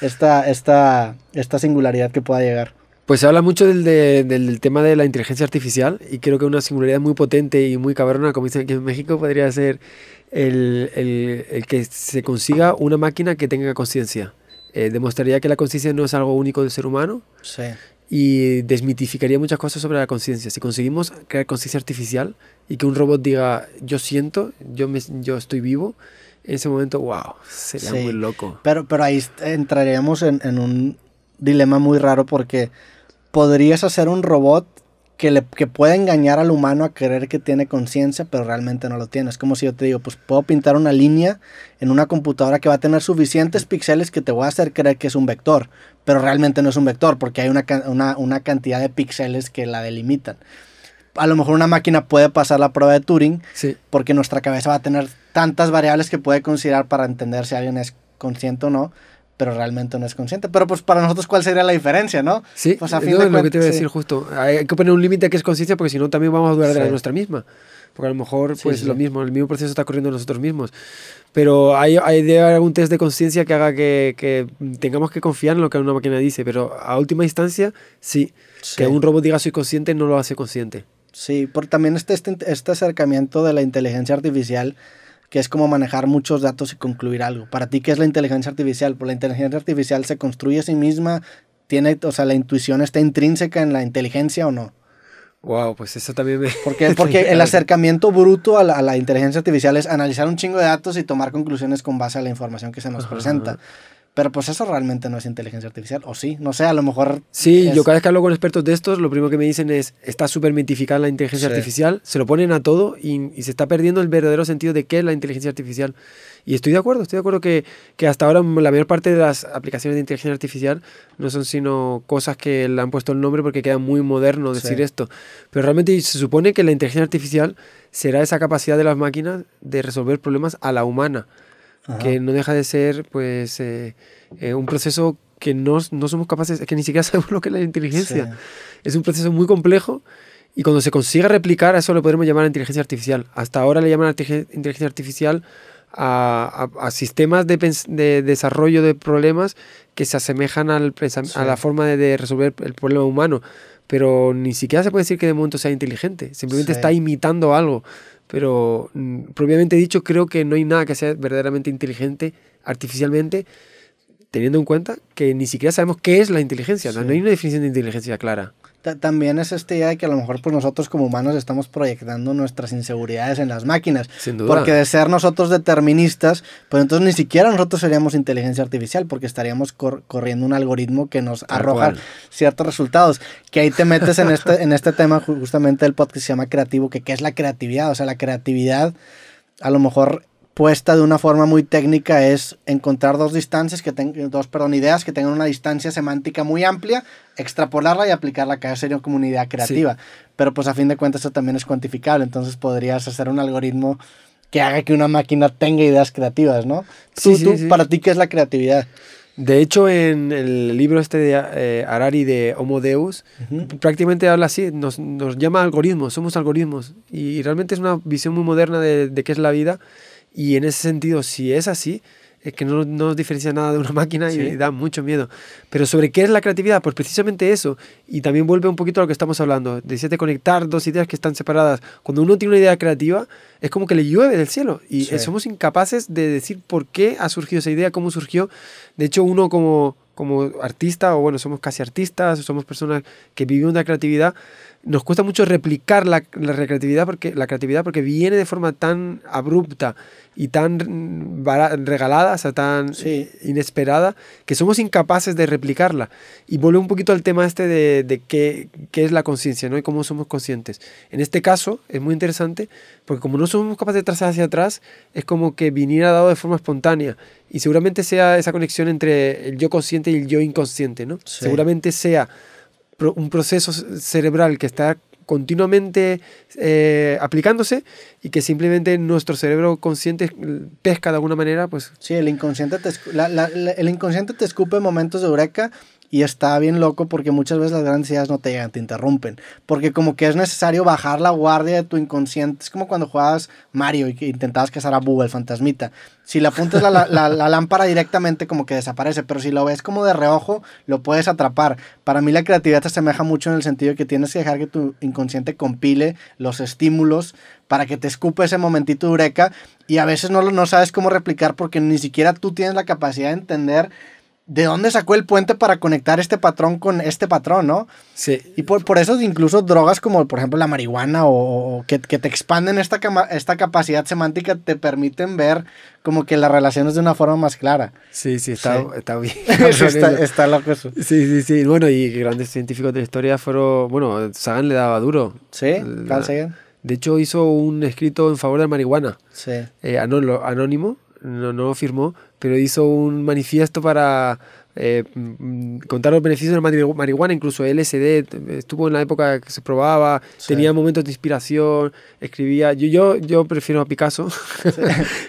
Speaker 1: esta, esta, esta singularidad que pueda llegar?
Speaker 2: Pues se habla mucho del, del, tema de la inteligencia artificial y creo que una singularidad muy potente y muy cabrona, como dicen aquí en México, podría ser el, el, el que se consiga una máquina que tenga conciencia. Eh, demostraría que la conciencia no es algo único del ser humano, sí y desmitificaría muchas cosas sobre la conciencia. Si conseguimos crear conciencia artificial y que un robot diga yo siento, yo, me, yo estoy vivo, en ese momento, wow, sería muy loco. Pero, pero ahí entraríamos
Speaker 1: en, en un dilema muy raro porque podrías hacer un robot que, puede engañar al humano a creer que tiene conciencia, pero realmente no lo tiene. Es como si yo te digo, pues puedo pintar una línea en una computadora que va a tener suficientes píxeles que te voy a hacer creer que es un vector, pero realmente no es un vector porque hay una, cantidad de píxeles que la delimitan a lo mejor una máquina puede pasar la prueba de Turing, porque nuestra cabeza va a tener tantas variables que puede considerar para entender si alguien es consciente o no, pero realmente no es consciente. Pero pues para nosotros, ¿cuál sería la diferencia, no? Sí, a lo que te iba a decir
Speaker 2: justo. Hay que poner un límite que es conciencia porque si no también vamos a durar de la nuestra misma. Porque a lo mejor, pues lo mismo, el mismo proceso está corriendo nosotros mismos. Pero hay, hay de algún test de conciencia que haga que, que, tengamos que confiar en lo que una máquina dice. Pero a última instancia, sí. Que un robot diga soy consciente no lo hace consciente.
Speaker 1: Sí, porque también este, este, este acercamiento de la inteligencia artificial que es como manejar muchos datos y concluir algo. Para ti, ¿qué es la inteligencia artificial? ¿Por pues la inteligencia artificial se construye a sí misma, tiene, o sea, la intuición está intrínseca en la inteligencia o no.
Speaker 2: Wow, pues eso también me... Porque, porque el
Speaker 1: acercamiento bruto a la, inteligencia artificial es analizar un chingo de datos y tomar conclusiones con base a la información que se nos presenta. Pero pues eso realmente no es inteligencia artificial, o sí, no sé, a lo mejor... Sí, yo cada vez
Speaker 2: que hablo con expertos de estos, lo primero que me dicen es, está súper mitificada la inteligencia artificial, se lo ponen a todo y, se está perdiendo el verdadero sentido de qué es la inteligencia artificial. Y estoy de acuerdo, estoy de acuerdo que, que hasta ahora la mayor parte de las aplicaciones de inteligencia artificial no son sino cosas que le han puesto el nombre porque queda muy moderno decir esto. Pero realmente se supone que la inteligencia artificial será esa capacidad de las máquinas de resolver problemas a la humana que no deja de ser pues eh, eh, un proceso que no, no, somos capaces, que ni siquiera sabemos lo que es la inteligencia. Es un proceso muy complejo y cuando se consiga replicar, a eso lo podremos llamar inteligencia artificial. Hasta ahora le llaman inteligencia artificial a, a, sistemas de, de, desarrollo de problemas que se asemejan al a la forma de, resolver el problema humano. Pero ni siquiera se puede decir que de momento sea inteligente, simplemente está imitando algo pero mm, propiamente dicho creo que no hay nada que sea verdaderamente inteligente artificialmente, teniendo en cuenta que ni siquiera sabemos qué es la inteligencia, no hay una definición de inteligencia clara
Speaker 1: también es esta idea de que a lo mejor pues nosotros como humanos estamos proyectando nuestras inseguridades en las máquinas. Sin duda. Porque de
Speaker 2: ser nosotros
Speaker 1: deterministas, pues entonces ni siquiera nosotros seríamos inteligencia artificial porque estaríamos corriendo un algoritmo que nos arroja ciertos resultados. Que ahí te metes en este, en este tema justamente del podcast que se llama creativo, que qué es la creatividad. O sea, la creatividad a lo mejor puesta de una forma muy técnica es encontrar dos distancias que tengan, dos perdón, ideas que tengan una distancia semántica muy amplia, extrapolarla y aplicarla cada sería como una idea creativa. Pero pues a fin de cuentas eso también es cuantificable, entonces podrías hacer un algoritmo que haga que una máquina
Speaker 2: tenga ideas creativas, ¿no? Tú, sí, para ti qué es la creatividad? De hecho, en el libro este de eh, de Homo Deus, prácticamente habla así, nos, nos, llama algoritmos, somos algoritmos. Y, realmente es una visión muy moderna de, de qué es la vida. Y en ese sentido, si es así, es que no, no nos diferencia nada de una máquina y da mucho miedo. Pero sobre qué es la creatividad, pues precisamente eso. Y también vuelve un poquito a lo que estamos hablando. Decías de conectar dos ideas que están separadas. Cuando uno tiene una idea creativa, es como que le llueve del cielo. Y eh, somos incapaces de decir por qué ha surgido esa idea, cómo surgió. De hecho, uno como, como artista, o bueno, somos casi artistas, somos personas que vivimos una la creatividad, nos cuesta mucho replicar la, recreatividad porque la creatividad porque viene de forma tan abrupta y tan regalada, o sea, tan inesperada, que somos incapaces de replicarla. Y vuelve un poquito al tema este de, qué, es la conciencia, ¿no? Y cómo somos conscientes. En este caso es muy interesante porque como no somos capaces de trazar hacia atrás, es como que viniera dado de forma espontánea. Y seguramente sea esa conexión entre el yo consciente y el yo inconsciente, ¿no? Seguramente sea un proceso cerebral que está continuamente eh, aplicándose y que simplemente nuestro cerebro consciente pesca de alguna manera, pues... Sí, el inconsciente te, el inconsciente te escupe momentos de
Speaker 1: eureka y está bien loco porque muchas veces las grandes ideas no te llegan, te interrumpen. Porque como que es necesario bajar la guardia de tu inconsciente. Es como cuando jugabas Mario y intentabas cazar a Boo, el fantasmita. Si le apuntas la, lámpara directamente como que desaparece, pero si lo ves como de reojo, lo puedes atrapar. Para mí la creatividad te asemeja mucho en el sentido de que tienes que dejar que tu inconsciente compile los estímulos para que te escupe ese momentito de y a veces no, no sabes cómo replicar porque ni siquiera tú tienes la capacidad de entender ¿de dónde sacó el puente para conectar este patrón con este patrón, no? Sí. Y por, por eso incluso drogas como, por ejemplo, la marihuana o, que, te expanden esta, esta capacidad semántica te permiten ver como que las relaciones de una forma más clara.
Speaker 2: Sí, sí, está, está bien. está, está, loco Sí, sí, sí. Bueno, y grandes científicos de la historia fueron, bueno, Sagan le daba duro. Sí, De hecho, hizo un escrito en favor de la marihuana. Sí. Eh, anónimo no, no firmó, pero hizo un manifiesto para eh, mm, contar los beneficios de la marihuana, incluso LSD, estuvo en la época que se probaba, tenía momentos de inspiración, escribía, yo, yo, prefiero a Picasso,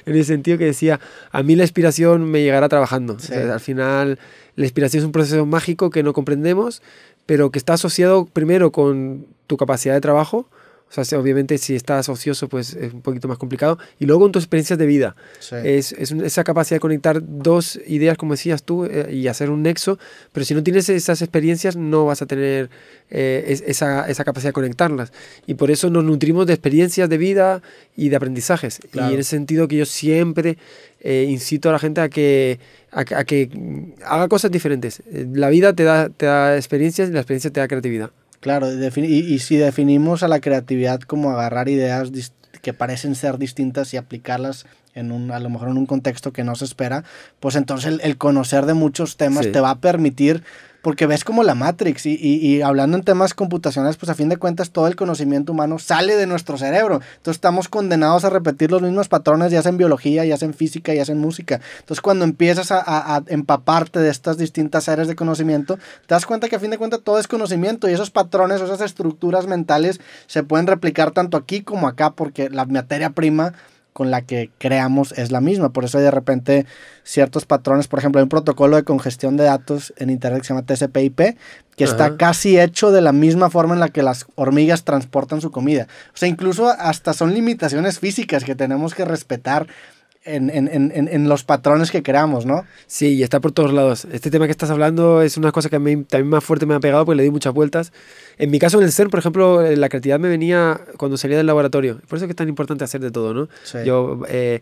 Speaker 2: en el sentido que decía, a mí la inspiración me llegará trabajando, al final la inspiración es un proceso mágico que no comprendemos, pero que está asociado primero con tu capacidad de trabajo, obviamente si estás ocioso, pues es un poquito más complicado. Y luego con tus experiencias de vida. Es, esa capacidad de conectar dos ideas, como decías tú, eh, y hacer un nexo. Pero si no tienes esas experiencias, no vas a tener eh, esa, capacidad de conectarlas. Y por eso nos nutrimos de experiencias de vida y de aprendizajes. Y en ese sentido que yo siempre eh, incito a la gente a que, haga cosas diferentes. La vida te da experiencias y la experiencia te da creatividad.
Speaker 1: Claro, y, y, si definimos a la creatividad como agarrar ideas que parecen ser distintas y aplicarlas en un, a lo mejor en un contexto que no se espera, pues entonces el, conocer de muchos temas te va a permitir porque ves como la Matrix y, hablando en temas computacionales, pues a fin de cuentas todo el conocimiento humano sale de nuestro cerebro. Entonces estamos condenados a repetir los mismos patrones, ya sea en biología, ya sea en física, ya sea en música. Entonces cuando empiezas a, empaparte de estas distintas áreas de conocimiento, te das cuenta que a fin de cuentas todo es conocimiento y esos patrones esas estructuras mentales se pueden replicar tanto aquí como acá porque la materia prima con la que creamos es la misma. Por eso hay de repente ciertos patrones. Por ejemplo, hay un protocolo de congestión de datos en Internet que se llama TCP/IP, que está casi hecho de la misma forma en la que las hormigas transportan su comida. O sea, incluso hasta son limitaciones físicas que tenemos que respetar
Speaker 2: en, en, los patrones que creamos, ¿no? Sí, y está por todos lados. Este tema que estás hablando es una cosa que a mí también más fuerte me ha pegado porque le di muchas vueltas. En mi caso, en el ser, por ejemplo, eh, la creatividad me venía cuando salía del laboratorio. Por eso es que es tan importante hacer de todo, ¿no? Yo eh,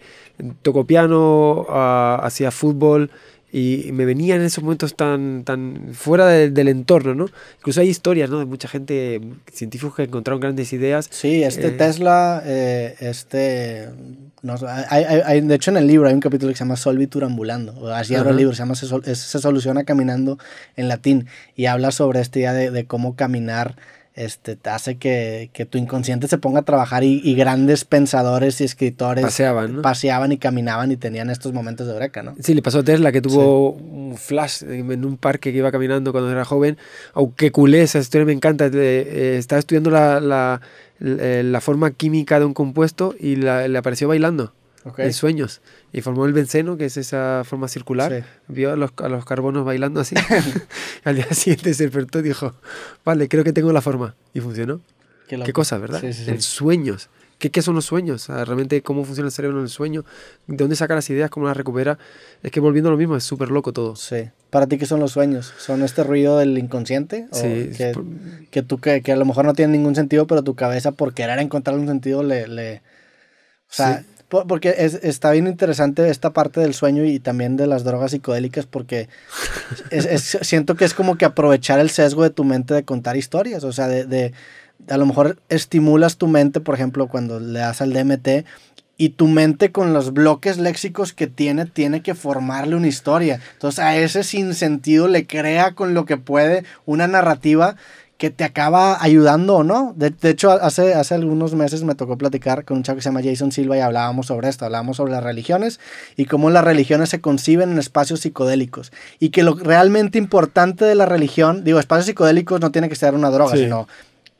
Speaker 2: toco piano, ah, hacía fútbol, y me venía en esos momentos tan, tan fuera del entorno, ¿no? Incluso hay historias, ¿no? De mucha gente, científicos que encontraron grandes ideas. Sí, este eh,
Speaker 1: Tesla, eh, este no, hay, de hecho, en el libro hay un capítulo que se llama Solvitur ambulando. Así abre el libro, se llama se, soluciona caminando en latín. Y habla sobre esta idea de, cómo caminar este, te hace que, que, tu inconsciente se ponga a trabajar y, grandes pensadores y escritores paseaban, paseaban y caminaban y tenían estos momentos de breca, ¿no? Sí, le pasó
Speaker 2: a Tesla que tuvo un flash en un parque que iba caminando cuando era joven, aunque culé esa historia, me encanta, eh, eh, estaba estudiando la eh, la forma química de un compuesto y le apareció bailando en sueños. Y formó el benceno, que es esa forma circular. Vio a los, carbonos bailando así. Al día siguiente se despertó y dijo, vale, creo que tengo la forma. Y funcionó. Qué, cosa, ¿verdad? en sueños. ¿Qué, son los sueños? realmente cómo funciona el cerebro en el sueño, de dónde saca las ideas, cómo las recupera. Es que volviendo a lo mismo, es súper loco todo. Sí.
Speaker 1: ¿Para ti qué son los sueños? ¿Son este ruido del inconsciente? sí. Que, tú, que, a lo mejor no tiene ningún sentido, pero tu cabeza por querer encontrar un sentido le... O sea, Porque está bien interesante esta parte del sueño y también de las drogas psicodélicas porque siento que es como que aprovechar el sesgo de tu mente de contar historias, o sea, de, a lo mejor estimulas tu mente, por ejemplo, cuando le das al DMT, y tu mente con los bloques léxicos que tiene, tiene que formarle una historia. Entonces a ese sinsentido le crea con lo que puede una narrativa que te acaba ayudando o no. De, hecho, hace, hace algunos meses me tocó platicar con un chavo que se llama Jason Silva y hablábamos sobre esto, hablábamos sobre las religiones y cómo las religiones se conciben en espacios psicodélicos. Y que lo realmente importante de la religión, digo, espacios psicodélicos no tiene que ser una droga, sino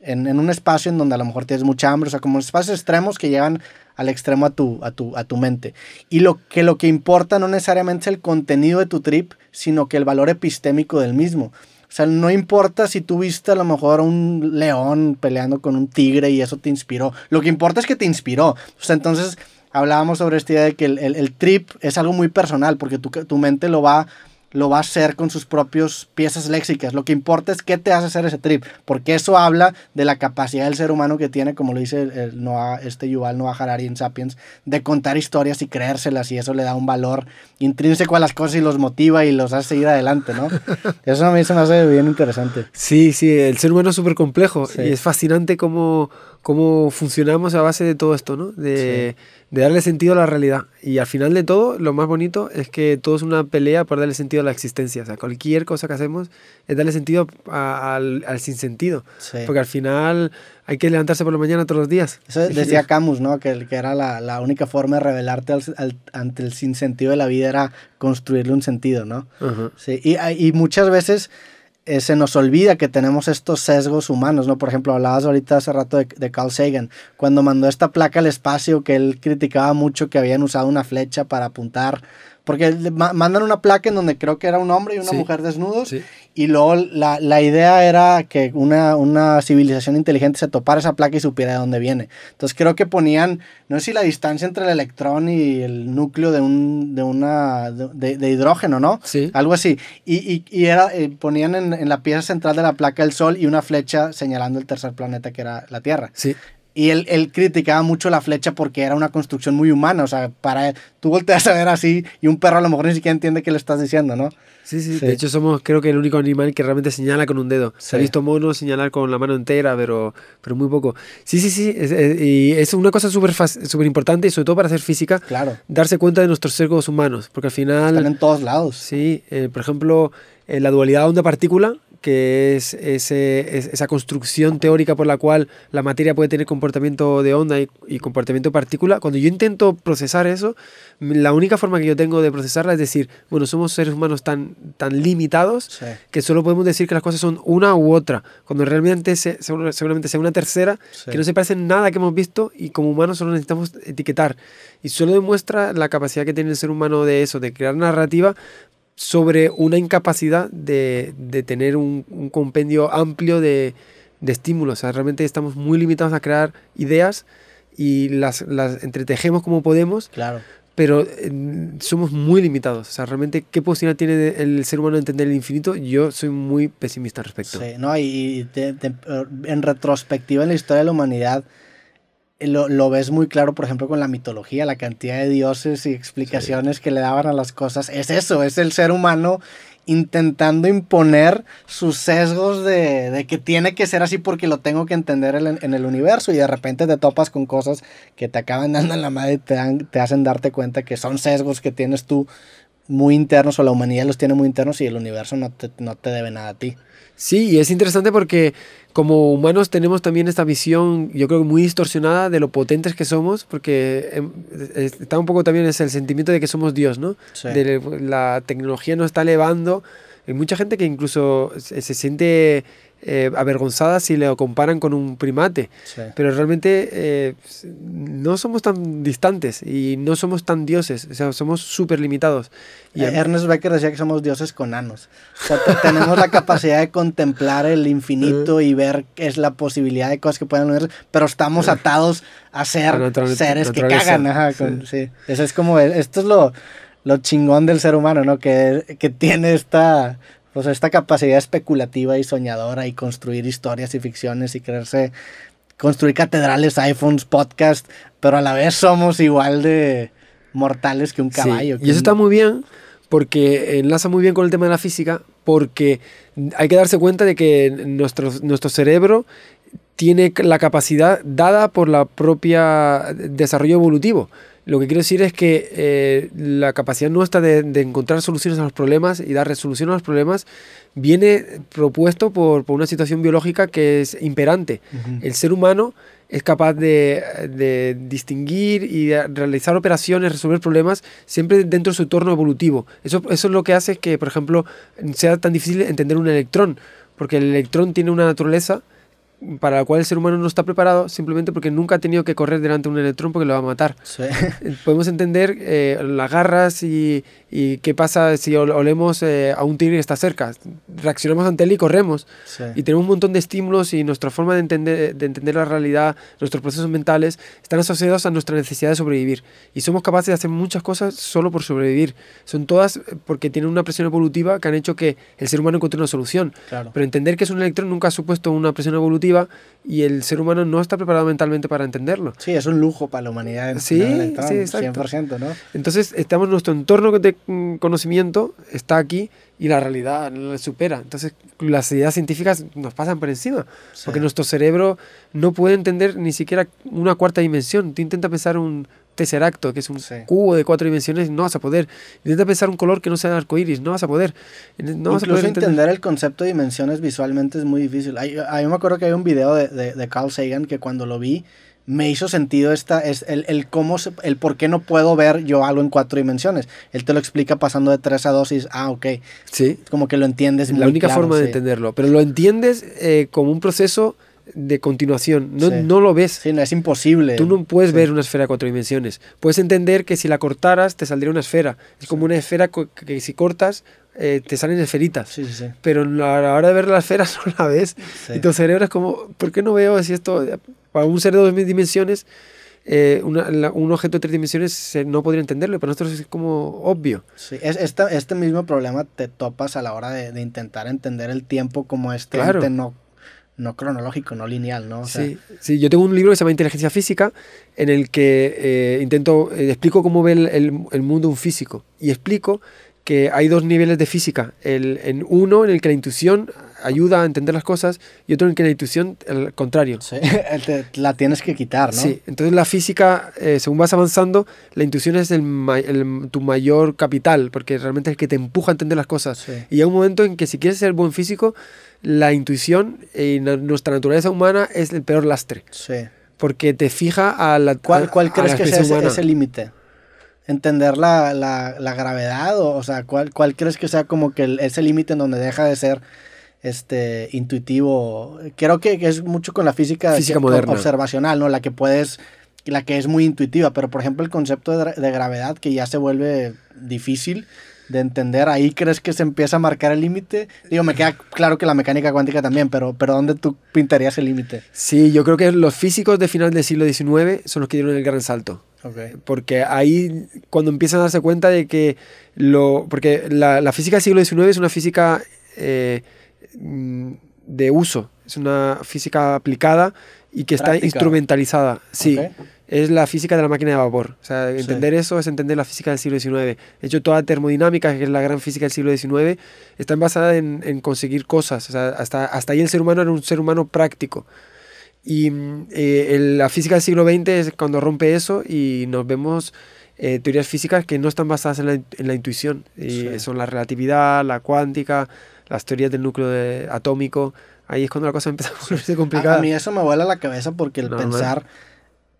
Speaker 1: en, un espacio en donde a lo mejor tienes mucha hambre, o sea, como espacios extremos que llegan al extremo a tu, a tu, a tu mente. Y lo que, lo que importa no necesariamente es el contenido de tu trip, sino que el valor epistémico del mismo. O sea, no importa si tú viste a lo mejor un león peleando con un tigre y eso te inspiró. Lo que importa es que te inspiró. O sea, entonces hablábamos sobre esta idea de que el, trip es algo muy personal porque tu, tu mente lo va lo va a hacer con sus propias piezas léxicas. Lo que importa es qué te hace hacer ese trip, porque eso habla de la capacidad del ser humano que tiene, como lo dice Noah, este Yuval Noah Harari en Sapiens, de contar historias y creérselas, y eso le da un valor intrínseco a las cosas y los motiva y los hace seguir adelante, ¿no?
Speaker 2: Eso a mí se me hace bien interesante. Sí, sí, el ser humano es súper complejo y es fascinante cómo cómo funcionamos a base de todo esto, ¿no? De, de, darle sentido a la realidad. Y al final de todo, lo más bonito es que todo es una pelea por darle sentido a la existencia. O sea, cualquier cosa que hacemos es darle sentido al, sinsentido. Porque al final hay que levantarse por la mañana todos los días. Eso decía
Speaker 1: Camus, ¿no? Que, que era la, única forma de revelarte ante el sinsentido de la vida era construirle un sentido, ¿no? Sí, y, y muchas veces eh, se nos olvida que tenemos estos sesgos humanos, ¿no? Por ejemplo, hablabas ahorita hace rato de, Carl Sagan, cuando mandó esta placa al espacio que él criticaba mucho que habían usado una flecha para apuntar, porque mandan una placa en donde creo que era un hombre y una mujer desnudos y luego la, la idea era que una, civilización inteligente se topara esa placa y supiera de dónde viene. Entonces creo que ponían, no sé si la distancia entre el electrón y el núcleo de, un, de, una, de, hidrógeno, ¿no? Sí. Algo así. Y, era, eh, ponían en, en, la pieza central de la placa el Sol y una flecha señalando el tercer planeta que era la Tierra. Sí. Y él, criticaba mucho la flecha porque era una construcción muy humana. O sea, para tú volteas a ver así y un perro a lo mejor ni siquiera entiende qué le estás diciendo, ¿no? Sí, sí, De hecho,
Speaker 2: somos creo que el único animal que realmente señala con un dedo. Se ha visto mono señalar con la mano entera, pero, pero muy poco. Sí, sí, sí. y es una cosa súper importante y sobre todo para hacer física. Claro. Darse cuenta de nuestros cercos humanos. Porque al final. Están en todos lados. Sí. Eh, por ejemplo, eh, la dualidad onda-partícula que es, esa construcción teórica por la cual la materia puede tener comportamiento de onda y, comportamiento de partícula, cuando yo intento procesar eso, la única forma que yo tengo de procesarla es decir, bueno, somos seres humanos tan, tan limitados que solo podemos decir que las cosas son una u otra, cuando realmente se, seguramente sea una tercera que no se parece en nada que hemos visto y como humanos solo necesitamos etiquetar. Y solo demuestra la capacidad que tiene el ser humano de eso, de crear narrativa sobre una incapacidad de, de tener un, un, compendio amplio de, de estímulos. O sea, realmente estamos muy limitados a crear ideas y las, las entretejemos como podemos. Claro. Pero eh, somos muy limitados. O sea, realmente, ¿qué posibilidad tiene el ser humano de entender el infinito? Yo soy muy pesimista al respecto. Sí,
Speaker 1: ¿no? Y en retrospectiva en la historia de la humanidad, lo, lo, ves muy claro, por ejemplo, con la mitología, la cantidad de dioses y explicaciones que le daban a las cosas. Es eso, es el ser humano intentando imponer sus sesgos de, que tiene que ser así porque lo tengo que entender en, el universo y de repente te topas con cosas que te acaban dando la madre y te, te hacen darte cuenta que son sesgos que tienes tú muy internos o la humanidad los tiene muy internos y el universo no te
Speaker 2: debe nada a ti. Sí, y es interesante porque como humanos tenemos también esta visión, yo creo que muy distorsionada de lo potentes que somos, porque em, está un poco también es el sentimiento de que somos Dios, ¿no? la tecnología nos está elevando. Hay mucha gente que incluso se siente eh, avergonzadas si lo comparan con un primate. Pero realmente eh, no somos tan distantes y no somos tan dioses, o sea, somos súper limitados. Y eh, Ernest Becker decía que somos dioses con O sea, tenemos
Speaker 1: la capacidad de contemplar el infinito y ver qué es la posibilidad de cosas que pueden ocurrir pero estamos atados a ser seres que cagan. Ajá, sí. Eso es como, esto es lo, lo chingón del ser humano, ¿no? Que, que tiene esta o sea, esta capacidad especulativa y soñadora y construir historias y ficciones y creerse, construir catedrales, iPhones, podcast, pero a la vez somos igual de mortales
Speaker 2: que un caballo. Sí. y eso está muy bien porque enlaza muy bien con el tema de la física, porque hay que darse cuenta de que nuestro, nuestro cerebro tiene la capacidad dada por la propia desarrollo evolutivo. Lo que quiero decir es que eh, la capacidad nuestra de, encontrar soluciones a los problemas y dar resolución a los problemas viene propuesto por, una situación biológica que es imperante. El ser humano es capaz de, distinguir y realizar operaciones, resolver problemas, siempre dentro de su entorno evolutivo. Eso, eso es lo que hace que, por ejemplo, sea tan difícil entender un electrón, porque el electrón tiene una naturaleza para la cual el ser humano no está preparado simplemente porque nunca ha tenido que correr delante de un electrón porque lo va a matar. Eh, podemos entender eh, las garras y, qué pasa si olemos eh, a un tigre que está cerca. Reaccionamos ante él y corremos. Y tenemos un montón de estímulos y nuestra forma de entender, de entender la realidad, nuestros procesos mentales, están asociados a nuestra necesidad de sobrevivir. Y somos capaces de hacer muchas cosas solo por sobrevivir. Son todas porque tienen una presión evolutiva que han hecho que el ser humano encuentre una solución. Pero entender que es un electrón nunca ha supuesto una presión evolutiva y el ser humano no está preparado mentalmente para entenderlo. Sí, es un lujo para la humanidad. En sí, sí 100%, ¿no? Entonces, estamos, nuestro entorno de mm, conocimiento está aquí y la realidad lo supera. Entonces, las ideas científicas nos pasan por encima, porque nuestro cerebro no puede entender ni siquiera una cuarta dimensión. Tú intenta pensar un, tesseracto, que es un cubo de cuatro dimensiones, no vas a poder. Intenta pensar un color que no sea arcoíris, no vas a poder. No Incluso vas a poder entender. el
Speaker 1: concepto de dimensiones visualmente es muy difícil. a mí me acuerdo que hay un video de, de, Carl Sagan que cuando lo vi me hizo sentido esta, es el, el cómo, el por qué no puedo ver yo algo en cuatro dimensiones. Él te lo explica pasando de tres a dos y dices, ah, ok. Sí. Como que lo entiendes. La única forma de
Speaker 2: entenderlo. Pero lo entiendes eh, como un proceso de continuación. No, no lo ves. es imposible. Tú no puedes ver una esfera de cuatro dimensiones. Puedes entender que si la cortaras te saldría una esfera. Es como una esfera que si cortas eh, te salen esferitas. Pero a la hora de ver la esfera no la ves. Y tu cerebro es como, ¿por qué no veo si esto... Eh, para un ser de dos dimensiones, eh, un objeto de tres dimensiones no podría entenderlo, para nosotros es como obvio. Sí,
Speaker 1: este, mismo problema te topas a la hora de, intentar entender el tiempo como este no no cronológico, no lineal, ¿no? sí,
Speaker 2: sí, yo tengo un libro que se llama Inteligencia Física, en el que eh, intento, eh, explico cómo ve el, mundo un físico. Y explico que hay dos niveles de física. El, en uno, en el que la intuición ayuda a entender las cosas y otro en que la intuición, el contrario.
Speaker 1: la tienes que quitar, ¿no?
Speaker 2: entonces la física, eh, según vas avanzando, la intuición es el, tu mayor capital, porque realmente es el que te empuja a entender las cosas. Y hay un momento en que si quieres ser buen físico, la intuición y nuestra naturaleza humana es el peor lastre. Porque te fija a la... ¿Cuál, cuál crees que sea ese
Speaker 1: límite? entender la, gravedad o, sea, ¿cuál, crees que sea como que ese límite en donde deja de ser este, intuitivo. Creo que es mucho con la física, observacional, ¿no? La que puedes, la que es muy intuitiva, pero por ejemplo el concepto de, gravedad que ya se vuelve difícil de entender, ahí crees que se empieza a marcar el límite. Digo, me queda claro que la mecánica cuántica también, pero, pero ¿dónde tú pintarías el límite?
Speaker 2: Sí, yo creo que los físicos de final del siglo XIX son los que dieron el gran salto. Porque ahí, cuando empiezan a darse cuenta de que lo. Porque la, física del siglo XIX es una física eh, de uso, es una física aplicada y que está instrumentalizada. Sí, es la física de la máquina de vapor. O sea, entender eso es entender la física del siglo XIX. De hecho, toda termodinámica, que es la gran física del siglo XIX, está basada en, conseguir cosas. hasta, hasta ahí el ser humano era un ser humano práctico. Y eh, la física del siglo XX es cuando rompe eso y nos vemos eh, teorías físicas que no están basadas en la, intuición. Eh, son la relatividad, la cuántica, las teorías del núcleo atómico. Ahí es cuando la cosa empieza a volverse complicada. A, mí
Speaker 1: eso me vuela la cabeza porque el pensar,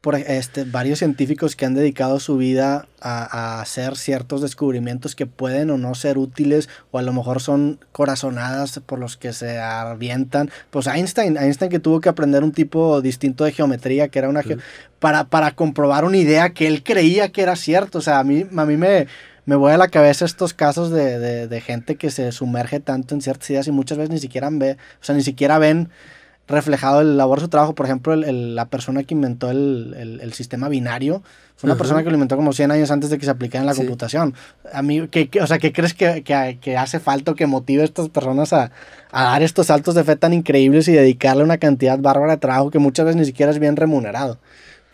Speaker 1: por este, varios científicos que han dedicado su vida a, hacer ciertos descubrimientos que pueden o no ser útiles, o a lo mejor son corazonadas por los que se arvientan. Pues Einstein, Einstein que tuvo que aprender un tipo distinto de geometría, que era una. Para, para comprobar una idea que él creía que era cierto. O sea, a mí, a mí me me voy a la cabeza estos casos de, gente que se sumerge tanto en ciertas ideas y muchas veces ni siquiera o sea, ni siquiera ven reflejado el labor su trabajo. Por ejemplo, la persona que inventó el, sistema binario fue una persona que lo inventó como 100 años antes de que se aplicara en la computación. A mí, ¿qué, o sea, ¿qué crees que, hace falta que motive a estas personas a, a, dar estos saltos de fe tan increíbles y dedicarle una cantidad bárbara de trabajo que muchas veces ni siquiera es bien
Speaker 2: remunerado?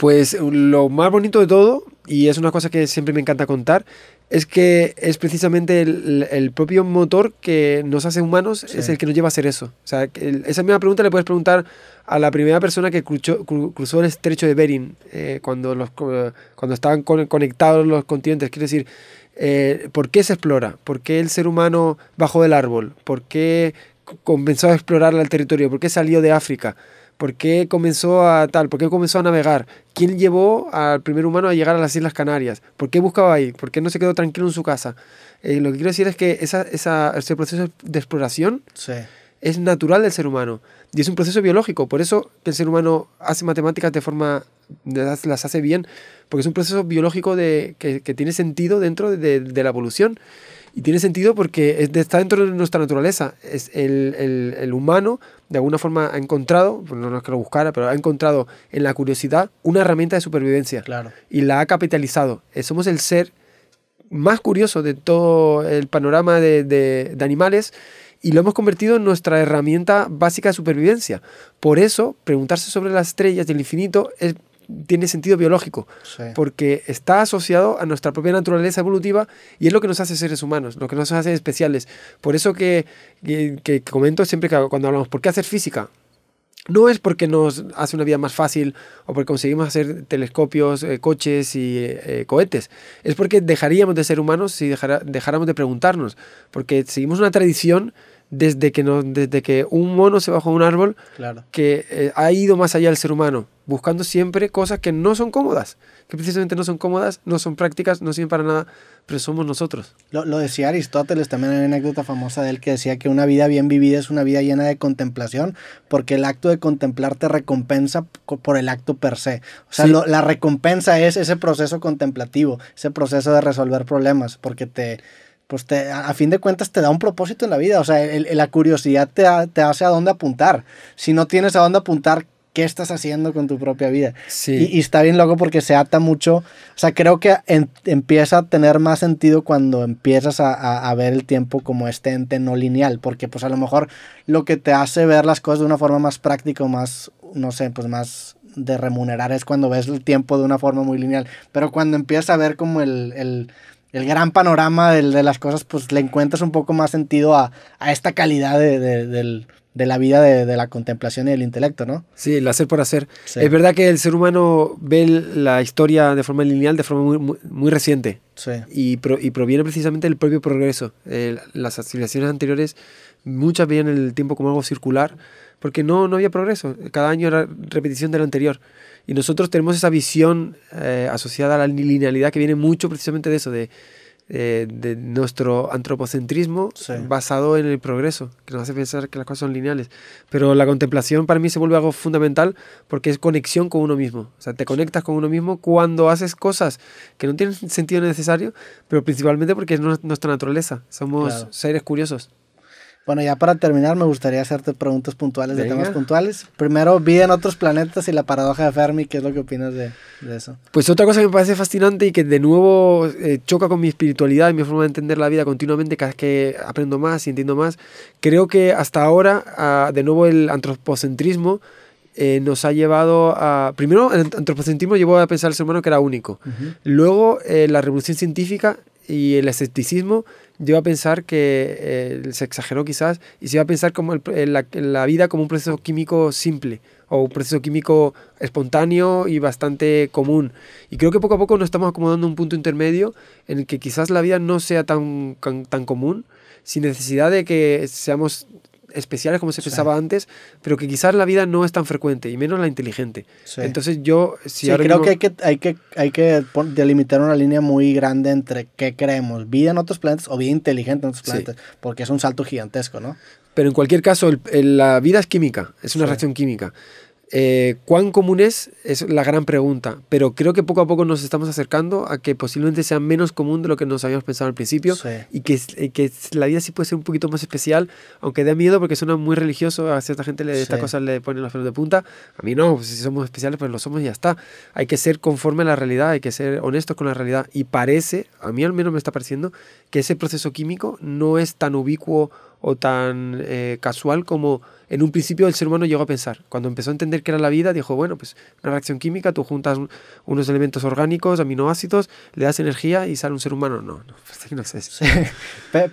Speaker 2: Pues lo más bonito de todo, y es una cosa que siempre me encanta contar, es que es precisamente el, propio motor que nos hace humanos, es el que nos lleva a hacer eso. O sea, esa misma pregunta le puedes preguntar a la primera persona que cruzó, el estrecho de Bering, eh, cuando, cuando estaban conectados los continentes. Quiero decir, eh, ¿por qué se explora? ¿Por qué el ser humano bajó del árbol? ¿Por qué comenzó a explorar el territorio? ¿Por qué salió de África? ¿Por qué comenzó a tal? ¿Por qué comenzó a navegar? ¿Quién llevó al primer humano a llegar a las Islas Canarias? ¿Por qué buscaba ahí? ¿Por qué no se quedó tranquilo en su casa? Eh, lo que quiero decir es que ese proceso de exploración es natural del ser humano y es un proceso biológico. Por eso el ser humano hace matemáticas de forma, las hace bien, porque es un proceso biológico de, que, tiene sentido dentro de la evolución. Y tiene sentido porque está dentro de nuestra naturaleza. Es el, humano, de alguna forma, ha encontrado, no es que lo buscara, pero ha encontrado en la curiosidad una herramienta de supervivencia. Claro. Y la ha capitalizado. Eh, somos el ser más curioso de todo el panorama de animales y lo hemos convertido en nuestra herramienta básica de supervivencia. Por eso, preguntarse sobre las estrellas del infinito es tiene sentido biológico, porque está asociado a nuestra propia naturaleza evolutiva y es lo que nos hace seres humanos, lo que nos hace especiales. Por eso que, que, comento siempre que cuando hablamos, ¿por qué hacer física? no es porque nos hace una vida más fácil o porque conseguimos hacer telescopios, eh, coches y eh, eh, cohetes. Es porque dejaríamos de ser humanos si dejáramos de preguntarnos. Porque seguimos una tradición desde que, no, desde que un mono se bajó a un árbol claro. que eh, ha ido más allá del ser humano, buscando siempre cosas que no son cómodas, que precisamente no son cómodas, no son prácticas, no sirven para nada, pero somos nosotros.
Speaker 1: Lo, decía Aristóteles, también en una anécdota famosa de él que decía que una vida bien vivida es una vida llena de contemplación, porque el acto de contemplar te recompensa por el acto per se. O sea, la recompensa es ese proceso contemplativo, ese proceso de resolver problemas, porque te pues te, a fin de cuentas te da un propósito en la vida. O sea, la curiosidad te, te, hace a dónde apuntar. Si no tienes a dónde apuntar, ¿qué estás haciendo con tu propia vida? Y, está bien loco porque se ata mucho. O sea, creo que empieza a tener más sentido cuando empiezas a, ver el tiempo como este ente no lineal. Porque pues a lo mejor lo que te hace ver las cosas de una forma más práctica, o más, no sé, pues más de remunerar es cuando ves el tiempo de una forma muy lineal. Pero cuando empiezas a ver como el, el el gran panorama de, las cosas, pues le encuentras un poco más sentido a, esta calidad de, la vida de, la contemplación y del intelecto, ¿no?
Speaker 2: Sí, el hacer por hacer. Es verdad que el ser humano ve la historia de forma lineal, de forma muy, muy, reciente. Y, y, proviene precisamente del propio progreso. las civilizaciones anteriores, muchas veían el tiempo como algo circular, porque no, no había progreso. Cada año era repetición de lo anterior. Y nosotros tenemos esa visión eh, asociada a la linealidad que viene mucho precisamente de eso, de, eh, nuestro antropocentrismo basado en el progreso, que nos hace pensar que las cosas son lineales. Pero la contemplación para mí se vuelve algo fundamental porque es conexión con uno mismo. O sea, te conectas con uno mismo cuando haces cosas que no tienen sentido necesario, pero principalmente porque es nuestra naturaleza. Somos seres curiosos.
Speaker 1: Bueno, ya para terminar, me gustaría hacerte preguntas puntuales de temas puntuales. Primero, vida en otros planetas y la paradoja de Fermi, ¿qué es lo que opinas de,
Speaker 2: eso? Pues otra cosa que me parece fascinante y que de nuevo eh, choca con mi espiritualidad y mi forma de entender la vida continuamente, cada vez que aprendo más y entiendo más, creo que hasta ahora, de nuevo, el antropocentrismo eh, nos ha llevado a... Primero, el antropocentrismo llevó a pensar al ser humano que era único. Luego, eh, la revolución científica y el escepticismo yo iba a pensar que eh, se exageró quizás y se iba a pensar como la, vida como un proceso químico simple o un proceso químico espontáneo y bastante común. Y creo que poco a poco nos estamos acomodando un punto intermedio en el que quizás la vida no sea tan, tan común, sin necesidad de que seamos especiales como se pensaba antes, pero que quizás la vida no es tan frecuente y menos la inteligente. Entonces yo sí, creo que hay que
Speaker 1: hay que hay que delimitar una línea muy grande entre qué creemos, vida en otros planetas o vida inteligente en otros planetas, porque es un salto gigantesco, ¿no?
Speaker 2: Pero en cualquier caso, la vida es química, es una reacción química. Eh, ¿Cuán común es? Es la gran pregunta, pero creo que poco a poco nos estamos acercando a que posiblemente sea menos común de lo que nos habíamos pensado al principio y que, la vida sí puede ser un poquito más especial, aunque da miedo porque suena muy religioso, a cierta gente le, estas cosas le ponen los pelos de punta, a mí no, pues si somos especiales pues lo somos y ya está. Hay que ser conforme a la realidad, hay que ser honestos con la realidad y parece, a mí al menos me está pareciendo, que ese proceso químico no es tan ubicuo o tan eh, casual como en un principio el ser humano llegó a pensar. Cuando empezó a entender qué era la vida, dijo, bueno, pues una reacción química, tú juntas unos elementos orgánicos, aminoácidos, le das energía y sale un ser humano. No, no,
Speaker 1: pues, no sé.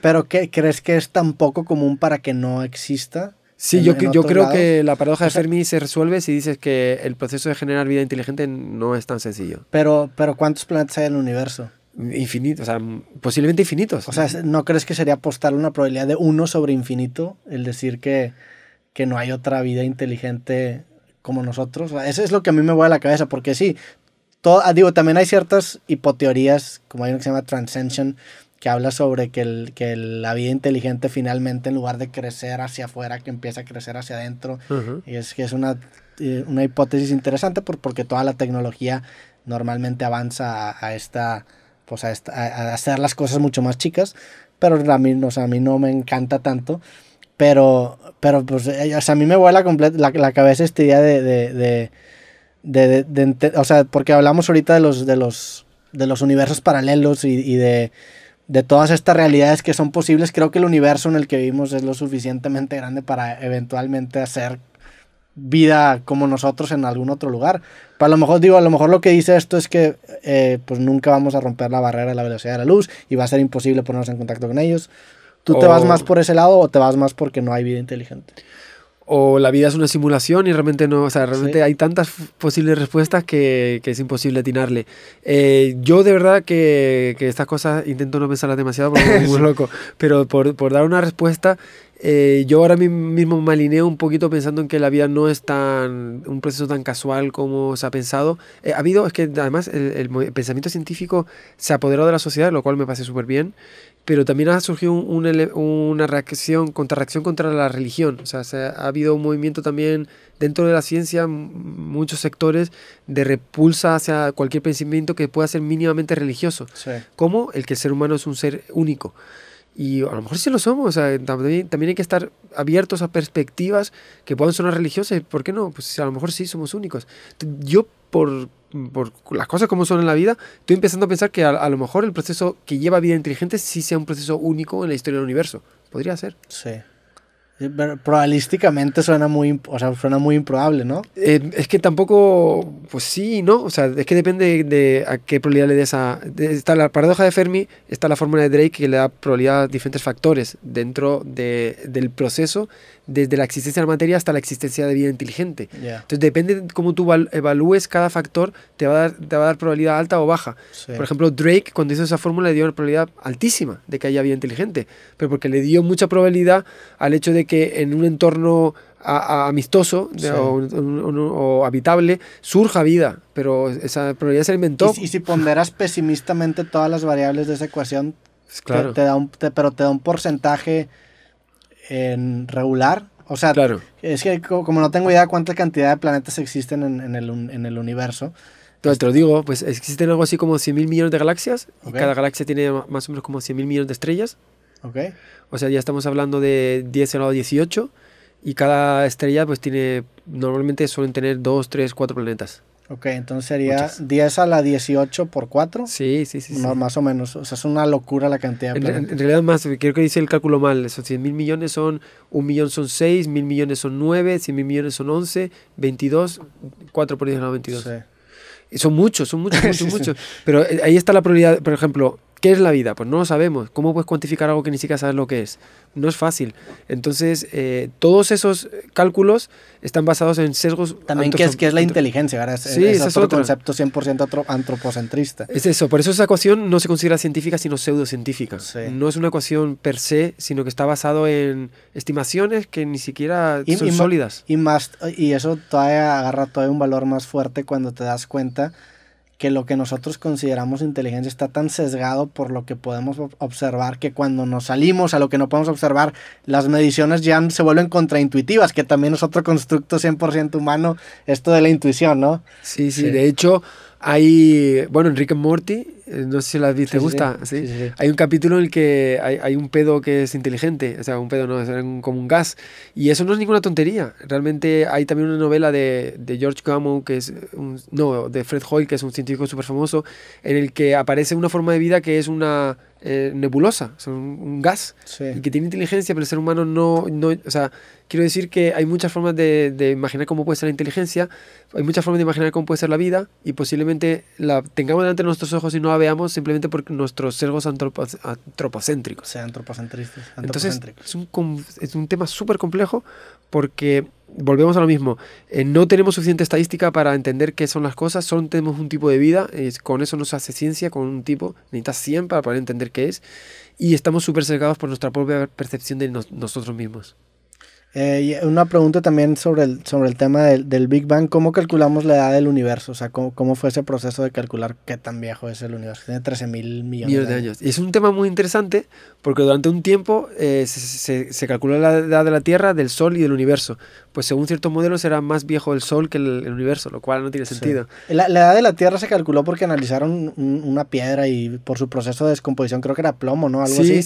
Speaker 1: Pero ¿qué, ¿crees que es tan poco común para que no exista? Sí, yo, creo que la paradoja de
Speaker 2: Fermi se resuelve si dices que el proceso de generar vida inteligente no es tan sencillo.
Speaker 1: Pero, pero ¿cuántos planetas hay en el universo? Infinitos, o sea, posiblemente infinitos. O sea, ¿no crees que sería apostar una probabilidad de uno sobre infinito? El decir que que no hay otra vida inteligente como nosotros. Eso es lo que a mí me voy a la cabeza, porque sí, todo, ah, digo, también hay ciertas hipoteorías, como hay una que se llama Transcension, que habla sobre que, el, que la vida inteligente finalmente, en lugar de crecer hacia afuera, que empieza a crecer hacia adentro. Y es que es una, eh, una hipótesis interesante porque toda la tecnología normalmente avanza a, esta, pues a, hacer las cosas mucho más chicas. Pero a a mí no me encanta tanto. Pero, pero pues, eh, a mí me vuela la, la, cabeza esta idea de, de, de, O sea, porque hablamos ahorita de los, universos paralelos y, de, todas estas realidades que son posibles. Creo que el universo en el que vivimos es lo suficientemente grande para eventualmente hacer vida como nosotros en algún otro lugar. a lo mejor, digo, a lo mejor lo que dice esto es que eh, pues, nunca vamos a romper la barrera de la velocidad de la luz y va a ser imposible ponernos en contacto con ellos. ¿Tú te vas más por ese lado o te vas más porque no hay vida
Speaker 2: inteligente? O la vida es una simulación y realmente no, o sea, realmente hay tantas posibles respuestas que, es imposible atinarle. Eh, yo de verdad que, estas cosas intento no pensarlas demasiado porque soy muy loco, pero por, dar una respuesta, eh, yo ahora mismo me alineo un poquito pensando en que la vida no es tan un proceso tan casual como se ha pensado. Eh, ha habido, es que además el, el, pensamiento científico se apoderó de la sociedad, lo cual me parece súper bien pero también ha surgido una reacción, contrarreacción contra la religión. O sea, ha, habido un movimiento también dentro de la ciencia, muchos sectores, de repulsa hacia cualquier pensamiento que pueda ser mínimamente religioso. Como el que el ser humano es un ser único. Y a lo mejor sí lo somos, o sea, también, hay que estar abiertos a perspectivas que puedan sonar religiosas. ¿Por qué no? Pues a lo mejor sí somos únicos. Yo, por por las cosas como son en la vida, estoy empezando a pensar que a, lo mejor el proceso que lleva vida inteligente sí sea un proceso único en la historia del universo. Podría ser. Sí.
Speaker 1: Probabilísticamente suena muy, o sea, suena muy improbable, ¿no?
Speaker 2: Eh, es que tampoco, pues sí, ¿no? O sea, es que depende de a qué probabilidad le des a... está la paradoja de Fermi, está la fórmula de Drake que le da probabilidad a diferentes factores dentro de, del proceso desde la existencia de la materia hasta la existencia de vida inteligente. Entonces, depende de cómo tú evalúes cada factor, te va a dar, te va a dar probabilidad alta o baja. Por ejemplo, Drake, cuando hizo esa fórmula, le dio una probabilidad altísima de que haya vida inteligente, pero porque le dio mucha probabilidad al hecho de que en un entorno amistoso o, habitable surja vida, pero esa probabilidad se inventó. Y, si ponderas
Speaker 1: pesimistamente todas las variables de esa ecuación, da un, pero te da un porcentaje en regular. O sea, es que como no tengo idea cuánta cantidad de planetas existen en, el, en el,
Speaker 2: universo. Entonces te lo digo, pues existen algo así como 100 mil millones de galaxias y cada galaxia tiene más o menos como 100 mil millones de estrellas. Okay. O sea, ya estamos hablando de 10 elevado a 18 y cada estrella pues tiene, normalmente suelen tener 2, 3, 4 planetas.
Speaker 1: Ok, entonces sería 10 a la 18 por 4. Sí, sí, sí, Más o menos. O sea, es una locura la cantidad. en, realidad
Speaker 2: realidad más, creo que dice el cálculo mal. Son 100 mil millones son, 1 millón son 6, mil millones son 9, 100 mil millones son 11, 22, 4 por 10 a 22. Sí. Son muchos, son muchos, muchos, muchos. Pero eh, ahí está la probabilidad, por ejemplo, ¿Qué es la vida? Pues no lo sabemos. ¿Cómo puedes cuantificar algo que ni siquiera sabes lo que es? No es fácil. Entonces, eh, todos esos cálculos están basados en sesgos. También, que es, la inteligencia? ¿verdad? Es, sí, es, es otro
Speaker 1: concepto 100% antropocentrista. Es eso. Por eso esa
Speaker 2: ecuación no se considera científica, sino pseudocientífica. No es una ecuación per se, sino que está basado en estimaciones que ni siquiera son sólidas.
Speaker 1: Y, más, y eso todavía agarra todavía un valor más fuerte cuando te das cuenta que lo que nosotros consideramos inteligencia está tan sesgado por lo que podemos observar que cuando nos salimos a lo que no podemos observar, las mediciones ya se vuelven contraintuitivas, que también es otro constructo 100% humano, esto de la intuición, ¿no? Sí, sí, sí. de
Speaker 2: hecho, hay, bueno, Enrique Morty, eh, no sé si la viste ¿te gusta? Sí, Hay un capítulo en el que hay, hay, un pedo que es inteligente, o sea, un pedo no, es un, como un gas. Y eso no es ninguna tontería. Realmente hay también una novela de, de George Gamow, que es no, de Fred Hoyle, que es un científico súper famoso, en el que aparece una forma de vida que es una eh, nebulosa, son un gas, que tiene inteligencia, pero el ser humano no, no, O sea, quiero decir que hay muchas formas de, imaginar cómo puede ser la inteligencia, hay muchas formas de imaginar cómo puede ser la vida, y posiblemente la tengamos delante de nuestros ojos y no la veamos simplemente porque nuestros cergos antropocéntricos. sean antropocéntricos. Entonces, es un, es un tema súper complejo porque volvemos a lo mismo, eh, no tenemos suficiente estadística para entender qué son las cosas, solo tenemos un tipo de vida, con eso no se hace ciencia, con un tipo, necesitas 100 para poder entender qué es, y estamos súper cercados por nuestra propia percepción de nosotros mismos.
Speaker 1: Eh, una pregunta también sobre el, sobre el tema del, del, Big Bang. ¿Cómo calculamos la edad del universo? O sea, ¿cómo, fue ese proceso de calcular qué tan viejo es el universo? Tiene 13 mil millones de años. es
Speaker 2: un tema muy interesante porque durante un tiempo eh, se, se, calculó la edad de la Tierra, del Sol y del universo. Pues según ciertos modelos era más viejo el Sol que el, universo, lo cual no tiene sentido.
Speaker 1: La, la, edad de la Tierra se calculó porque analizaron una piedra y por su proceso de descomposición creo que era plomo, ¿no? Algo así.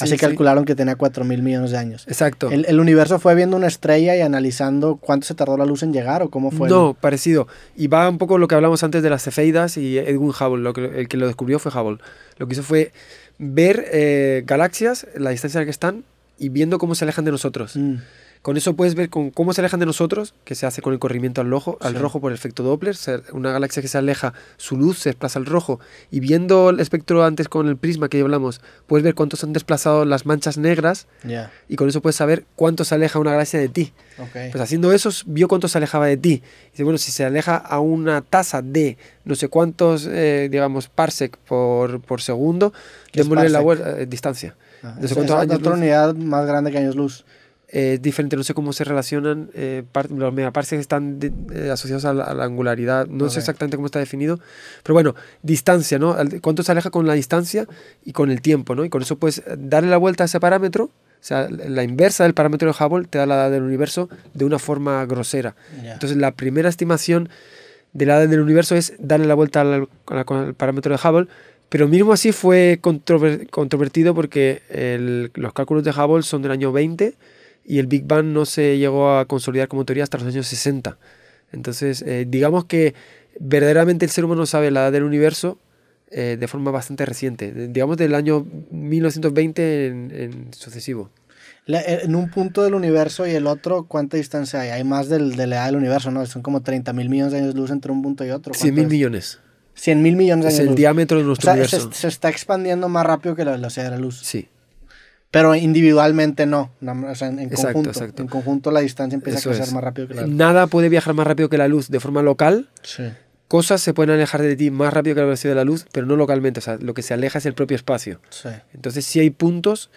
Speaker 1: así calcularon que tenía 4 mil millones de años. Exacto. El, el universo fue fue viendo una estrella y analizando cuánto se tardó la luz en llegar o cómo fue? No,
Speaker 2: parecido. Y va un poco lo que hablamos antes de las cefeidas y Edwin Hubble, el que lo descubrió fue Hubble. Lo que hizo fue ver eh, galaxias, la distancia en la que están y viendo cómo se alejan de nosotros. Mm. Con eso puedes ver con cómo se alejan de nosotros, que se hace con el corrimiento al, rojo, al rojo por el efecto Doppler. Una galaxia que se aleja, su luz se desplaza al rojo. Y viendo el espectro antes con el prisma que ya hablamos, puedes ver cuántos han desplazado las manchas negras. Y con eso puedes saber cuánto se aleja una galaxia de ti. Pues haciendo eso, vio cuánto se alejaba de ti. Y dice, bueno, si se aleja a una tasa de no sé cuántos, eh, digamos, parsec por, por segundo, démosle la eh, distancia. Ah, es años otra unidad más grande que años luz. Eh, es diferente, no sé cómo se relacionan. Eh, los megaparsecs están eh, asociados a la, angularidad, no sé exactamente cómo está definido, pero bueno, distancia, ¿no? Cuánto se aleja con la distancia y con el tiempo, ¿no? Y con eso puedes darle la vuelta a ese parámetro, o sea, la inversa del parámetro de Hubble te da la edad del universo de una forma grosera. Entonces, la primera estimación de la edad del universo es darle la vuelta al, parámetro de Hubble. Pero mismo así fue controvertido porque los cálculos de Hubble son del año 20 y el Big Bang no se llegó a consolidar como teoría hasta los años 60. Entonces, eh, digamos que verdaderamente el ser humano sabe la edad del universo eh, de forma bastante reciente, digamos del año 1920 en, sucesivo.
Speaker 1: Eh, en un punto del universo y el otro, ¿cuánta distancia hay? Hay más del, de la edad del universo, ¿no? Son como 30 mil millones de años luz entre un punto y otro. 100 mil millones. 100 mil millones de años luz. Es el diámetro de nuestro o sea, se, está expandiendo más rápido que la velocidad de la luz. Sí pero individualmente no. en, conjunto, en conjunto la distancia empieza a crecer más rápido que la luz.
Speaker 2: Nada puede viajar más rápido que la luz de forma local. Cosas se pueden alejar de ti más rápido que la velocidad de la luz, pero no localmente. O sea, lo que se aleja es el propio espacio. Entonces, si hay puntos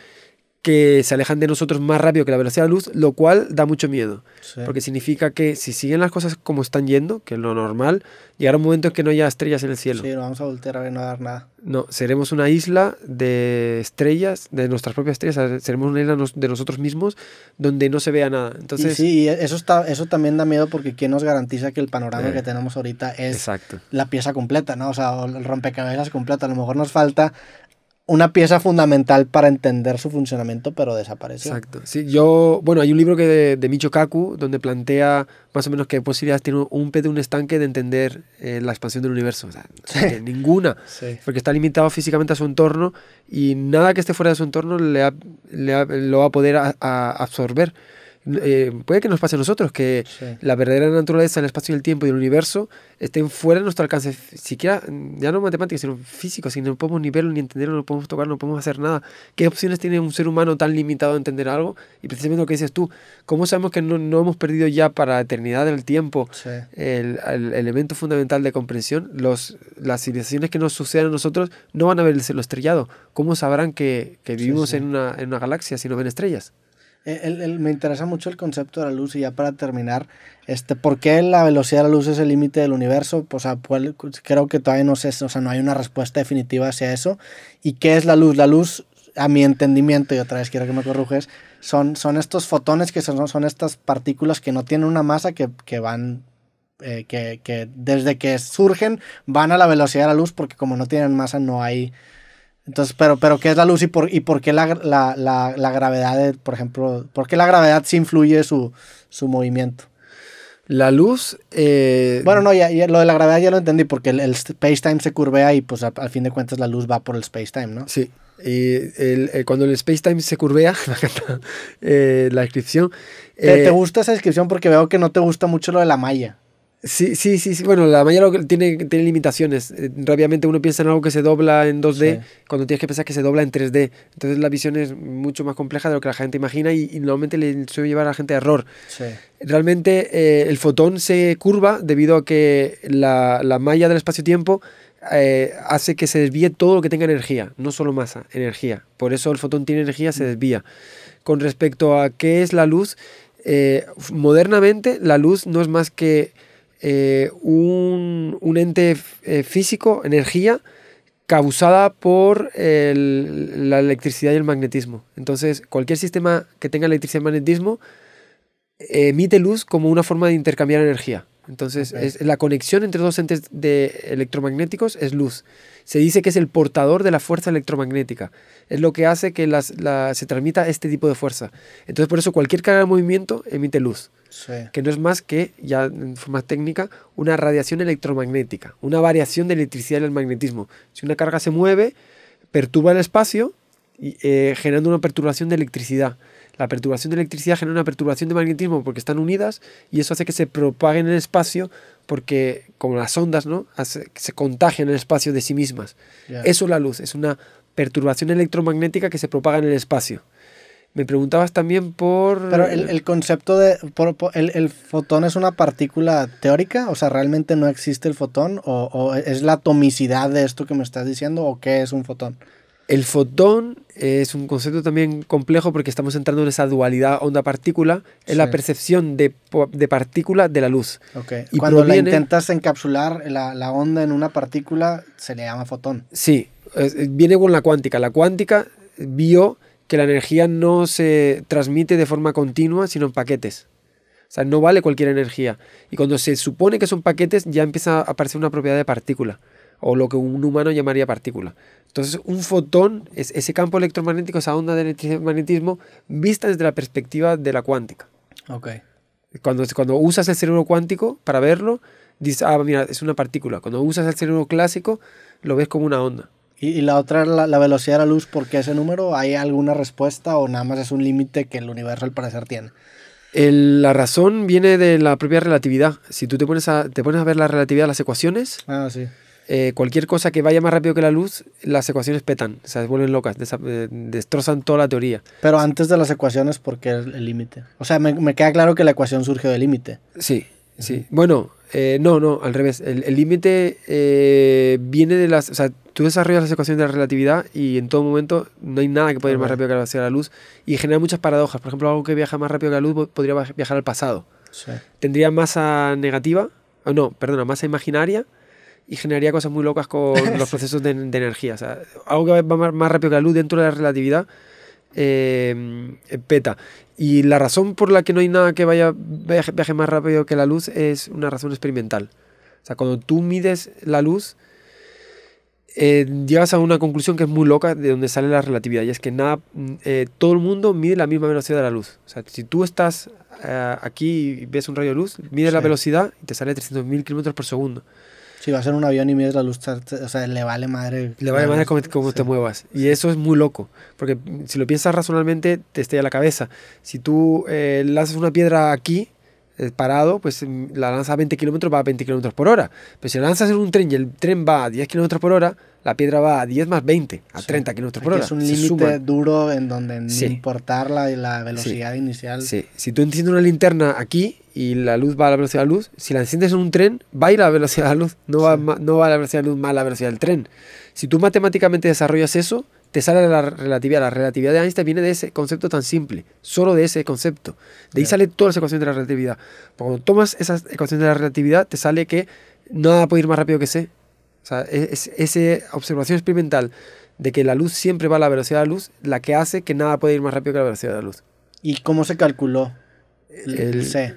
Speaker 2: que se alejan de nosotros más rápido que la velocidad de la luz, lo cual da mucho miedo. Porque significa que si siguen las cosas como están yendo, que es lo normal, llegará un momento en que no haya estrellas en el cielo. Sí,
Speaker 1: no vamos a voltear a ver, no dar nada.
Speaker 2: No, seremos una isla de estrellas, de nuestras propias estrellas, seremos una isla de nosotros mismos donde no se vea nada. Entonces, sí, y
Speaker 1: eso, está, eso también da miedo porque ¿quién nos garantiza que el panorama eh, que tenemos ahorita es la pieza completa, ¿no? O sea, el rompecabezas completo. A lo mejor nos falta una pieza fundamental para entender su funcionamiento, pero desapareció. Exacto.
Speaker 2: Sí, yo, bueno, hay un libro que de, de Micho Kaku donde plantea más o menos qué posibilidades tiene un pez de un estanque de entender eh, la expansión del universo. Ninguna. Porque está limitado físicamente a su entorno y nada que esté fuera de su entorno le, le lo va a poder absorber. Eh, puede que nos pase a nosotros, que la verdadera naturaleza el espacio y el tiempo y el universo estén fuera de nuestro alcance, siquiera, ya no matemáticas sino físicos, si no podemos ni verlo, ni entenderlo, no podemos tocar no podemos hacer nada. ¿Qué opciones tiene un ser humano tan limitado a entender algo? Y precisamente lo que dices tú, ¿cómo sabemos que no, hemos perdido ya para la eternidad del tiempo el, elemento fundamental de comprensión? Los, las civilizaciones que nos sucedan a nosotros no van a ver el cielo estrellado. ¿Cómo sabrán que, vivimos En, una, en una galaxia si no ven estrellas?
Speaker 1: Eh, me interesa mucho el concepto de la luz y ya para terminar, este, ¿por qué la velocidad de la luz es el límite del universo? creo que todavía no sé, o sea, no hay una respuesta definitiva hacia eso. ¿Y qué es la luz? La luz, a mi entendimiento, y otra vez quiero que me corrujes, son, son estos fotones que son, son estas partículas que no tienen una masa que, van eh, que, desde que surgen van a la velocidad de la luz porque como no tienen masa no hay entonces, pero, pero ¿qué es la luz y por, y por qué la, gravedad, por ejemplo, por qué la gravedad sí influye su, movimiento? La luz. Eh, bueno, no, ya, lo de la gravedad ya lo entendí, porque el, spacetime space-time se curvea y, pues, al, fin de cuentas, la luz va por el space-time, ¿no? Sí.
Speaker 2: Y eh, cuando el space-time se curvea, eh, la descripción.
Speaker 1: ¿Te, gusta
Speaker 2: esa descripción? Porque veo que no te gusta mucho lo de la malla. Sí, sí, sí, Bueno, la malla tiene, tiene limitaciones. Eh, rápidamente uno piensa en algo que se dobla en 2D cuando tienes que pensar que se dobla en 3D. Entonces la visión es mucho más compleja de lo que la gente imagina y, normalmente le suele llevar a la gente a error. Realmente eh, el fotón se curva debido a que la, malla del espacio-tiempo eh, hace que se desvíe todo lo que tenga energía, no solo masa, energía. Por eso el fotón tiene energía, se mm. desvía. Con respecto a qué es la luz, modernamente la luz no es más que eh, un, ente eh, físico, energía, causada por la electricidad y el magnetismo. Entonces, cualquier sistema que tenga electricidad y magnetismo emite luz como una forma de intercambiar energía. Entonces, la conexión entre dos entes de electromagnéticos es luz. Se dice que es el portador de la fuerza electromagnética. Es lo que hace que se transmita este tipo de fuerza. Entonces, por eso cualquier carga de movimiento emite luz que no es más que, ya en forma técnica, una radiación electromagnética, una variación de electricidad en el magnetismo. Si una carga se mueve, perturba el espacio, eh, generando una perturbación de electricidad. La perturbación de electricidad genera una perturbación de magnetismo porque están unidas y eso hace que se propaguen en el espacio porque, como las ondas, ¿no? se contagian en el espacio de sí mismas. Eso es la luz, es una perturbación electromagnética que se propaga en el espacio. Me preguntabas también por... Pero el, concepto
Speaker 1: de... el, fotón es una partícula teórica? O sea, ¿realmente no existe el fotón?
Speaker 2: ¿O, es la atomicidad de esto que me estás diciendo? ¿O qué es un fotón? El fotón es un concepto también complejo porque estamos entrando en esa dualidad onda-partícula, en la percepción de, partícula de la luz. Cuando intentas
Speaker 1: encapsular la, la onda en una partícula, se le llama fotón.
Speaker 2: Sí, viene con la cuántica. La cuántica vio que la energía no se transmite de forma continua, sino en paquetes. O sea, no vale cualquier energía. Y cuando se supone que son paquetes, ya empieza a aparecer una propiedad de partícula, o lo que un humano llamaría partícula. Entonces, un fotón es ese campo electromagnético, esa onda de electromagnetismo, vista desde la perspectiva de la cuántica. Ok. Cuando, cuando usas el cerebro cuántico para verlo, dices, ah, mira, es una partícula. Cuando usas el cerebro clásico, lo ves como una onda. Y, la otra, la, la, velocidad
Speaker 1: de la luz, ¿por qué ese número? ¿Hay alguna respuesta o nada más es un límite que el universo al parecer tiene?
Speaker 2: la razón viene de la propia relatividad. Si tú te pones a, te pones a ver la relatividad de las ecuaciones, ah, sí. Eh, cualquier cosa que vaya más rápido que la luz, las ecuaciones petan, o sea, se vuelven locas, eh, destrozan toda la teoría.
Speaker 1: Pero antes de las ecuaciones, ¿por qué el límite? O sea, me, queda claro que la ecuación surge del límite.
Speaker 2: Sí, sí. Bueno, eh, no, no, al revés. El límite viene de las tú desarrollas las ecuaciones de la relatividad y en todo momento no hay nada que pueda ir más rápido que la la luz y genera muchas paradojas. Por ejemplo, algo que viaja más rápido que la luz podría viajar al pasado. Tendría masa negativa, o ah, no, perdona, masa imaginaria y generaría cosas muy locas con los procesos de, energía. O sea, algo que va más rápido que la luz dentro de la relatividad eh, peta. Y la razón por la que no hay nada que vaya viaje más rápido que la luz es una razón experimental. O sea, cuando tú mides la luz, eh, llegas a una conclusión que es muy loca de donde sale la relatividad, y es que nada, mm, eh, todo el mundo mide la misma velocidad de la luz. O sea, si tú estás eh, aquí y ves un rayo de luz, mides la velocidad y te sale 300.000 kilómetros por segundo. Si
Speaker 1: vas en un avión y mides la luz, o sea, le vale madre. Le
Speaker 2: cómo, te muevas. Y eso es muy loco, porque si lo piensas razonalmente, te estalla la cabeza. Si tú eh, lanzas una piedra aquí, eh, parado, pues mm, la lanza a 20 kilómetros va a 20 kilómetros por hora. Pero si la lanzas en un tren y el tren va a 10 kilómetros por hora, la piedra va a 10 más 20, a 30 kilómetros por hora. Es un límite
Speaker 1: duro en donde no importar la, velocidad inicial. si
Speaker 2: tú enciendes una linterna aquí y la luz va a la velocidad de la luz, si la enciendes en un tren, va a ir a la velocidad de la luz, no, va, no va a la velocidad de la luz más la velocidad del tren. Si tú matemáticamente desarrollas eso, te sale la relatividad. La relatividad de Einstein viene de ese concepto tan simple, solo de ese concepto. De ahí sale toda las ecuaciones de la relatividad. Cuando tomas esas ecuaciones de la relatividad, te sale que nada puede ir más rápido que C. O sea, e, es, esa observación experimental de que la luz siempre va a la velocidad de la luz, la que hace que nada puede ir más rápido que la velocidad de la luz. ¿Y cómo se calculó el, C?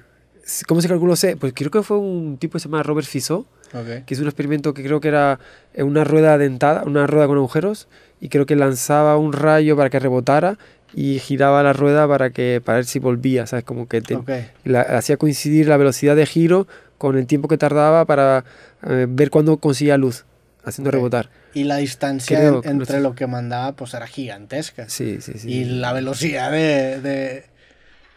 Speaker 2: ¿Cómo se calculó C? Pues creo que fue un tipo que se llama Robert Fizeau, que hizo un experimento que creo que era una rueda dentada, una rueda con agujeros, y creo que lanzaba un rayo para que rebotara y giraba la rueda para que para ver si volvía, ¿sabes? Como que hacía coincidir la velocidad de giro con el tiempo que tardaba para eh, ver cuándo conseguía luz, haciendo rebotar.
Speaker 1: Y la distancia entre lo que mandaba pues era
Speaker 2: gigantesca. Sí, sí, sí. Y la
Speaker 1: velocidad de...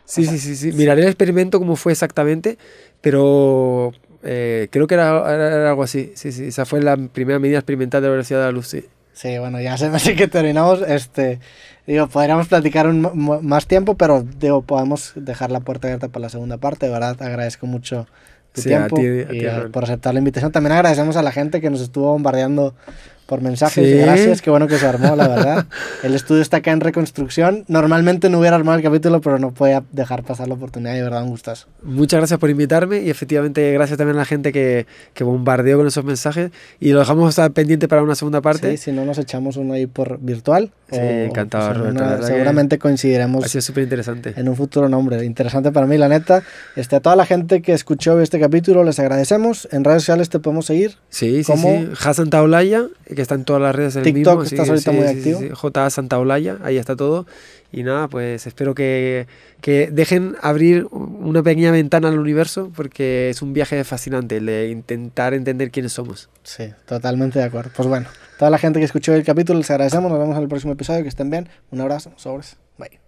Speaker 2: Sí, sí, sí, sí, Miraré el experimento cómo fue exactamente, pero eh, creo que era, era, algo así. Sí, sí, esa fue la primera medida experimental de la velocidad de la luz, sí. Sí,
Speaker 1: bueno, ya se me hace que terminamos. Este, digo, podríamos platicar más tiempo, pero digo, podemos dejar la puerta abierta para la segunda parte. De verdad, agradezco mucho tu tiempo y, por aceptar la invitación. También agradecemos a la gente que nos estuvo bombardeando por mensajes. Gracias, qué bueno que se armó, la verdad. el estudio está acá en reconstrucción. Normalmente no hubiera armado el capítulo, pero no podía dejar pasar la oportunidad de verdad
Speaker 2: un gustazo. Muchas gracias por invitarme y efectivamente gracias también a la gente que, que bombardeó con esos mensajes y lo dejamos pendiente para una segunda parte. Sí, si no nos echamos uno
Speaker 1: ahí por virtual. Sí, encantado, pues, seguramente coincidiremos. interesante. En un futuro nombre. Interesante para mí, la neta. Este, a toda la gente que escuchó este capítulo les agradecemos. En redes sociales te podemos seguir.
Speaker 2: Sí, sí, como... Hassan Taulaya, que está en todas las redes. El TikTok, mismo, TikTok, está ahorita muy sí, activo. J. Olaya ahí está todo. Y nada, pues espero que, que, dejen abrir una pequeña ventana al universo porque es un viaje fascinante el de intentar entender quiénes somos. Sí,
Speaker 1: totalmente de acuerdo. Pues bueno, toda la gente que escuchó el capítulo les agradecemos. Nos vemos en el próximo episodio. Que estén bien. Un abrazo. Sobres. Bye.